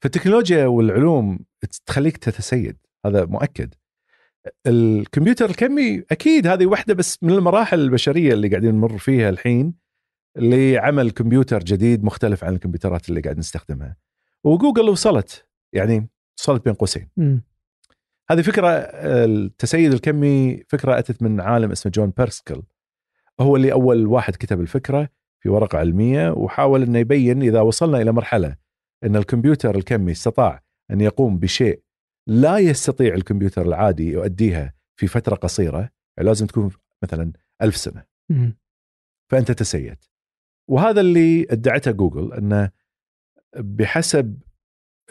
فالتكنولوجيا والعلوم تخليك تتسيد هذا مؤكد الكمبيوتر الكمي اكيد هذه واحده بس من المراحل البشريه اللي قاعدين نمر فيها الحين لعمل كمبيوتر جديد مختلف عن الكمبيوترات اللي قاعد نستخدمها وجوجل وصلت يعني وصلت بين قوسين هذه فكره التسيد الكمي فكره اتت من عالم اسمه جون بيرسكل هو اللي اول واحد كتب الفكره في ورقه علميه وحاول انه يبين اذا وصلنا الى مرحله ان الكمبيوتر الكمي استطاع ان يقوم بشيء لا يستطيع الكمبيوتر العادي يؤديها في فتره قصيره يعني لازم تكون مثلا ألف سنه فانت تسيت وهذا اللي ادعته جوجل انه بحسب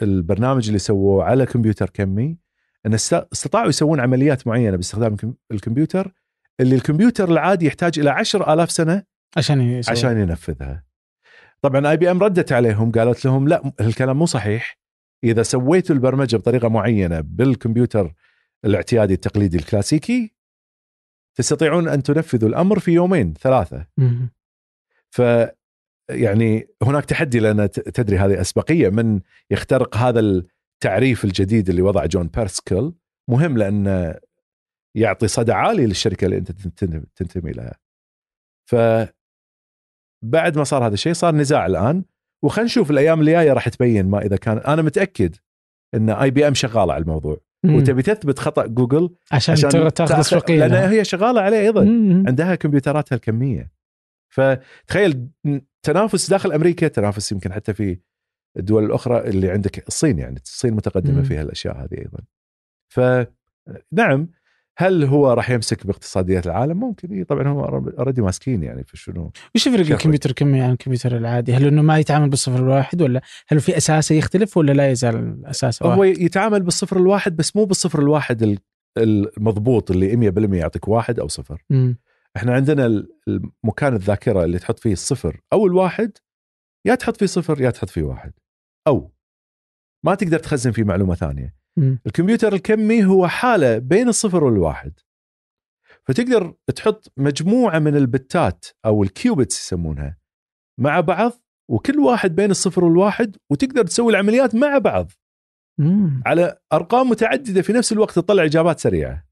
البرنامج اللي سووه على كمبيوتر كمي ان استطاعوا يسوون عمليات معينه باستخدام الكمبيوتر اللي الكمبيوتر العادي يحتاج الى 10000 سنه عشان يسوي. عشان ينفذها طبعا اي بي ام ردت عليهم قالت لهم لا الكلام مو صحيح اذا سويتوا البرمجه بطريقه معينه بالكمبيوتر الاعتيادي التقليدي الكلاسيكي تستطيعون ان تنفذوا الامر في يومين ثلاثه ف يعني هناك تحدي لان تدري هذه اسبقيه من يخترق هذا التعريف الجديد اللي وضع جون بيرسكل مهم لان يعطي صدى عالي للشركه اللي انت تنتمي لها. ف بعد ما صار هذا الشيء صار نزاع الان وخلينا نشوف الايام الجايه راح تبين ما اذا كان انا متاكد ان اي بي ام شغاله على الموضوع وتبي تثبت خطا جوجل عشان, عشان تاخذ سوقيه لان هي شغاله عليه ايضا مم. عندها كمبيوتراتها الكميه فتخيل تنافس داخل امريكا تنافس يمكن حتى في الدول الاخرى اللي عندك الصين يعني الصين متقدمه مم. في هالاشياء هذه ايضا فنعم هل هو راح يمسك باقتصاديات العالم؟ ممكن إيه طبعا هو اوريدي ماسكين يعني في شنو وش يفرق الكمبيوتر الكمي عن الكمبيوتر العادي؟ هل انه ما يتعامل بالصفر الواحد ولا هل في اساسه يختلف ولا لا يزال اساسه واحد؟ هو يتعامل بالصفر الواحد بس مو بالصفر الواحد المضبوط اللي 100% يعطيك واحد او صفر. م. احنا عندنا مكان الذاكره اللي تحط فيه الصفر او الواحد يا تحط فيه صفر يا تحط فيه واحد او ما تقدر تخزن فيه معلومه ثانيه الكمبيوتر الكمي هو حاله بين الصفر والواحد فتقدر تحط مجموعه من البتات او الكيوبتس يسمونها مع بعض وكل واحد بين الصفر والواحد وتقدر تسوي العمليات مع بعض مم. على ارقام متعدده في نفس الوقت تطلع اجابات سريعه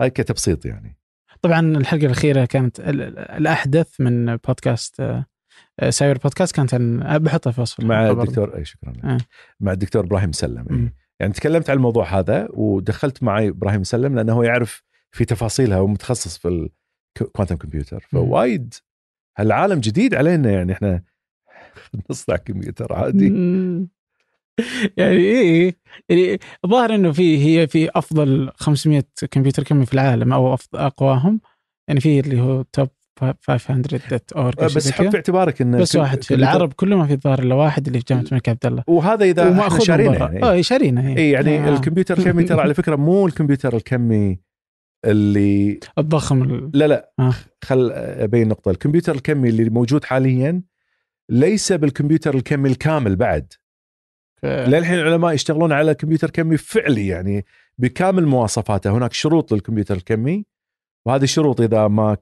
هاي كتبسيط يعني طبعا الحلقه الاخيره كانت الاحدث من بودكاست آه، آه، سايبر بودكاست كانت بحطها في وصف مع الدكتور اي شكرا لك. آه. مع الدكتور ابراهيم سلم إيه. يعني تكلمت عن الموضوع هذا ودخلت معي ابراهيم مسلم لانه هو يعرف في تفاصيلها ومتخصص في الكوانتم كمبيوتر فوايد هالعالم جديد علينا يعني احنا نصنع كمبيوتر عادي يعني إيه،, إيه،, ايه يعني الظاهر انه في هي في افضل 500 كمبيوتر كمي في العالم او اقواهم يعني في اللي هو توب 500.org أه، بس حط في اعتبارك ان بس واحد في العرب كلهم في الظاهر الا واحد اللي في جامعه الملك عبد الله وهذا اذا شارينا يعني اه شارينا اي يعني آه. الكمبيوتر الكمي ترى على فكره مو الكمبيوتر الكمي اللي الضخم لا لا آه. خل ابين نقطه الكمبيوتر الكمي اللي موجود حاليا ليس بالكمبيوتر الكمي الكامل بعد للحين العلماء يشتغلون على كمبيوتر كمي فعلي يعني بكامل مواصفاته هناك شروط للكمبيوتر الكمي وهذه الشروط اذا ما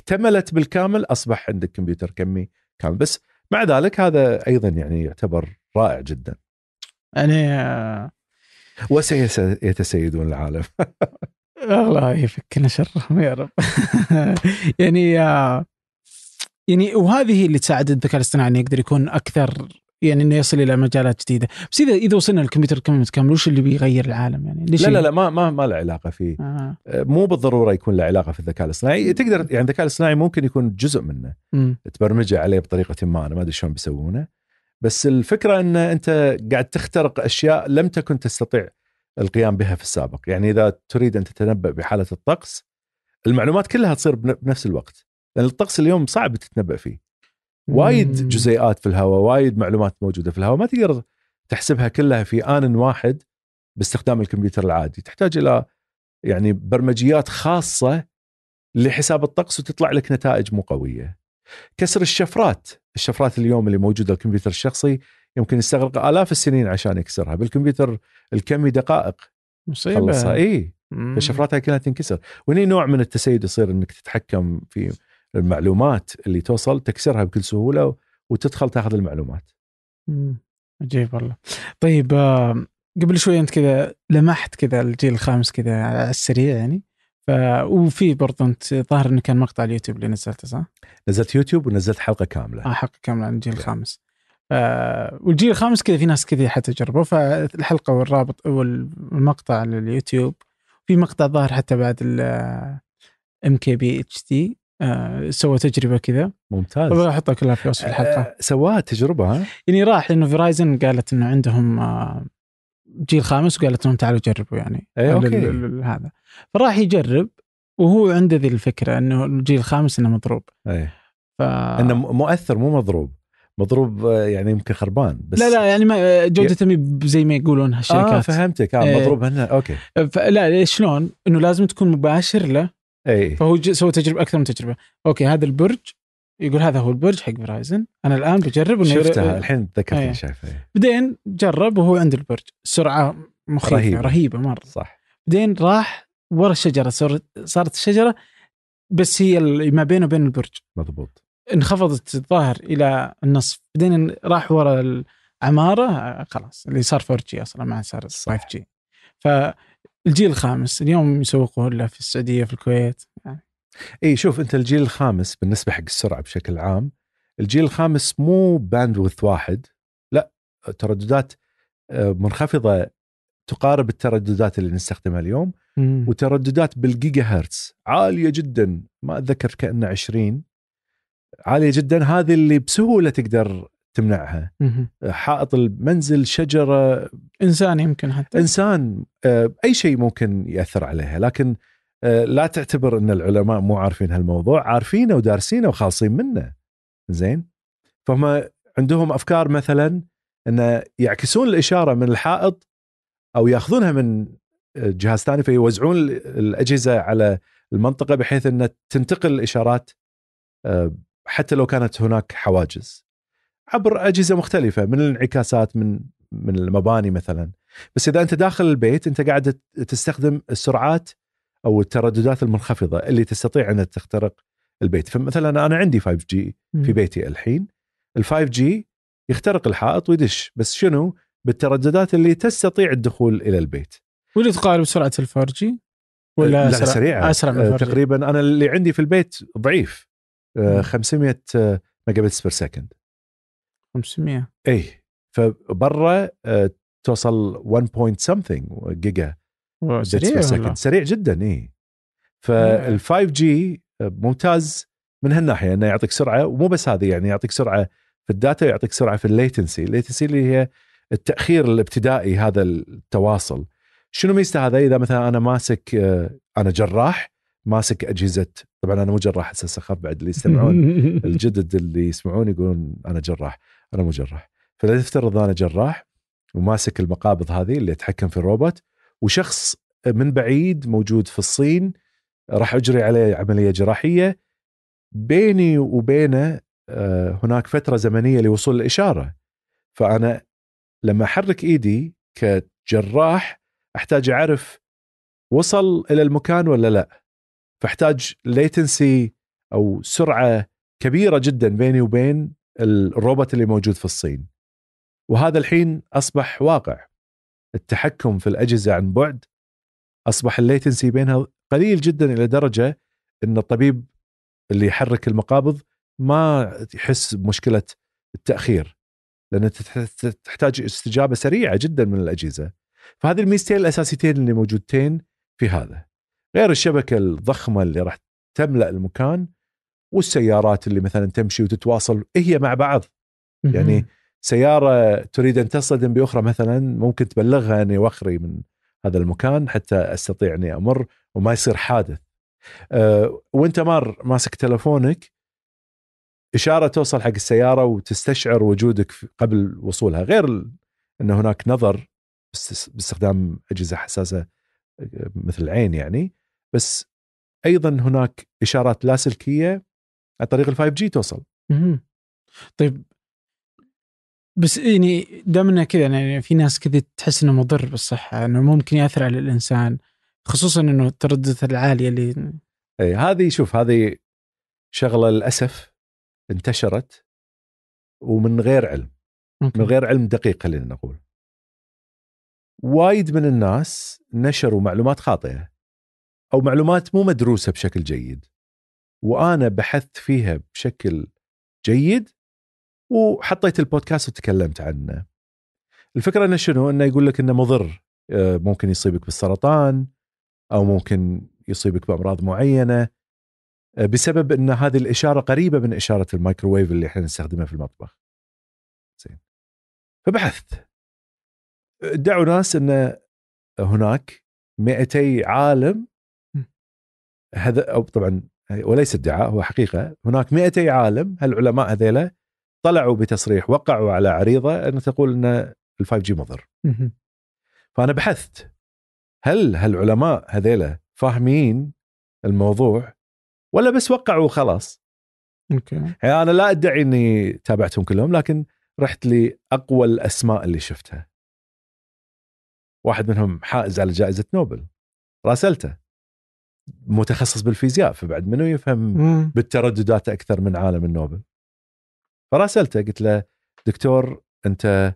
اكتملت بالكامل اصبح عندك كمبيوتر كمي كامل بس مع ذلك هذا ايضا يعني يعتبر رائع جدا. يعني آه، وسيتسيدون العالم. الله يفكنا شرهم يا رب. يعني آه، يعني وهذه اللي تساعد الذكاء الاصطناعي انه يقدر يكون اكثر يعني انه يصل الى مجالات جديده، بس اذا اذا وصلنا للكمبيوتر كامل وش اللي بيغير العالم يعني؟ ليش لا لا لا ما ما ما له علاقه فيه آه. آه. مو بالضروره يكون له علاقه في الذكاء الاصطناعي، تقدر يعني الذكاء الاصطناعي ممكن يكون جزء منه م. تبرمجه عليه بطريقه ما انا ما ادري شلون بيسوونه بس الفكره ان انت قاعد تخترق اشياء لم تكن تستطيع القيام بها في السابق، يعني اذا تريد ان تتنبأ بحاله الطقس المعلومات كلها تصير بنفس الوقت، لان الطقس اليوم صعب تتنبأ فيه. وايد جزيئات في الهواء وايد معلومات موجوده في الهواء ما تقدر تحسبها كلها في ان واحد باستخدام الكمبيوتر العادي تحتاج الى يعني برمجيات خاصه لحساب الطقس وتطلع لك نتائج مو قويه كسر الشفرات الشفرات اليوم اللي موجوده الكمبيوتر الشخصي يمكن يستغرق الاف السنين عشان يكسرها بالكمبيوتر الكمي دقائق مصيبه اي فشفراتها كلها تنكسر وهني نوع من التسيد يصير انك تتحكم في المعلومات اللي توصل تكسرها بكل سهوله وتدخل تاخذ المعلومات. امم عجيب والله. طيب آه، قبل شوي انت كذا لمحت كذا الجيل الخامس كذا على السريع يعني ف وفي برضه انت ظاهر انه كان مقطع اليوتيوب اللي نزلته صح؟ نزلت يوتيوب ونزلت حلقه كامله. اه حلقه كامله عن الجيل الخامس. آه والجيل الخامس كذا في ناس كذا حتجربه فالحلقه والرابط والمقطع على اليوتيوب في مقطع ظاهر حتى بعد ال ام كي بي اتش دي آه، سوى تجربه كذا ممتاز ابغى احطها كلها في وصف الحلقه آه سواها تجربه ها؟ يعني راح لانه فيرايزن قالت انه عندهم آه جيل خامس وقالت لهم تعالوا جربوا يعني أيه اوكي هذا فراح يجرب وهو عنده ذي الفكره انه الجيل الخامس انه مضروب أيه. ف... انه مؤثر مو مضروب مضروب آه، يعني يمكن خربان بس لا لا يعني ما آه، جودته ي... زي ما يقولون هالشركات اه فهمتك اه مضروب هنا إيه. اوكي لا شلون؟ انه لازم تكون مباشر له اي فهو سوى تجربه اكثر من تجربه اوكي هذا البرج يقول هذا هو البرج حق فرايزن انا الان بجرب انه شفتها الحين تذكرت اني شايفها إيه. بعدين جرب وهو عند البرج سرعه مخيفه رهيبه, رهيبة مره صح بعدين راح ورا الشجره صارت الشجره بس هي ما بينه وبين البرج مضبوط انخفضت الظاهر الى النصف بعدين راح ورا العماره خلاص اللي صار 4 جي اصلا ما صار 5 جي الجيل الخامس اليوم يسوقون له في السعوديه في الكويت يعني. اي شوف انت الجيل الخامس بالنسبه حق السرعه بشكل عام الجيل الخامس مو باندوث واحد لا ترددات آه، منخفضه تقارب الترددات اللي نستخدمها اليوم مم. وترددات بالجيجا هرتز عاليه جدا ما اتذكر كانه 20 عاليه جدا هذه اللي بسهوله تقدر تمنعها أه، حائط المنزل شجره انسان يمكن حتى انسان أه، اي شيء ممكن ياثر عليها لكن أه، لا تعتبر ان العلماء مو عارفين هالموضوع عارفينه ودارسينه وخالصين منه زين فهم عندهم افكار مثلا ان يعكسون الاشاره من الحائط او ياخذونها من جهاز ثاني فيوزعون الاجهزه على المنطقه بحيث ان تنتقل الاشارات حتى لو كانت هناك حواجز عبر اجهزه مختلفه من الانعكاسات من من المباني مثلا بس اذا انت داخل البيت انت قاعد تستخدم السرعات او الترددات المنخفضه اللي تستطيع انها تخترق البيت فمثلا انا عندي 5 جي في بيتي الحين ال5 جي يخترق الحائط ويدش بس شنو بالترددات اللي تستطيع الدخول الى البيت واللي تقارب سرعه ال4 جي ولا لا سرعة, سريعة اسرع من آه، تقريبا انا اللي عندي في البيت ضعيف 500 ميجا بتس بير سكند 500 اي فبرا آه، توصل 1 بوينت جيجا سريع سكند سريع جدا اي فال5 جي ممتاز من هالناحيه انه يعطيك سرعه ومو بس هذه يعني يعطيك سرعه في الداتا ويعطيك سرعه في الليتنسي، الليتنسي اللي هي التاخير الابتدائي هذا التواصل. شنو ميزته هذا اذا مثلا انا ماسك آه، انا جراح ماسك اجهزه طبعا انا مو جراح هسه بعد اللي يستمعون الجدد اللي يسمعون يقولون انا جراح انا مو جراح فلا تفترض انا جراح وماسك المقابض هذه اللي اتحكم في الروبوت وشخص من بعيد موجود في الصين راح اجري عليه عمليه جراحيه بيني وبينه آه، هناك فتره زمنيه لوصول الاشاره فانا لما احرك ايدي كجراح احتاج اعرف وصل الى المكان ولا لا فاحتاج ليتنسي او سرعه كبيره جدا بيني وبين الروبوت اللي موجود في الصين وهذا الحين اصبح واقع التحكم في الاجهزه عن بعد اصبح الليتنسي بينها قليل جدا الى درجه ان الطبيب اللي يحرك المقابض ما يحس بمشكله التاخير لان تحتاج استجابه سريعه جدا من الاجهزه فهذه الميزتين الاساسيتين اللي موجودتين في هذا غير الشبكه الضخمه اللي راح تملا المكان والسيارات اللي مثلا تمشي وتتواصل هي مع بعض يعني سيارة تريد أن تصطدم بأخرى مثلا ممكن تبلغها أني وخري من هذا المكان حتى أستطيع أني أمر وما يصير حادث أه، وانت مار ماسك تلفونك إشارة توصل حق السيارة وتستشعر وجودك قبل وصولها غير أن هناك نظر باستخدام أجهزة حساسة أه، مثل العين يعني بس أيضا هناك إشارات لاسلكية عن طريق ال 5 جي توصل مم. طيب بس يعني دامنا كذا يعني في ناس كذا تحس انه مضر بالصحه انه ممكن ياثر على الانسان خصوصا انه الترددات العاليه اللي اي هذه شوف هذه شغله للاسف انتشرت ومن غير علم مكي. من غير علم دقيق خلينا نقول وايد من الناس نشروا معلومات خاطئه او معلومات مو مدروسه بشكل جيد وانا بحثت فيها بشكل جيد وحطيت البودكاست وتكلمت عنه. الفكره انه شنو؟ انه يقول لك انه مضر آه، ممكن يصيبك بالسرطان او ممكن يصيبك بامراض معينه آه، بسبب ان هذه الاشاره قريبه من اشاره الميكروويف اللي احنا نستخدمها في المطبخ. زين. فبحثت ادعوا ناس ان هناك 200 عالم هذا او طبعا وليس ادعاء هو حقيقه هناك 200 عالم هالعلماء هذيلا طلعوا بتصريح وقعوا على عريضه ان تقول ان الفايف جي مضر فانا بحثت هل هالعلماء هذيلا فاهمين الموضوع ولا بس وقعوا وخلاص اوكي يعني انا لا ادعي اني تابعتهم كلهم لكن رحت لاقوى الاسماء اللي شفتها واحد منهم حائز على جائزه نوبل راسلته متخصص بالفيزياء فبعد منو يفهم مم. بالترددات اكثر من عالم النوبل فراسلته قلت له دكتور انت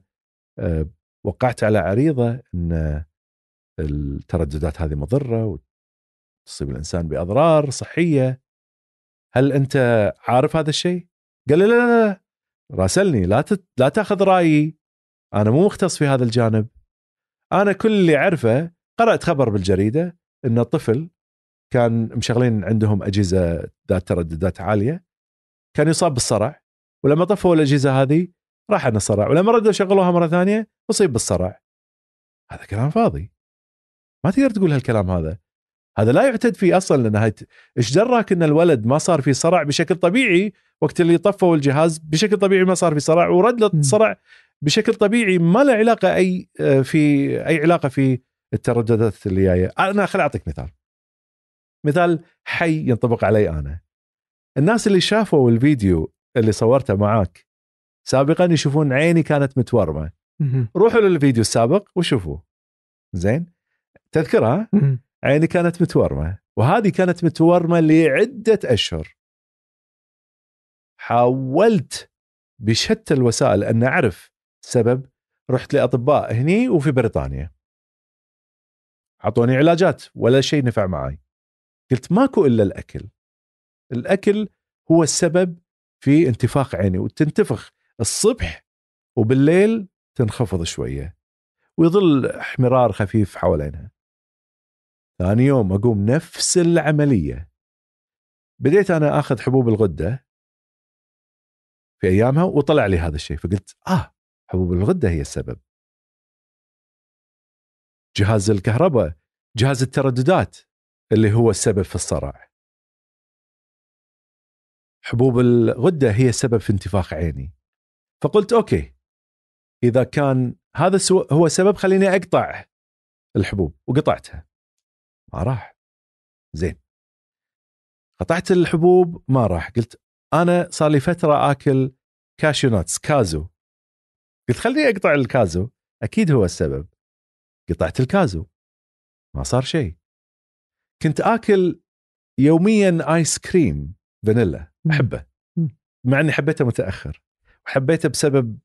آه، وقعت على عريضه ان الترددات هذه مضره وتصيب الانسان باضرار صحيه هل انت عارف هذا الشيء؟ قال لي لا لا لا راسلني لا تت... لا تاخذ رايي انا مو مختص في هذا الجانب انا كل اللي اعرفه قرات خبر بالجريده ان طفل كان مشغلين عندهم اجهزه ذات ترددات عاليه كان يصاب بالصرع ولما طفوا الاجهزه هذه راح عن الصرع ولما ردوا شغلوها مره ثانيه اصيب بالصرع هذا كلام فاضي ما تقدر تقول هالكلام هذا هذا لا يعتد فيه اصلا لان هاي ايش دراك ان الولد ما صار فيه صرع بشكل طبيعي وقت اللي طفوا الجهاز بشكل طبيعي ما صار فيه صرع ورد الصرع بشكل طبيعي ما له علاقه اي آه، في اي علاقه في الترددات اللي جايه انا خليني اعطيك مثال مثال حي ينطبق علي انا الناس اللي شافوا الفيديو اللي صورته معاك سابقا يشوفون عيني كانت متورمه روحوا للفيديو السابق وشوفوا زين تذكرها عيني كانت متورمه وهذه كانت متورمه لعده اشهر حاولت بشتى الوسائل ان اعرف سبب رحت لاطباء هني وفي بريطانيا اعطوني علاجات ولا شيء نفع معي قلت ماكو إلا الأكل الأكل هو السبب في انتفاخ عيني وتنتفخ الصبح وبالليل تنخفض شوية ويظل احمرار خفيف حوالينها ثاني يوم أقوم نفس العملية بديت أنا أخذ حبوب الغدة في أيامها وطلع لي هذا الشيء فقلت آه حبوب الغدة هي السبب جهاز الكهرباء جهاز الترددات اللي هو السبب في الصرع حبوب الغدة هي سبب في انتفاخ عيني فقلت أوكي إذا كان هذا هو سبب خليني أقطع الحبوب وقطعتها ما راح زين قطعت الحبوب ما راح قلت أنا صار لي فترة آكل كاشيو نوتس كازو قلت خليني أقطع الكازو أكيد هو السبب قطعت الكازو ما صار شيء كنت اكل يوميا ايس كريم فانيلا احبه مع اني حبيته متاخر وحبيته بسبب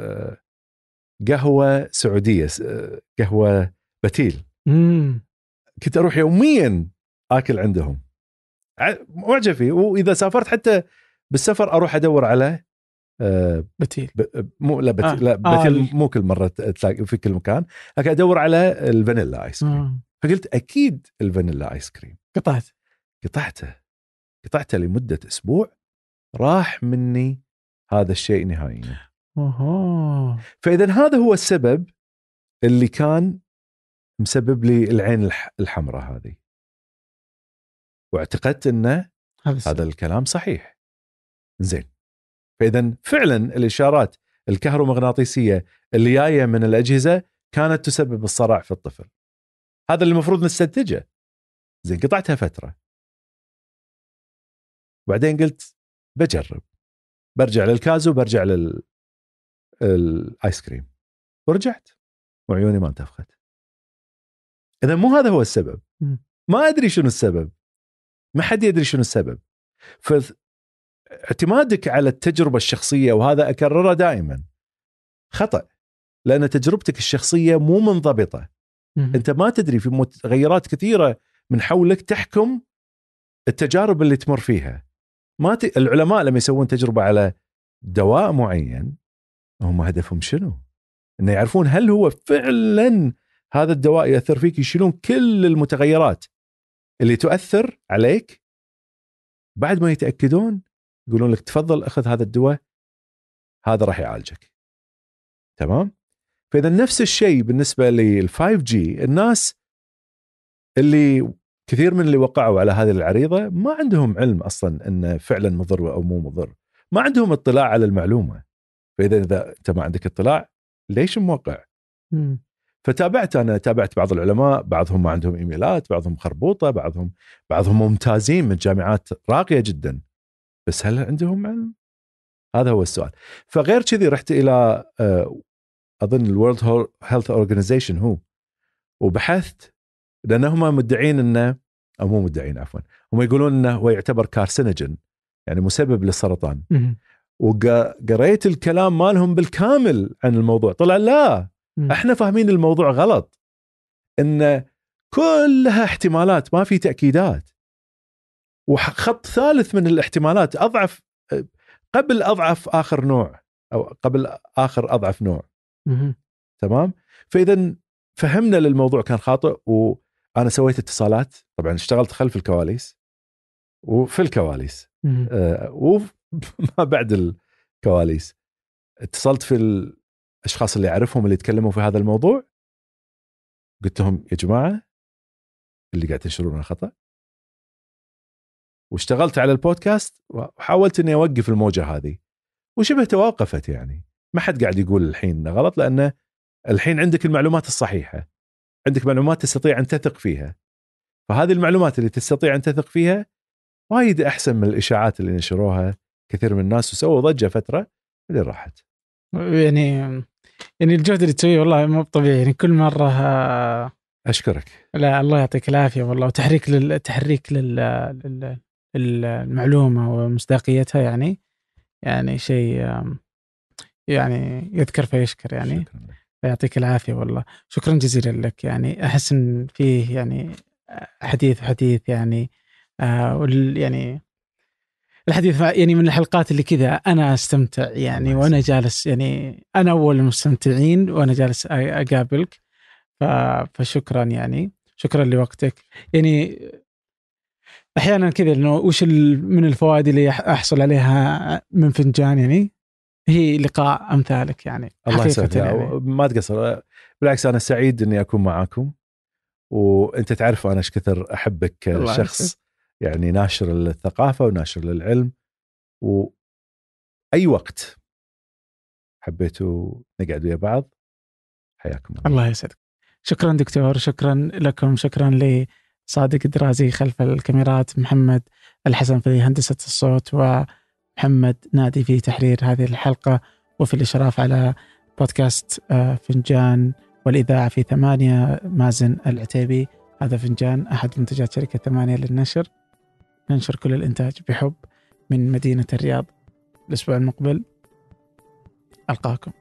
آه، قهوه سعوديه آه، قهوه بتيل كنت اروح يوميا اكل عندهم معجب فيه واذا سافرت حتى بالسفر اروح ادور على آه، بتيل ب... مو لا بتيل, آه. لا بتيل آه. مو كل مره تلاقي في كل مكان لكن ادور على الفانيلا ايس كريم فقلت اكيد الفانيلا ايس كريم قطعت قطعته قطعته لمده اسبوع راح مني هذا الشيء نهائيا اها فاذا هذا هو السبب اللي كان مسبب لي العين الحمراء هذه واعتقدت انه هذا الكلام صحيح زين فاذا فعلا الاشارات الكهرومغناطيسيه اللي جايه من الاجهزه كانت تسبب الصرع في الطفل هذا اللي المفروض نستنتجه زين قطعتها فتره وبعدين قلت بجرب برجع للكازو برجع لل الايس كريم ورجعت وعيوني ما انتفخت اذا مو هذا هو السبب ما ادري شنو السبب ما حد يدري شنو السبب فاعتمادك على التجربه الشخصيه وهذا اكرره دائما خطا لان تجربتك الشخصيه مو منضبطه انت ما تدري في متغيرات كثيره من حولك تحكم التجارب اللي تمر فيها ما ت... العلماء لما يسوون تجربه على دواء معين هم هدفهم شنو؟ انه يعرفون هل هو فعلا هذا الدواء ياثر فيك يشيلون كل المتغيرات اللي تؤثر عليك بعد ما يتاكدون يقولون لك تفضل اخذ هذا الدواء هذا راح يعالجك تمام فاذا نفس الشيء بالنسبه لل5 جي الناس اللي كثير من اللي وقعوا على هذه العريضه ما عندهم علم اصلا انه فعلا مضر او مو مضر ما عندهم اطلاع على المعلومه فاذا اذا انت ما عندك اطلاع ليش موقع فتابعت انا تابعت بعض العلماء بعضهم ما عندهم ايميلات بعضهم خربوطه بعضهم بعضهم ممتازين من جامعات راقيه جدا بس هل عندهم علم هذا هو السؤال فغير كذي رحت الى آه، اظن الورلد هيلث اورجنايزيشن هو وبحثت لان هم مدعين انه او مو مدعين عفوا هم يقولون انه هو يعتبر كارسينوجين يعني مسبب للسرطان وقريت الكلام مالهم بالكامل عن الموضوع طلع لا احنا فاهمين الموضوع غلط ان كلها احتمالات ما في تاكيدات وخط ثالث من الاحتمالات اضعف قبل اضعف اخر نوع او قبل اخر اضعف نوع تمام فاذا فهمنا للموضوع كان خاطئ وانا سويت اتصالات طبعا اشتغلت خلف الكواليس وفي الكواليس آه وما بعد الكواليس اتصلت في الاشخاص اللي اعرفهم اللي يتكلموا في هذا الموضوع قلت لهم يا جماعه اللي قاعد تنشرونه خطا واشتغلت على البودكاست وحاولت اني اوقف الموجه هذه وشبه توقفت يعني ما حد قاعد يقول الحين انه غلط لانه الحين عندك المعلومات الصحيحه عندك معلومات تستطيع ان تثق فيها فهذه المعلومات اللي تستطيع ان تثق فيها وايد احسن من الاشاعات اللي نشروها كثير من الناس وسووا ضجه فتره اللي راحت يعني يعني الجهد اللي تسويه والله مو طبيعي يعني كل مره ها... آه، اشكرك لا الله يعطيك العافيه والله وتحريك لل لل... لل... للمعلومه ومصداقيتها يعني يعني شيء يعني يذكر فيشكر يعني يعطيك العافيه والله شكرا جزيلا لك يعني احس ان فيه يعني حديث حديث يعني آه يعني الحديث يعني من الحلقات اللي كذا انا استمتع يعني وانا جالس يعني انا اول المستمتعين وانا جالس اقابلك فشكرا يعني شكرا لوقتك يعني احيانا كذا انه وش من الفوائد اللي احصل عليها من فنجان يعني هي لقاء امثالك يعني الله يسعدك يعني. ما تقصر بالعكس انا سعيد اني اكون معاكم وانت تعرف انا ايش كثر احبك كشخص يعني ناشر للثقافه وناشر للعلم واي وقت حبيتوا نقعد ويا بعض حياكم الله الله يسعدك شكرا دكتور شكرا لكم شكرا لصادق الدرازي خلف الكاميرات محمد الحسن في هندسه الصوت و محمد نادي في تحرير هذه الحلقة وفي الإشراف على بودكاست آه، فنجان والإذاعة في ثمانية مازن العتيبي هذا فنجان أحد منتجات شركة ثمانية للنشر ننشر كل الإنتاج بحب من مدينة الرياض الأسبوع المقبل ألقاكم